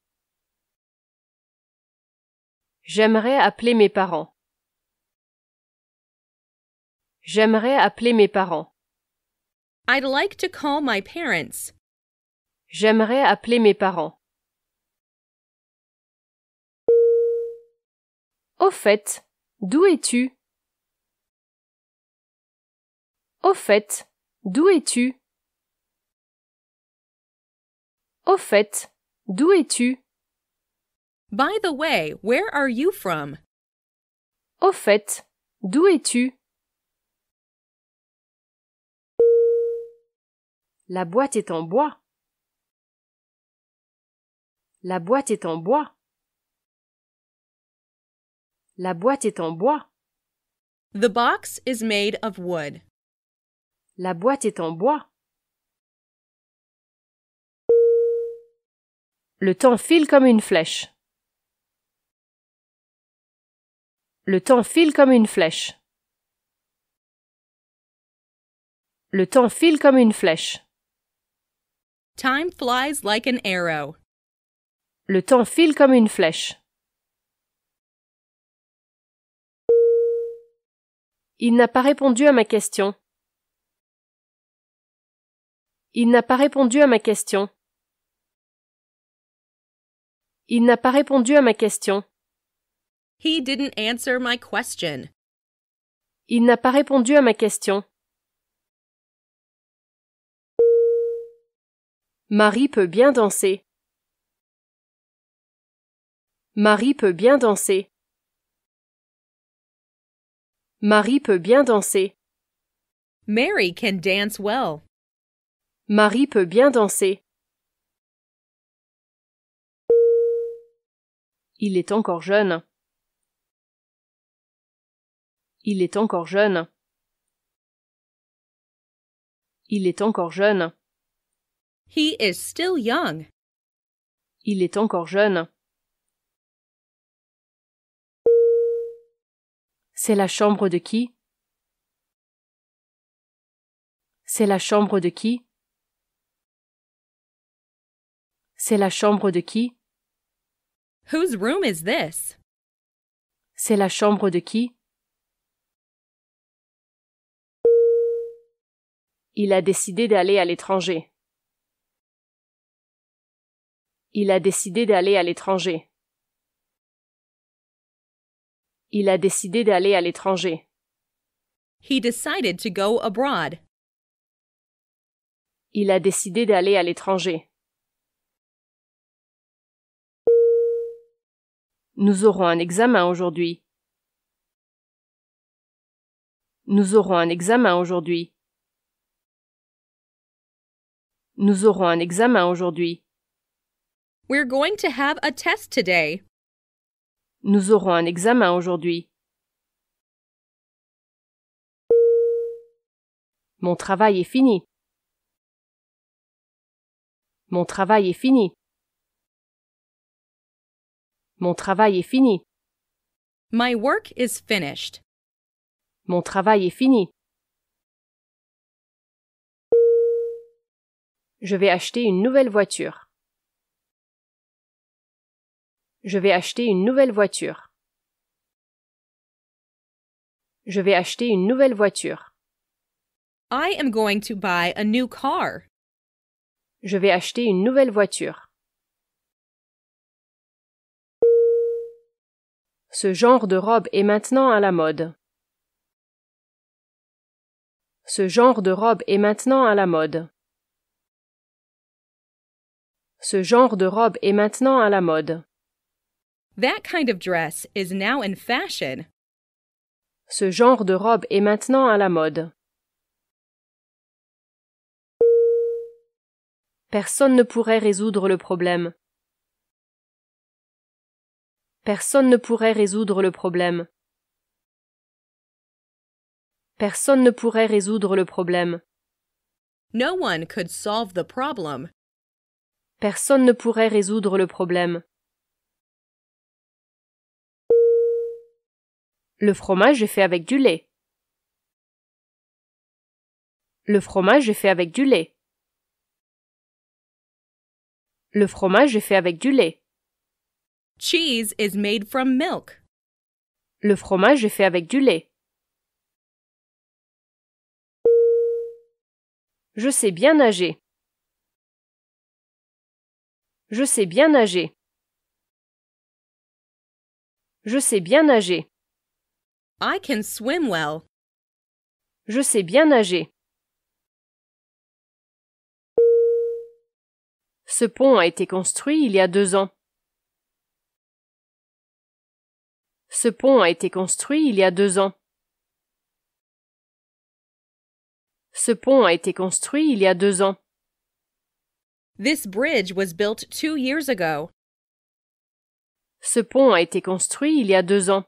J'aimerais appeler mes parents. J'aimerais appeler mes parents. I'd like to call my parents. J'aimerais appeler mes parents. Au fait, d'où es-tu au fait, d'où es-tu Au fait, d'où es-tu By the way, where are you from Au fait, d'où es-tu La boîte est en bois. La boîte est en bois. La boîte est en bois. The box is made of wood. La boîte est en bois. Le temps file comme une flèche. Le temps file comme une flèche. Le temps file comme une flèche. Time flies like an arrow. Le temps file comme une flèche. Il n'a pas répondu à ma question. Il n'a pas répondu à ma question. Il n'a pas répondu à ma question. He didn't answer my question. Il n'a pas répondu à ma question. Marie peut bien danser. Marie peut bien danser. Marie peut bien danser. Mary can dance well. Marie peut bien danser. Il est encore jeune. Il est encore jeune. Il est encore jeune. He is still young. Il est encore jeune. C'est la chambre de qui C'est la chambre de qui C'est la chambre de qui? Whose room is this? C'est la chambre de qui? Il a décidé d'aller à l'étranger. Il a décidé d'aller à l'étranger. Il a décidé d'aller à l'étranger. He decided to go abroad. Il a décidé d'aller à l'étranger. Nous aurons un examen aujourd'hui. Nous aurons un examen aujourd'hui. Nous aurons un examen aujourd'hui. We're going to have a test today. Nous aurons un examen aujourd'hui. Mon travail est fini. Mon travail est fini. Mon travail est fini. My work is finished. Mon travail est fini. Je vais acheter une nouvelle voiture. Je vais acheter une nouvelle voiture. Je vais acheter une nouvelle voiture. I am going to buy a new car. Je vais acheter une nouvelle voiture. Ce genre de robe est maintenant à la mode. Ce genre de robe est maintenant à la mode. Ce genre de robe est maintenant à la mode. That kind of dress is now in fashion. Ce genre de robe est maintenant à la mode. Personne ne pourrait résoudre le problème. Personne ne pourrait résoudre le problème. Personne ne pourrait résoudre le problème. No one could solve the problem. Personne ne pourrait résoudre le problème. Le fromage est fait avec du lait. Le fromage est fait avec du lait. Le fromage est fait avec du lait. Cheese is made from milk. Le fromage est fait avec du lait. Je sais bien nager. Je sais bien nager. Je sais bien nager. I can swim well. Je sais bien nager. Ce pont a été construit il y a deux ans. Ce pont a été construit il y a deux ans. Ce pont a été construit il y a deux ans. This bridge was built two years ago. Ce pont a été construit il y a deux ans.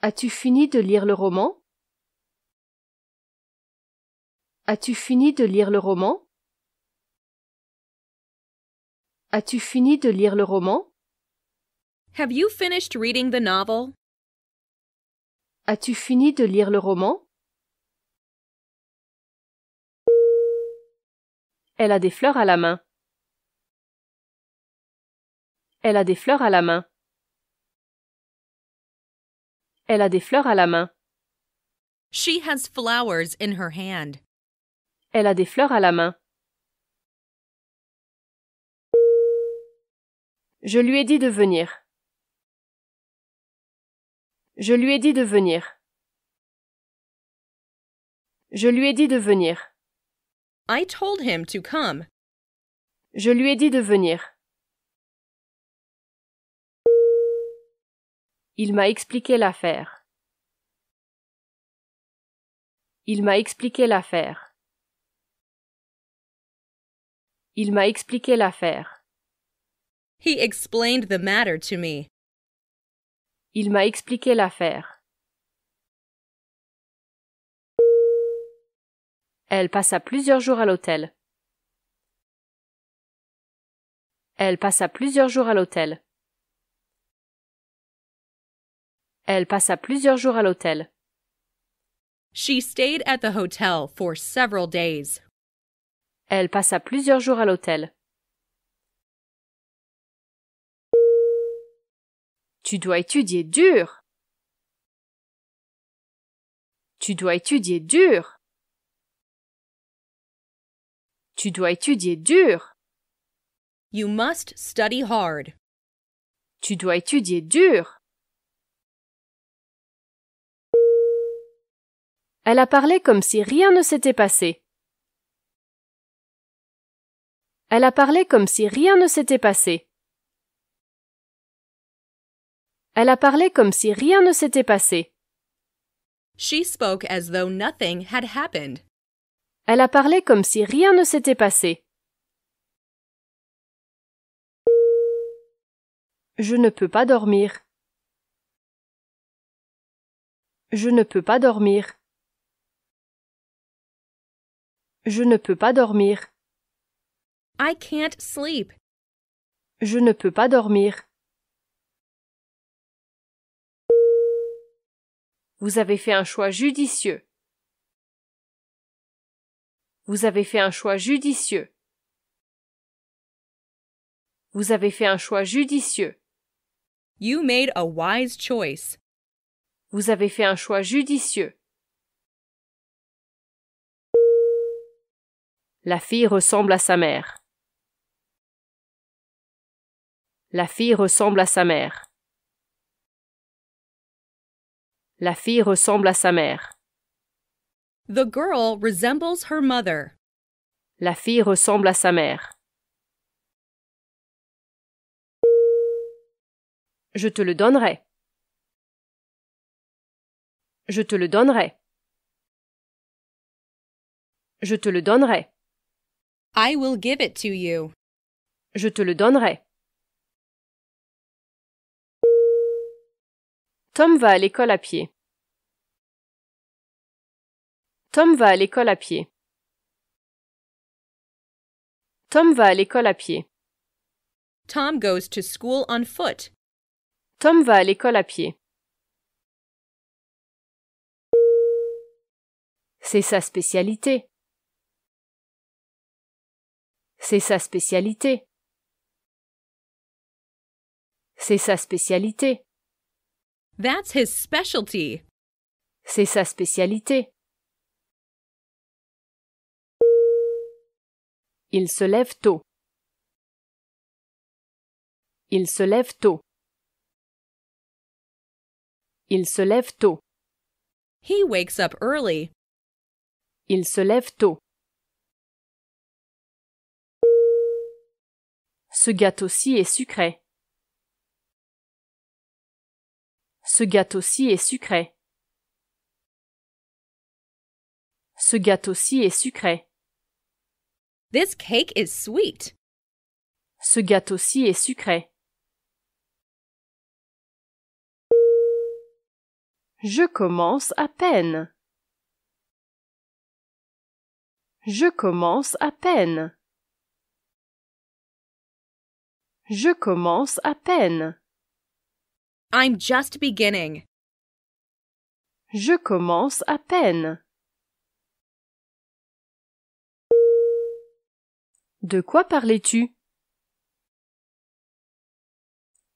As-tu fini de lire le roman As-tu fini de lire le roman As-tu fini de lire le roman? Have you finished reading the novel? As-tu fini de lire le roman? Elle a des fleurs à la main. Elle a des fleurs à la main. Elle a des fleurs à la main. She has flowers in her hand. Elle a des fleurs à la main. Je lui ai dit de venir. Je lui ai dit de venir. Je lui ai dit de venir. I told him to come. Je lui ai dit de venir. Il m'a expliqué l'affaire. Il m'a expliqué l'affaire. Il m'a expliqué l'affaire. He explained the matter to me. Il m'a expliqué l'affaire. Elle passa plusieurs jours à l'hôtel. Elle passa plusieurs jours à l'hôtel. Elle passa plusieurs jours à l'hôtel. She stayed at the hotel for several days. Elle passa plusieurs jours à l'hôtel. Tu dois étudier dur. Tu dois étudier dur. Tu dois étudier dur. You must study hard. Tu dois étudier dur. Elle a parlé comme si rien ne s'était passé. Elle a parlé comme si rien ne s'était passé. Elle a parlé comme si rien ne s'était passé. She spoke as though nothing had happened. Elle a parlé comme si rien ne s'était passé. Je ne peux pas dormir. Je ne peux pas dormir. Je ne peux pas dormir. I can't sleep. Je ne peux pas dormir. Vous avez fait un choix judicieux. Vous avez fait un choix judicieux. Vous avez fait un choix judicieux. You made a wise choice. Vous avez fait un choix judicieux. La fille ressemble à sa mère. La fille ressemble à sa mère. La fille ressemble à sa mère. The girl resembles her mother. La fille ressemble à sa mère. Je te le donnerai. Je te le donnerai. Je te le donnerai. I will give it to you. Je te le donnerai. Tom va à l'école à pied. Tom va à l'école à pied. Tom va à l'école à pied. Tom goes to school on foot. Tom va à l'école à pied. C'est sa spécialité. C'est sa spécialité. C'est sa spécialité. C'est sa spécialité. Il se lève tôt. Il se lève tôt. Il se lève tôt. He wakes up early. Il se lève tôt. Ce gâteau-ci est sucré. Ce gâteau-ci est sucré. Ce gâteau-ci est sucré. This cake is sweet. Ce gâteau-ci est sucré. Je commence à peine. Je commence à peine. Je commence à peine. I'm just beginning. Je commence à peine. De quoi parlais-tu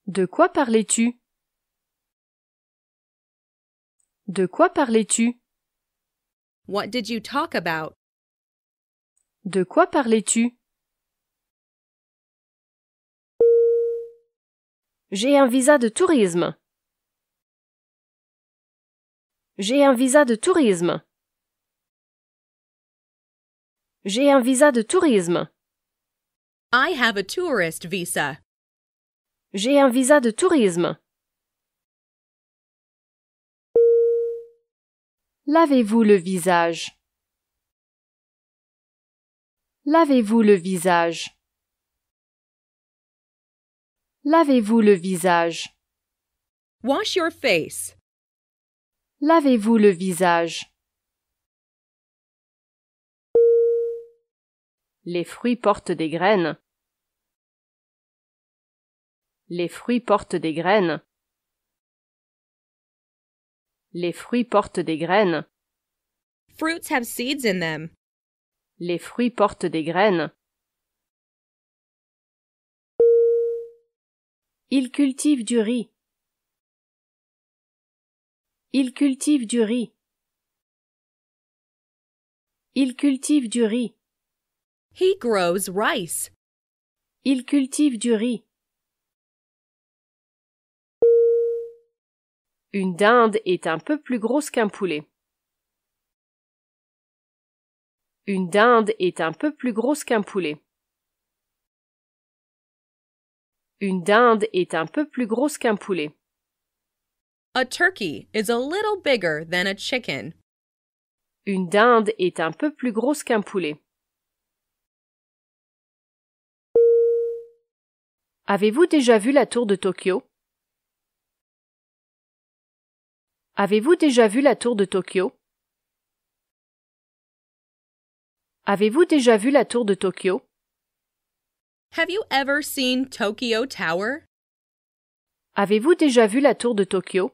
De quoi parlais-tu De quoi parlais-tu What did you talk about? De quoi parlais-tu J'ai un visa de tourisme. J'ai un visa de tourisme. J'ai un visa de tourisme. I have a tourist visa. J'ai un visa de tourisme. Lavez-vous le visage. Lavez-vous le visage. Lavez-vous le visage. Wash your face. Lavez-vous le visage. Les fruits portent des graines. Les fruits portent des graines. Les fruits portent des graines. Fruits have seeds in them. Les fruits portent des graines. Il cultive du riz. Il cultive du riz. Il cultive du riz. He grows rice. Il cultive du riz. Une dinde est un peu plus grosse qu'un poulet. Une dinde est un peu plus grosse qu'un poulet. Une dinde est un peu plus grosse qu'un poulet. A turkey is a little bigger than a chicken. Une dinde est un peu plus grosse qu'un poulet. Avez-vous déjà vu la tour de Tokyo Avez-vous déjà vu la tour de Tokyo Avez-vous déjà vu la tour de Tokyo Have you ever seen Tokyo Tower? Avez-vous déjà vu la tour de Tokyo?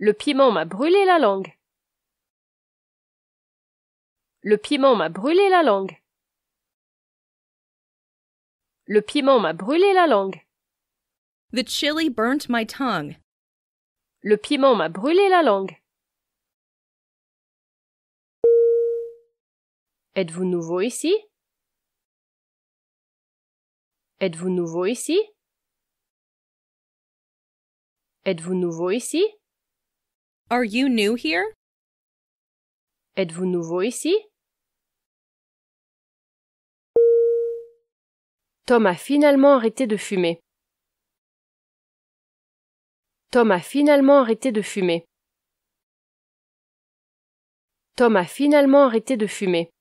Le piment m'a brûlé la langue. Le piment m'a brûlé la langue. Le piment m'a brûlé la langue. The chili burnt my tongue. Le piment m'a brûlé la langue. Êtes-vous nouveau ici Êtes-vous nouveau ici Êtes-vous nouveau ici Are you new here Êtes-vous nouveau ici Tom a finalement arrêté de fumer. Tom a finalement arrêté de fumer. Tom a finalement arrêté de fumer.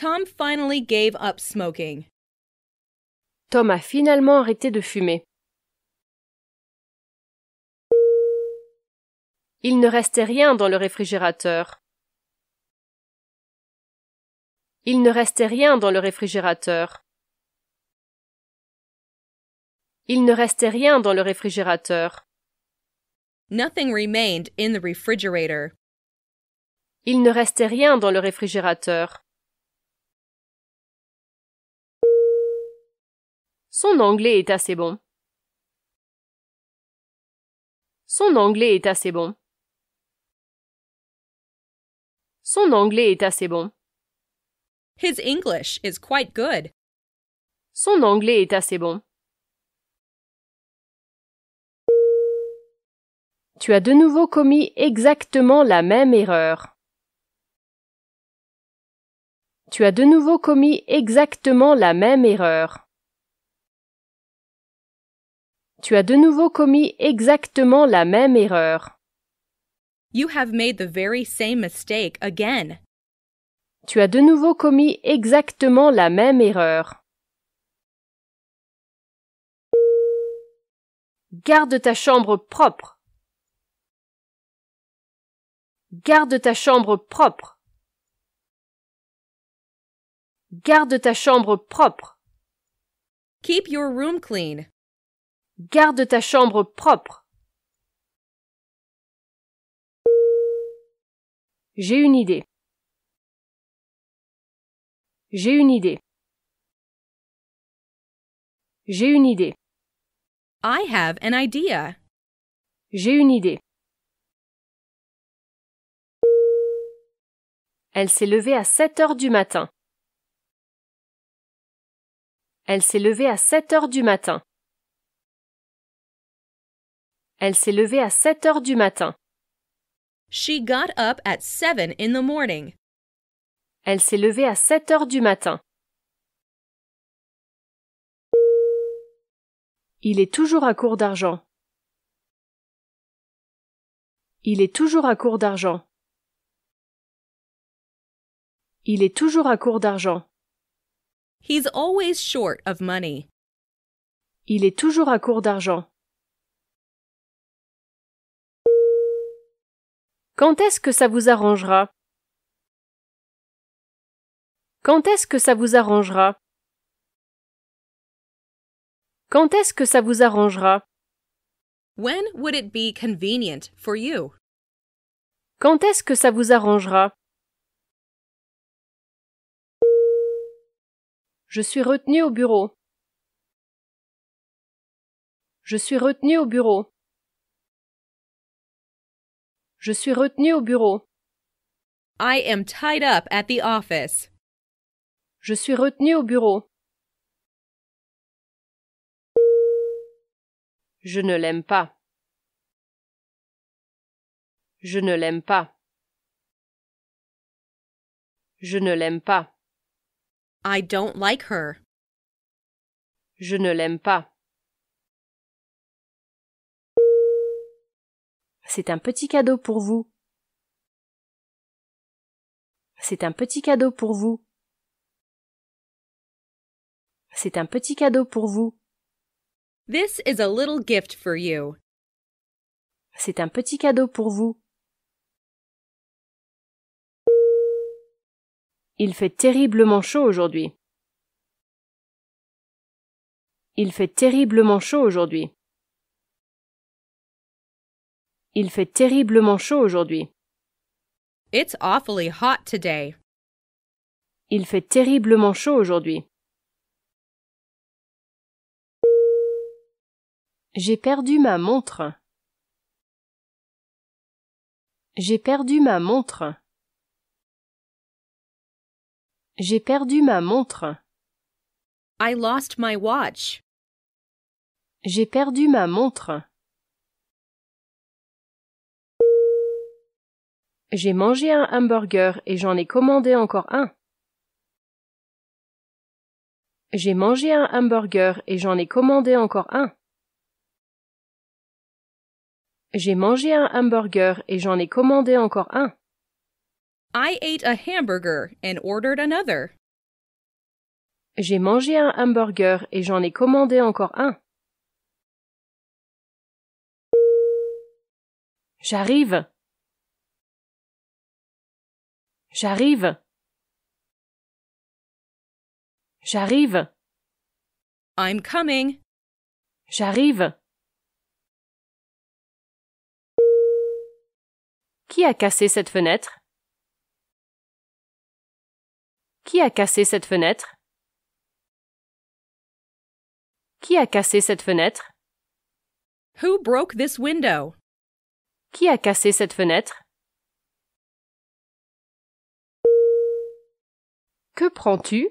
Tom a finalement arrêté de fumer. Il ne restait rien dans le réfrigérateur. Il ne restait rien dans le réfrigérateur. Il ne restait rien dans le réfrigérateur. Nothing remained in the refrigerator. Il ne restait rien dans le réfrigérateur. Son anglais est assez bon. Son anglais est assez bon. Son anglais est assez bon. His English is quite good. Son anglais est assez bon. Tu as de nouveau commis exactement la même erreur. Tu as de nouveau commis exactement la même erreur. Tu as de nouveau commis exactement la même erreur. You have made the very same mistake again. Tu as de nouveau commis exactement la même erreur. Garde ta chambre propre. Garde ta chambre propre. Garde ta chambre propre. Keep your room clean. Garde ta chambre propre. J'ai une idée. J'ai une idée. J'ai une idée. I have an idea. J'ai une idée. Elle s'est levée à sept heures du matin. Elle s'est levée à sept heures du matin. Elle s'est levée à 7 heures du matin. She got up at 7 in the morning. Elle s'est levée à 7 heures du matin. Il est toujours à court d'argent. Il est toujours à court d'argent. Il est toujours à court d'argent. He's always short of money. Il est toujours à court d'argent. Quand est-ce que ça vous arrangera Quand est-ce que ça vous arrangera Quand est-ce que ça vous arrangera When would it be convenient for you Quand est-ce que ça vous arrangera Je suis retenu au bureau. Je suis retenu au bureau. Je suis retenu au bureau. I am tied up at the office. Je suis retenu au bureau. Je ne l'aime pas. Je ne l'aime pas. Je ne l'aime pas. I don't like her. Je ne l'aime pas. C'est un petit cadeau pour vous. C'est un petit cadeau pour vous. C'est un petit cadeau pour vous. This is a little gift for you. C'est un petit cadeau pour vous. Il fait terriblement chaud aujourd'hui. Il fait terriblement chaud aujourd'hui. Il fait terriblement chaud aujourd'hui. It's awfully hot today. Il fait terriblement chaud aujourd'hui. J'ai perdu ma montre. J'ai perdu ma montre. J'ai perdu ma montre. I lost my watch. J'ai perdu ma montre. J'ai mangé un hamburger et j'en ai commandé encore un. J'ai mangé un hamburger et j'en ai commandé encore un. J'ai mangé un hamburger et j'en ai commandé encore un. I ate a hamburger and ordered another. J'ai mangé un hamburger et j'en ai commandé encore un. J'arrive. J'arrive. J'arrive. I'm coming. J'arrive. Qui a cassé cette fenêtre Qui a cassé cette fenêtre Qui a cassé cette fenêtre Who broke this window? Qui a cassé cette fenêtre Que prends-tu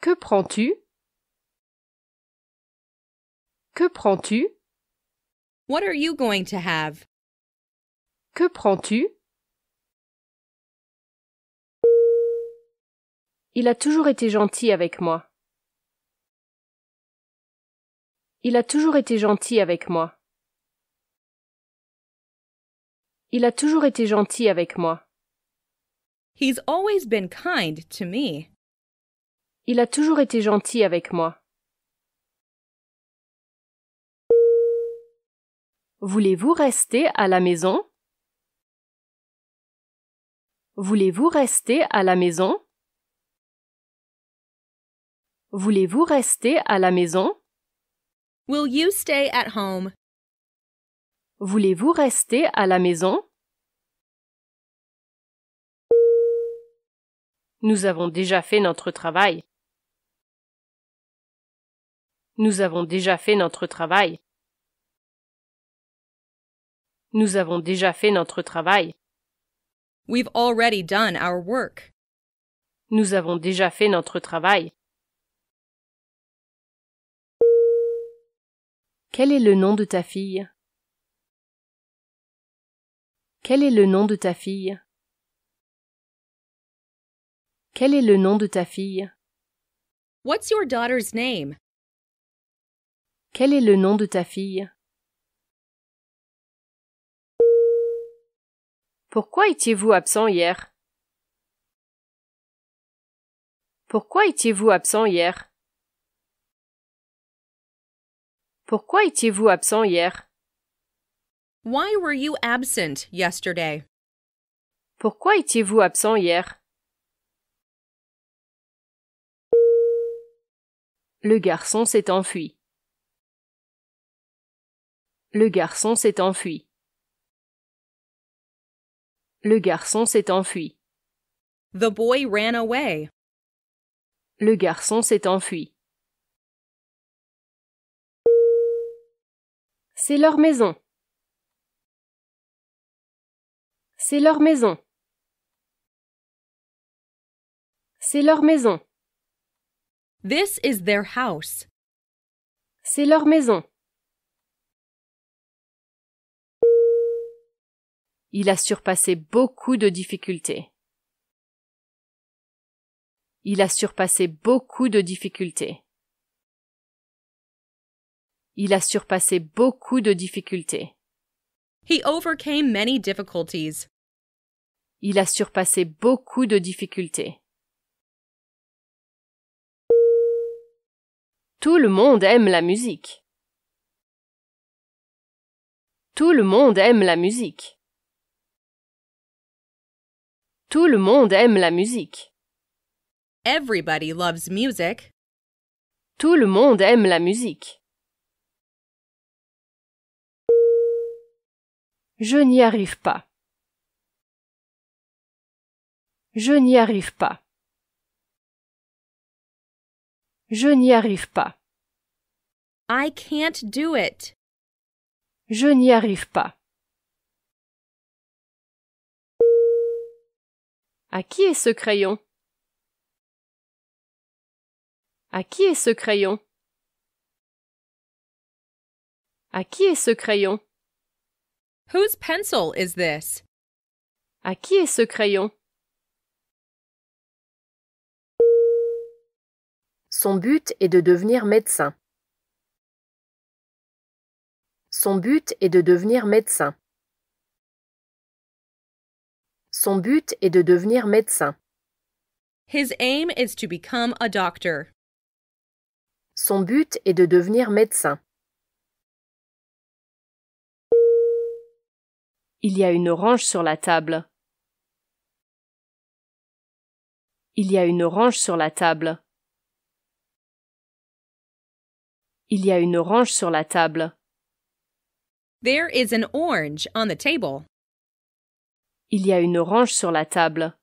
Que prends-tu Que prends-tu What are you going to have Que prends-tu Il a toujours été gentil avec moi. Il a toujours été gentil avec moi. Il a toujours été gentil avec moi always been kind to me. Il a toujours été gentil avec moi. Voulez-vous rester à la maison? Voulez-vous rester à la maison? Voulez-vous rester à la maison? Will you stay at home? Voulez-vous rester à la maison? Nous avons déjà fait notre travail. Nous avons déjà fait notre travail. Nous avons déjà fait notre travail. We've already done our work. Nous avons déjà fait notre travail. Quel est le nom de ta fille Quel est le nom de ta fille quel est le nom de ta fille? What's your daughter's name? Quel est le nom de ta fille? Pourquoi étiez-vous absent hier? Pourquoi étiez-vous absent hier? Pourquoi étiez-vous absent hier? Why were you absent yesterday? Pourquoi étiez-vous absent hier? Le garçon s'est enfui. Le garçon s'est enfui. Le garçon s'est enfui. The boy ran away. Le garçon s'est enfui. C'est leur maison. C'est leur maison. C'est leur maison. This is their house. C'est leur maison. Il a surpassé beaucoup de difficultés. Il a surpassé beaucoup de difficultés. Il a surpassé beaucoup de difficultés. He overcame many difficulties. Il a surpassé beaucoup de difficultés. Tout le monde aime la musique. Tout le monde aime la musique. Tout le monde aime la musique. Everybody loves music. Tout le monde aime la musique. Je n'y arrive pas. Je n'y arrive pas. Je n'y arrive pas. I can't do it. Je n'y arrive pas. À qui est ce crayon À qui est ce crayon À qui est ce crayon Whose pencil is this? À qui est ce crayon Son but est de devenir médecin. Son but est de devenir médecin. Son but est de devenir médecin. His aim is to become a doctor. Son but est de devenir médecin. Il y a une orange sur la table. Il y a une orange sur la table. Il y a une orange sur la table. orange Il y a une orange sur la table.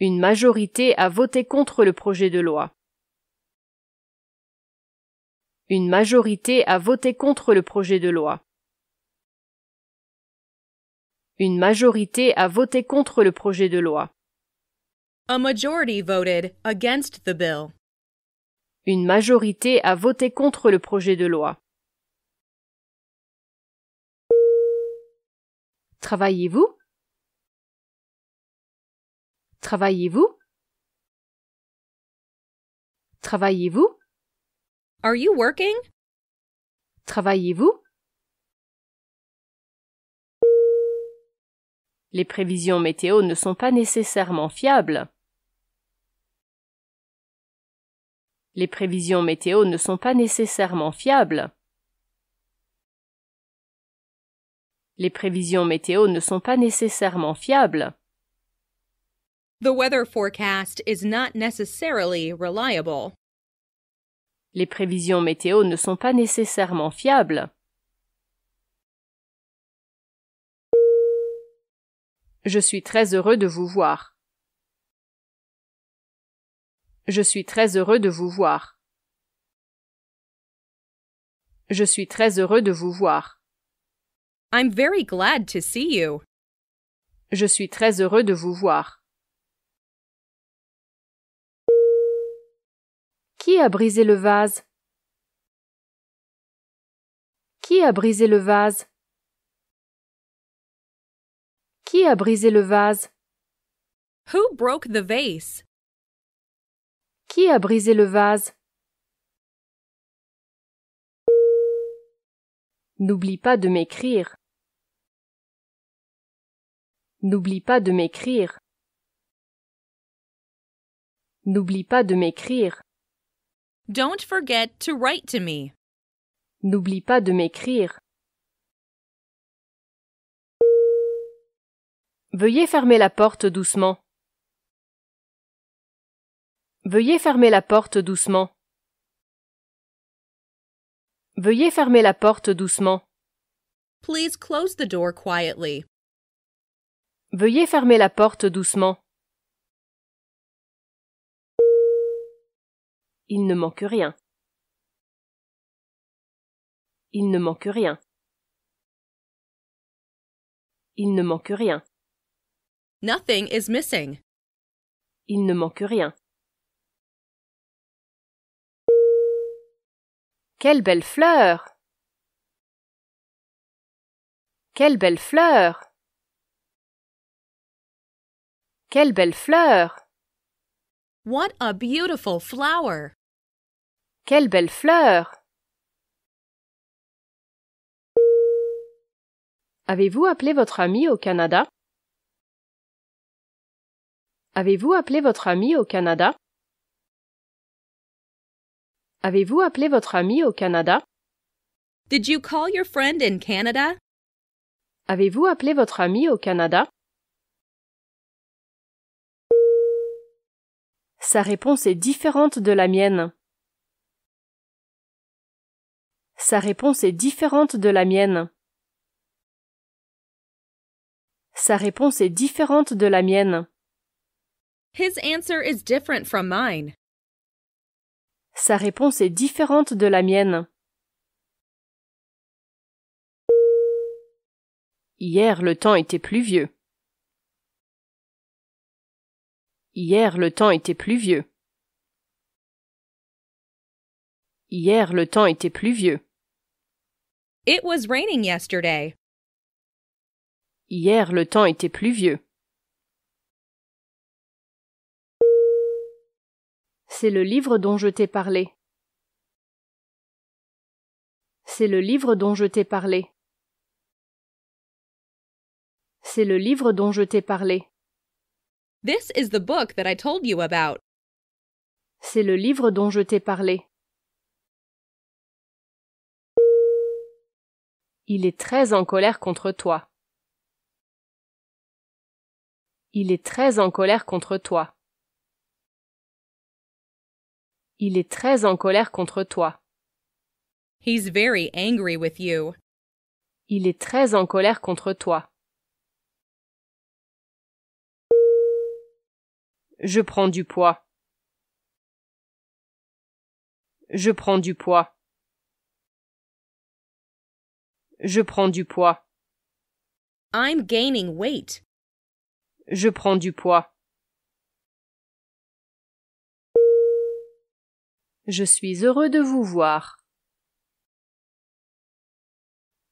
Une majorité a voté contre le projet de loi. Une majorité a voté contre le projet de loi. Une majorité a voté contre le projet de loi. A majority voted against the bill. Une majorité a voté contre le projet de loi. Travaillez-vous Travaillez-vous Travaillez-vous Are you working? Travaillez-vous Les prévisions météo ne sont pas nécessairement fiables. Les prévisions météo ne sont pas nécessairement fiables. Les prévisions météo ne sont pas nécessairement fiables. The weather forecast is not necessarily reliable. Les prévisions météo ne sont pas nécessairement fiables. Je suis très heureux de vous voir. Je suis très heureux de vous voir. Je suis très heureux de vous voir. I'm very glad to see you. Je suis très heureux de vous voir. Qui a brisé le vase Qui a brisé le vase Qui a brisé le vase Who broke the vase qui a brisé le vase N'oublie pas de m'écrire. N'oublie pas de m'écrire. N'oublie pas de m'écrire. Don't forget to write to me. N'oublie pas de m'écrire. Veuillez fermer la porte doucement. Veuillez fermer la porte doucement. Veuillez fermer la porte doucement. Please close the door quietly. Veuillez fermer la porte doucement. Il ne manque rien. Il ne manque rien. Il ne manque rien. Nothing is missing. Il ne manque rien. Quelle belle fleur Quelle belle fleur Quelle belle fleur What a beautiful flower Quelle belle fleur Avez-vous appelé votre ami au Canada Avez-vous appelé votre ami au Canada Avez-vous appelé votre ami au Canada? Did you call your friend in Canada? Avez-vous appelé votre ami au Canada? Sa réponse est différente de la mienne. Sa réponse est différente de la mienne. Sa réponse est différente de la mienne. His answer is different from mine. Sa réponse est différente de la mienne. Hier le temps était pluvieux. Hier le temps était pluvieux. Hier le temps était pluvieux. It was raining yesterday. Hier le temps était pluvieux. C'est le livre dont je t'ai parlé. C'est le livre dont je t'ai parlé. C'est le livre dont je t'ai parlé. This is the book that I told you about. C'est le livre dont je t'ai parlé. Il est très en colère contre toi. Il est très en colère contre toi. Il est très en colère contre toi. He's very angry with you. Il est très en colère contre toi. Je prends du poids. Je prends du poids. Je prends du poids. I'm gaining weight. Je prends du poids. Je suis heureux de vous voir.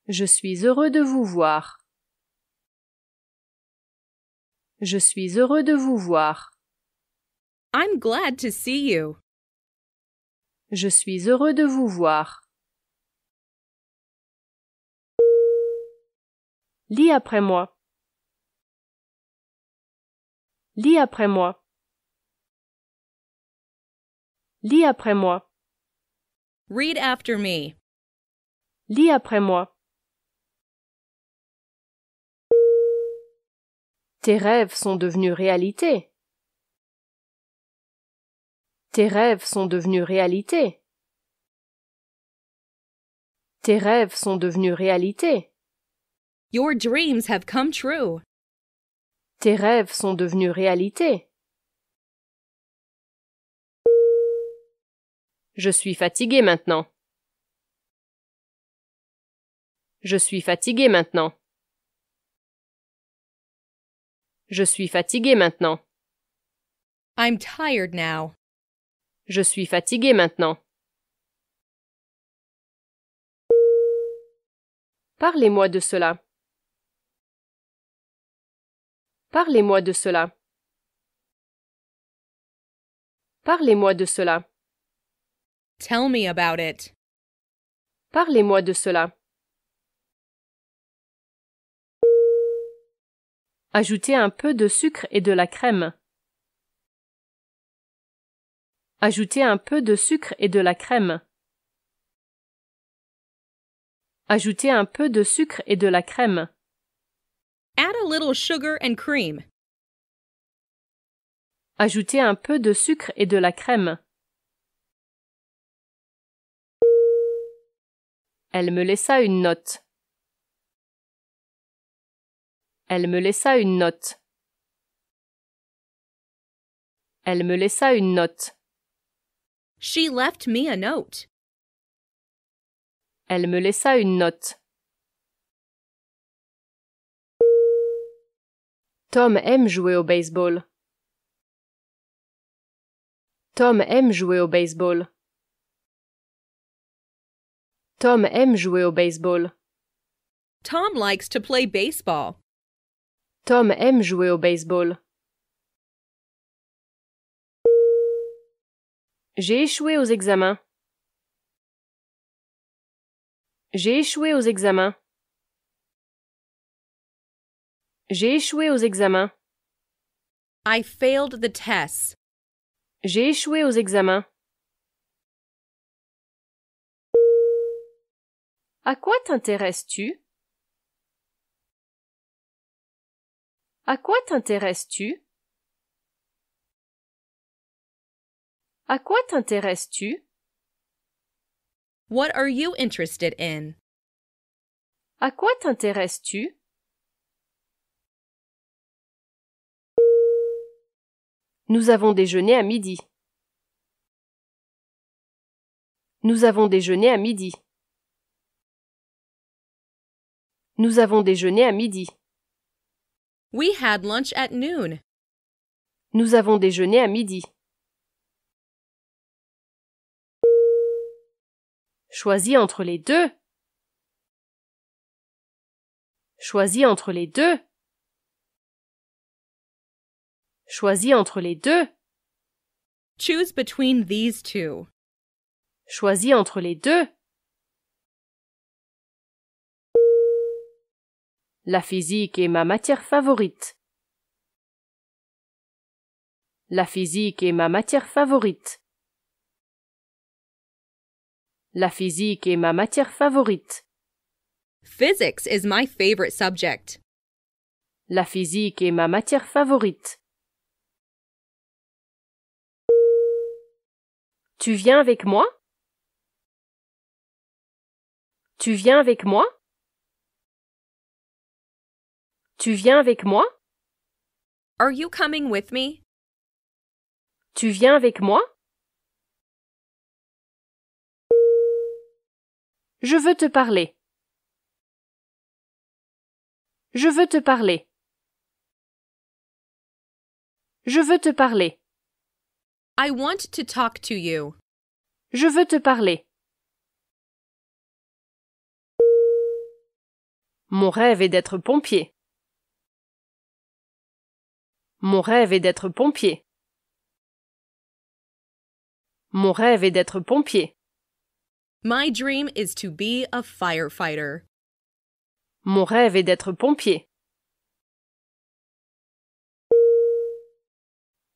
Je suis heureux de vous voir. Je suis heureux de vous voir. I'm glad to see you. Je suis heureux de vous voir. Lis après moi. Lis après moi. Lis après moi. Read after me. Lis après moi. Tes rêves sont devenus réalité. Tes rêves sont devenus réalité. Tes rêves sont devenus réalité. Your dreams have come true. Tes rêves sont devenus réalité. Je suis fatigué maintenant. Je suis fatigué maintenant. Je suis fatigué maintenant. I'm tired now. Je suis fatigué maintenant. Parlez-moi de cela. Parlez-moi de cela. Parlez-moi de cela. Tell me about it. Parlez-moi de cela. Ajoutez un peu de sucre et de la crème. Ajoutez un peu de sucre et de la crème. Ajoutez un peu de sucre et de la crème. Add a little sugar and cream. Ajoutez un peu de sucre et de la crème. Elle me laissa une note. Elle me laissa une note. Elle me laissa une note. She left me a note. Elle me laissa une note. Tom aime jouer au baseball. Tom aime jouer au baseball. Tom aime jouer au baseball. Tom likes to play baseball. Tom aime jouer au baseball. J'ai échoué aux examens. J'ai échoué aux examens. J'ai échoué aux examens. I failed the tests. J'ai échoué aux examens. À quoi t'intéresses-tu À quoi t'intéresses-tu À quoi t'intéresses-tu What are you interested in À quoi t'intéresses-tu Nous avons déjeuné à midi. Nous avons déjeuné à midi. Nous avons déjeuné à midi. We had lunch at noon. Nous avons déjeuné à midi. Choisis entre les deux. Choisis entre les deux. Choisis entre les deux. Choose between these two. Choisis entre les deux. La physique est ma matière favorite. La physique est ma matière favorite. La physique est ma matière favorite. Physics is my favorite subject. La physique est ma matière favorite. Tu viens avec moi? Tu viens avec moi? Tu viens avec moi? Are you coming with me? Tu viens avec moi? Je veux te parler. Je veux te parler. Je veux te parler. I want to talk to you. Je veux te parler. Mon rêve est d'être pompier. Mon rêve est d'être pompier. Mon rêve est d'être pompier. My dream is to be a firefighter. Mon rêve est d'être pompier.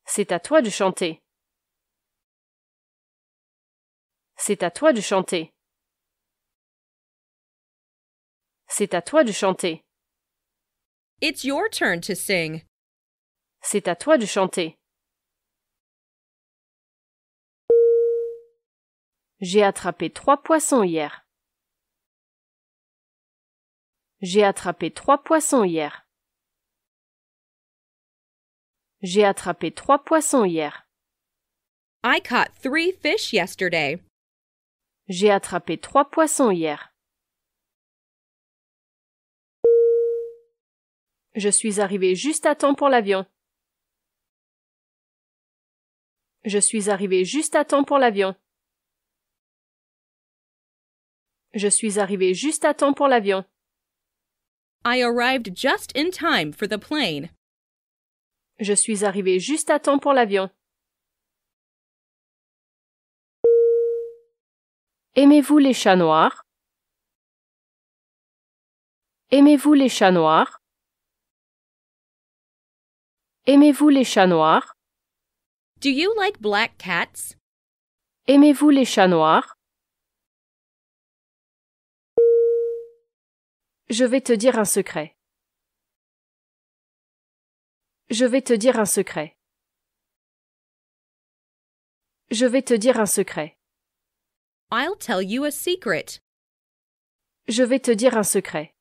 C'est à toi de chanter. C'est à toi de chanter. C'est à toi de chanter. It's your turn to sing. C'est à toi de chanter. J'ai attrapé trois poissons hier. J'ai attrapé trois poissons hier. J'ai attrapé trois poissons hier. I caught three fish yesterday. J'ai attrapé trois poissons hier. Je suis arrivé juste à temps pour l'avion. Je suis arrivé juste à temps pour l'avion. Je suis arrivé juste à temps pour l'avion. I arrived just in time for the plane. Je suis arrivé juste à temps pour l'avion. Aimez-vous les chats noirs Aimez-vous les chats noirs Aimez-vous les chats noirs Do you like black cats? Aimez-vous les chats noirs? Je vais te dire un secret. Je vais te dire un secret. Je vais te dire un secret. I'll tell you a secret. Je vais te dire un secret.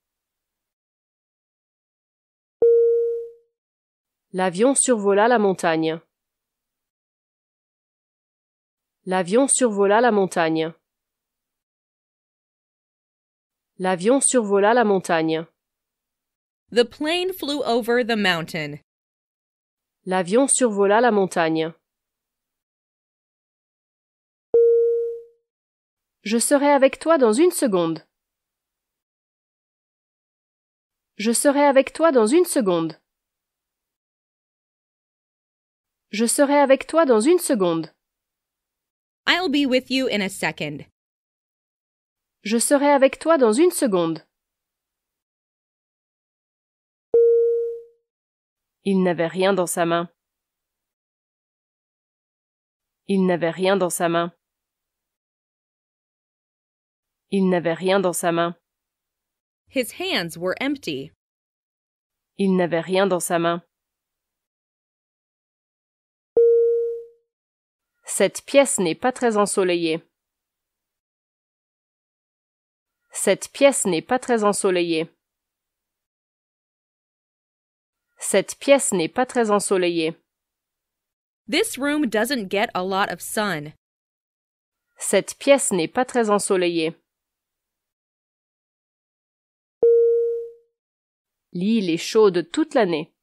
L'avion survola la montagne. L'avion survola la montagne. L'avion survola la montagne. The plane flew over the mountain. L'avion survola la montagne. Je serai avec toi dans une seconde. Je serai avec toi dans une seconde. Je serai avec toi dans une seconde be with you in a second. Je serai avec toi dans une seconde. Il n'avait rien dans sa main. Il n'avait rien dans sa main. Il n'avait rien dans sa main. His hands were empty. Il n'avait rien dans sa main. Cette pièce n'est pas très ensoleillée. Cette pièce n'est pas très ensoleillée. Cette pièce n'est pas très ensoleillée. This room doesn't get a lot of sun. Cette pièce n'est pas très ensoleillée. L'île est chaude toute l'année.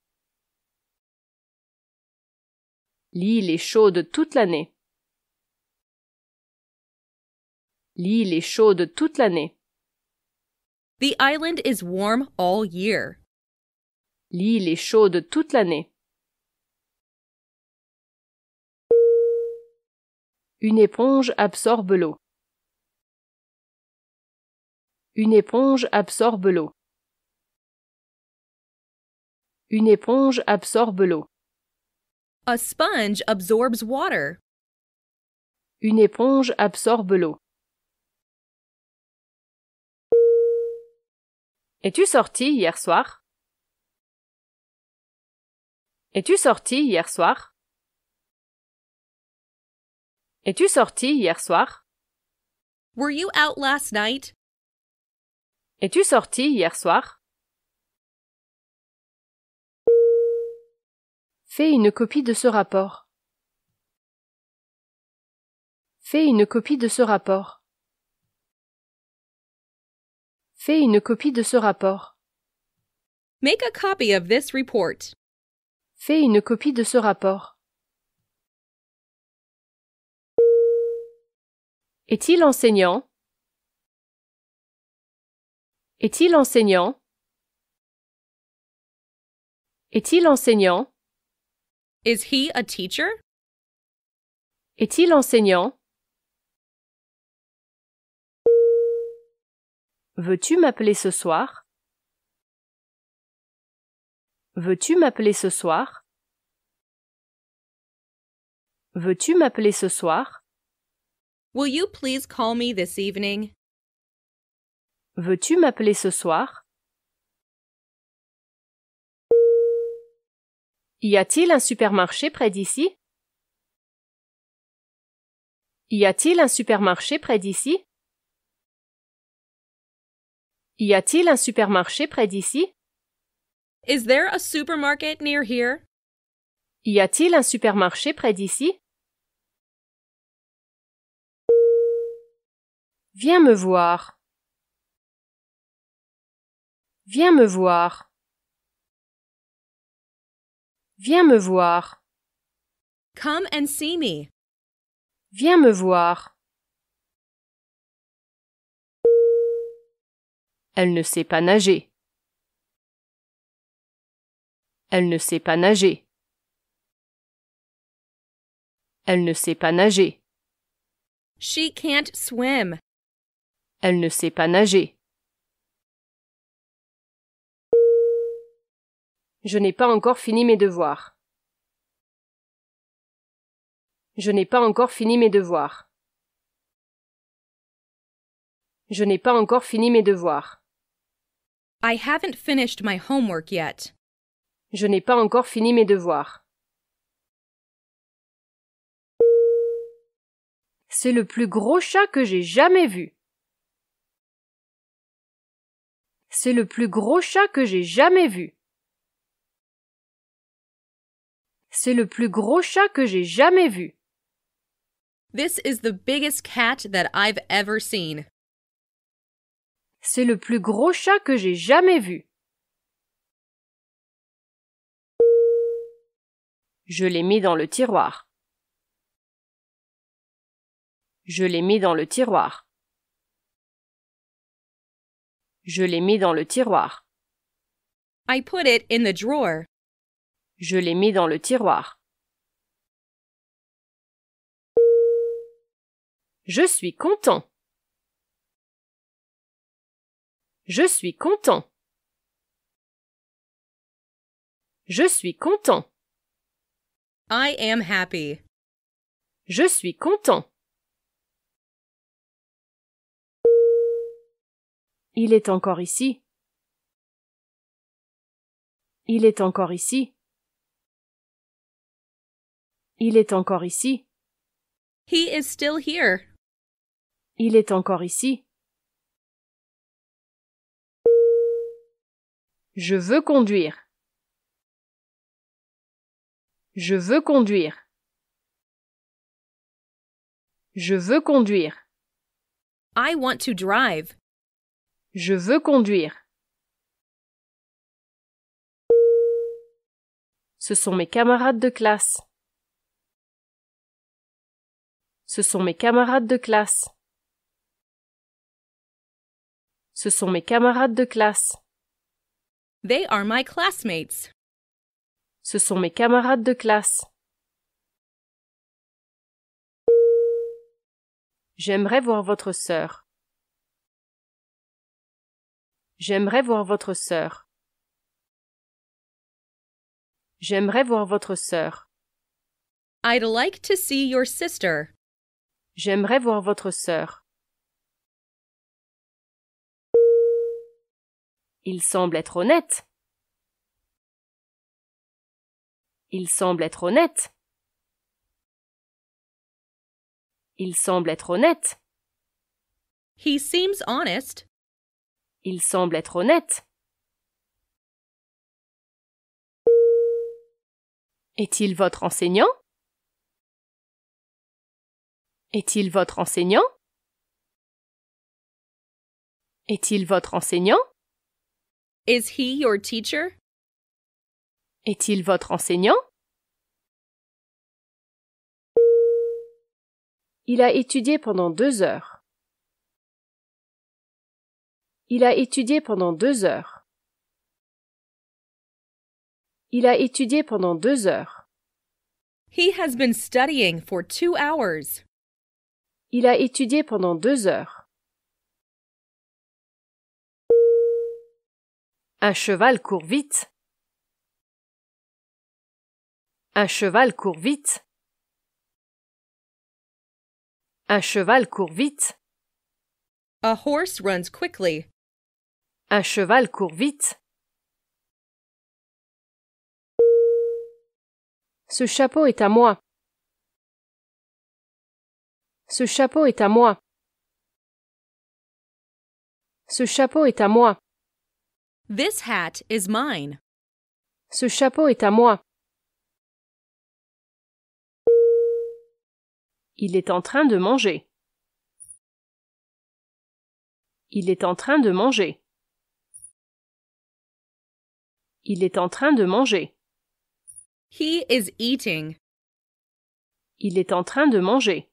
L'île est chaude toute l'année. L'île est chaude toute l'année. The island is warm all year. L'île est chaude toute l'année. Une éponge absorbe l'eau. Une éponge absorbe l'eau. Une éponge absorbe l'eau. A sponge absorbs water. Une éponge absorbe l'eau. Es-tu sorti hier soir? Es-tu sorti hier soir? Es-tu sorti hier soir? Were you out last night? Es-tu sorti hier soir? Fais une copie de ce rapport. Fais une copie de ce rapport. Fais une copie de ce rapport. Make a copy of this report. Fais une copie de ce rapport. Est-il enseignant Est-il enseignant Est-il enseignant Is he a teacher? Est-il enseignant Veux-tu m'appeler ce soir Veux-tu m'appeler ce soir Veux-tu m'appeler ce soir Will you please call me this evening? Veux-tu m'appeler ce soir Y a-t-il un supermarché près d'ici Y a-t-il un supermarché près d'ici y a-t-il un supermarché près d'ici? Is there a supermarket near here? Y a-t-il un supermarché près d'ici? Viens me voir. Viens me voir. Viens me voir. Come and see me. Viens me voir. Elle ne sait pas nager. Elle ne sait pas nager. Elle ne sait pas nager. She can't swim. Elle ne sait pas nager. Je n'ai pas encore fini mes devoirs. Je n'ai pas encore fini mes devoirs. Je n'ai pas encore fini mes devoirs. I haven't finished my homework yet. Je n'ai pas encore fini mes devoirs. C'est le plus gros chat que j'ai jamais vu. C'est le plus gros chat que j'ai jamais vu. C'est le plus gros chat que j'ai jamais vu. This is the biggest cat that I've ever seen. C'est le plus gros chat que j'ai jamais vu. Je l'ai mis dans le tiroir. Je l'ai mis dans le tiroir. Je l'ai mis dans le tiroir. Je l'ai mis dans le tiroir. Je suis content. Je suis content. Je suis content. I am happy. Je suis content. Il est encore ici. Il est encore ici. Il est encore ici. He is still here. Il est encore ici. Je veux conduire. Je veux conduire. Je veux conduire. I want to drive. Je veux conduire. Ce sont mes camarades de classe. Ce sont mes camarades de classe. Ce sont mes camarades de classe. They are my classmates. Ce sont mes camarades de classe. J'aimerais voir votre sœur. J'aimerais voir votre sœur. J'aimerais voir votre sœur. I'd like to see your sister. J'aimerais voir votre sœur. Il semble être honnête. Il semble être honnête. Il semble être honnête. He seems honest. Il semble être honnête. Est-il votre enseignant Est-il votre enseignant Est-il votre enseignant Is he your teacher? Est-il votre enseignant? Il a étudié pendant deux heures. Il a étudié pendant deux heures. Il a étudié pendant deux heures. He has been studying for two hours. Il a étudié pendant deux heures. Un cheval court vite. Un cheval court vite. Un cheval court vite. A horse runs quickly. Un cheval court vite. Ce chapeau est à moi. Ce chapeau est à moi. Ce chapeau est à moi. This hat is mine. Ce chapeau est à moi. Il est en train de manger. Il est en train de manger. Il est en train de manger. He is eating. Il est en train de manger.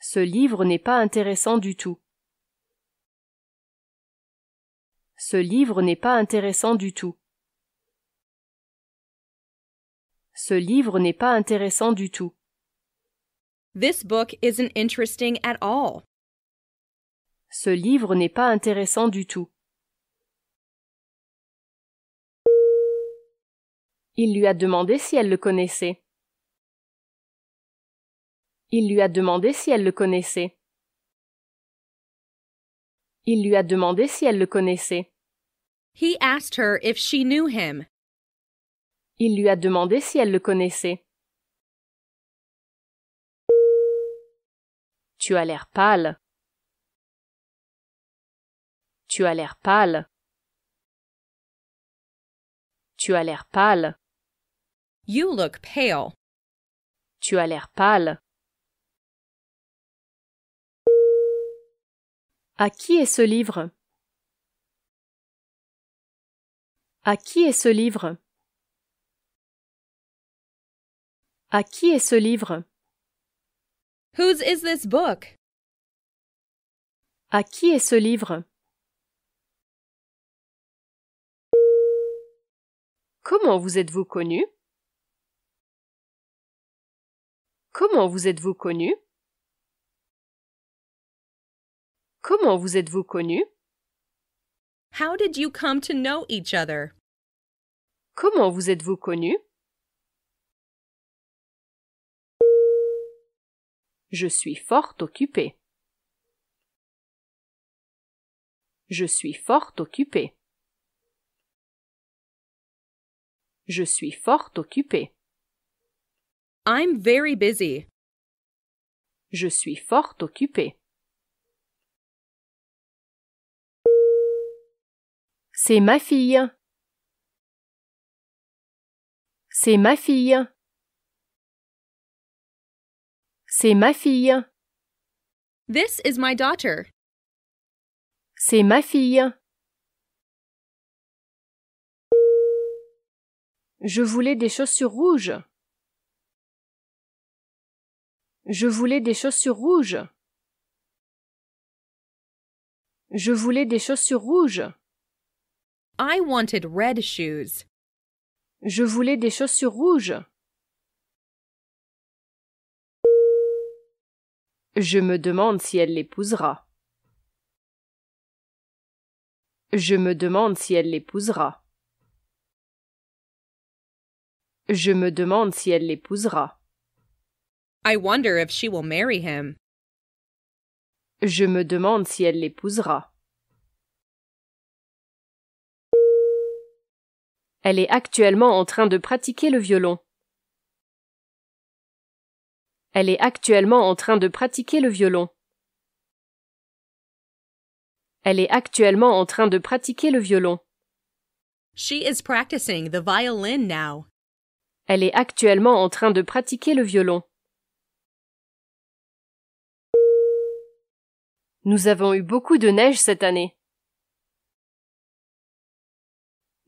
Ce livre n'est pas intéressant du tout. ce livre n'est pas intéressant du tout. Ce livre n'est pas intéressant du tout. This book isn't interesting at all. Ce livre n'est pas intéressant du tout. Il lui a demandé si elle le connaissait. Il lui a demandé si elle le connaissait. Il lui a demandé si elle le connaissait. He asked her if she knew him. Il lui a demandé si elle le connaissait. Tu as l'air pâle. Tu as l'air pâle. Tu as l'air pâle. You look pale. Tu as l'air pâle. À qui est ce livre À qui est ce livre À qui est ce livre Whose is this book À qui est ce livre Comment vous êtes-vous connu Comment vous êtes-vous connu Comment vous êtes-vous connus? How did you come to know each other? Comment vous êtes-vous connus? Je suis fort occupée. Je suis fort occupée. Je suis fort occupée. I'm very busy. Je suis fort occupée. C'est ma fille. C'est ma fille. C'est ma fille. This is my daughter. C'est ma fille. Je voulais des chaussures rouges. Je voulais des chaussures rouges. Je voulais des chaussures rouges. I wanted red shoes. Je voulais des chaussures rouges. Je me demande si elle l'épousera. Je me demande si elle l'épousera. Je me demande si elle l'épousera. I wonder if she will marry him. Je me demande si elle l'épousera. Elle est actuellement en train de pratiquer le violon. Elle est actuellement en train de pratiquer le violon. Elle est actuellement en train de pratiquer le violon. She is practicing the violin now. Elle est actuellement en train de pratiquer le violon. Nous avons eu beaucoup de neige cette année.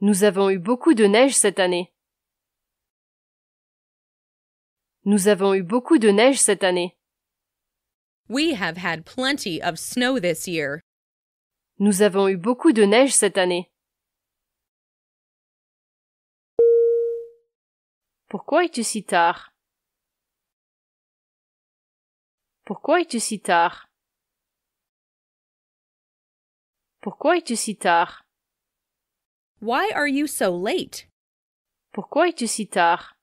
Nous avons eu beaucoup de neige cette année. Nous avons eu beaucoup de neige cette année. We have had plenty of snow this year. Nous avons eu beaucoup de neige cette année. Pourquoi es-tu si tard Pourquoi es-tu si tard Pourquoi es-tu si tard Why are you so late? Pourquoi es-tu si tard?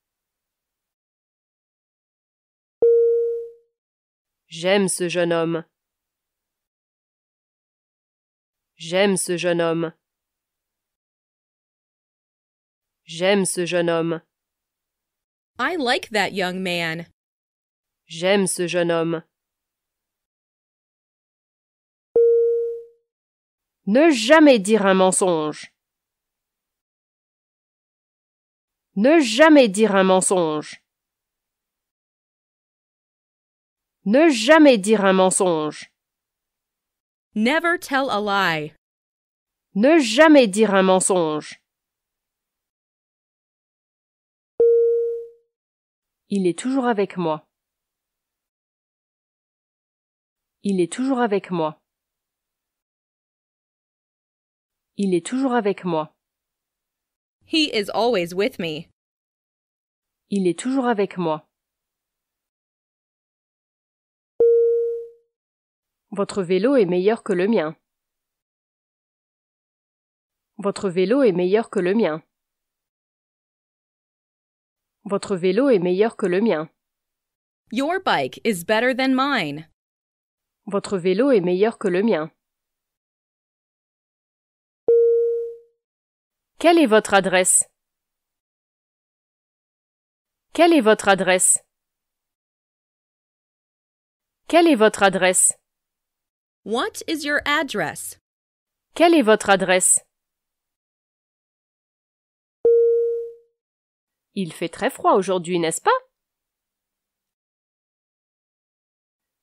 J'aime ce jeune homme. J'aime ce jeune homme. J'aime ce jeune homme. I like that young man. J'aime ce jeune homme. Ne jamais dire un mensonge. Ne jamais dire un mensonge. Ne jamais dire un mensonge. Never tell a lie. Ne jamais dire un mensonge. Il est toujours avec moi. Il est toujours avec moi. Il est toujours avec moi. He is always with me. Il est toujours avec moi. Votre vélo est meilleur que le mien. Votre vélo est meilleur que le mien. Votre vélo est meilleur que le mien. Your bike is better than mine. Votre vélo est meilleur que le mien. Quelle est votre adresse Quelle est votre adresse Quelle est votre adresse What is your address? Quelle est votre adresse Il fait très froid aujourd'hui, n'est-ce pas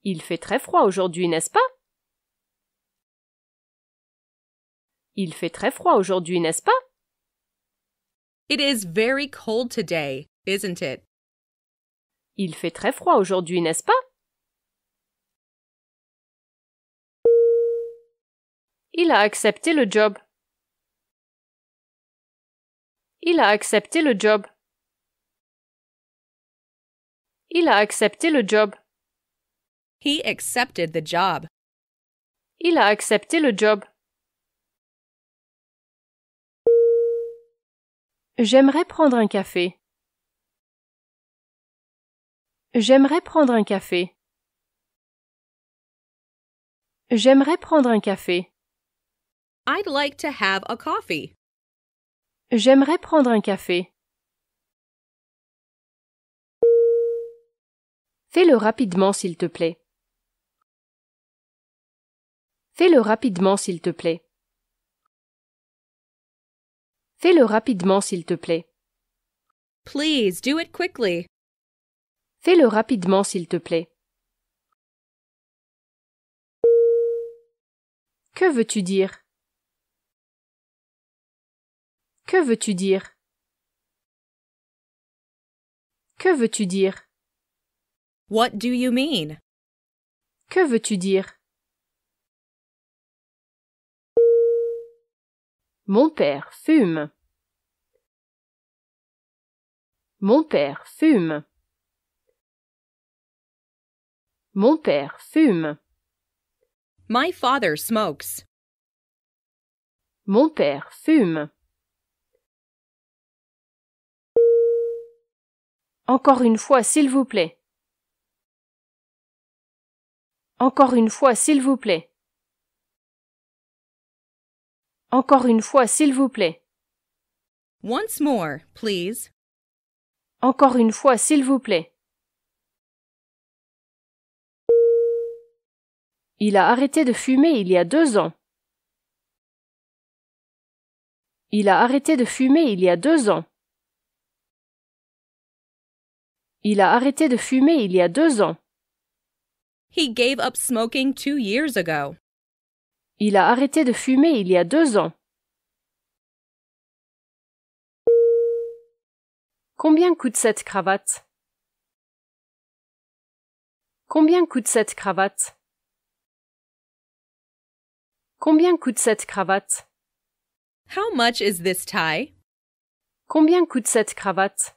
Il fait très froid aujourd'hui, n'est-ce pas Il fait très froid aujourd'hui, n'est-ce pas It is very cold today, isn't it? Il fait très froid aujourd'hui, n'est-ce pas? Il a accepté le job. Il a accepté le job. Il a accepté le job. He accepted the job. Il a accepté le job. J'aimerais prendre un café. J'aimerais prendre un café. J'aimerais prendre un café. I'd like to have a coffee. J'aimerais prendre un café. Fais-le rapidement, s'il te plaît. Fais-le rapidement, s'il te plaît. Fais-le rapidement, s'il te plaît. Please do it quickly. Fais-le rapidement, s'il te plaît. Que veux-tu dire Que veux-tu dire Que veux-tu dire What do you mean Que veux-tu dire Mon père fume. Mon père fume. Mon père fume. My father smokes. Mon père fume. Encore une fois, s'il vous plaît. Encore une fois, s'il vous plaît. Encore une fois, s'il vous plaît. Once more, please. Encore une fois, s'il vous plaît. Il a arrêté de fumer il y a deux ans. Il a arrêté de fumer il y a deux ans. Il a arrêté de fumer il y a deux ans. He gave up smoking two years ago. Il a arrêté de fumer il y a deux ans. Combien coûte cette cravate Combien coûte cette cravate Combien coûte cette cravate How much is this tie Combien coûte cette cravate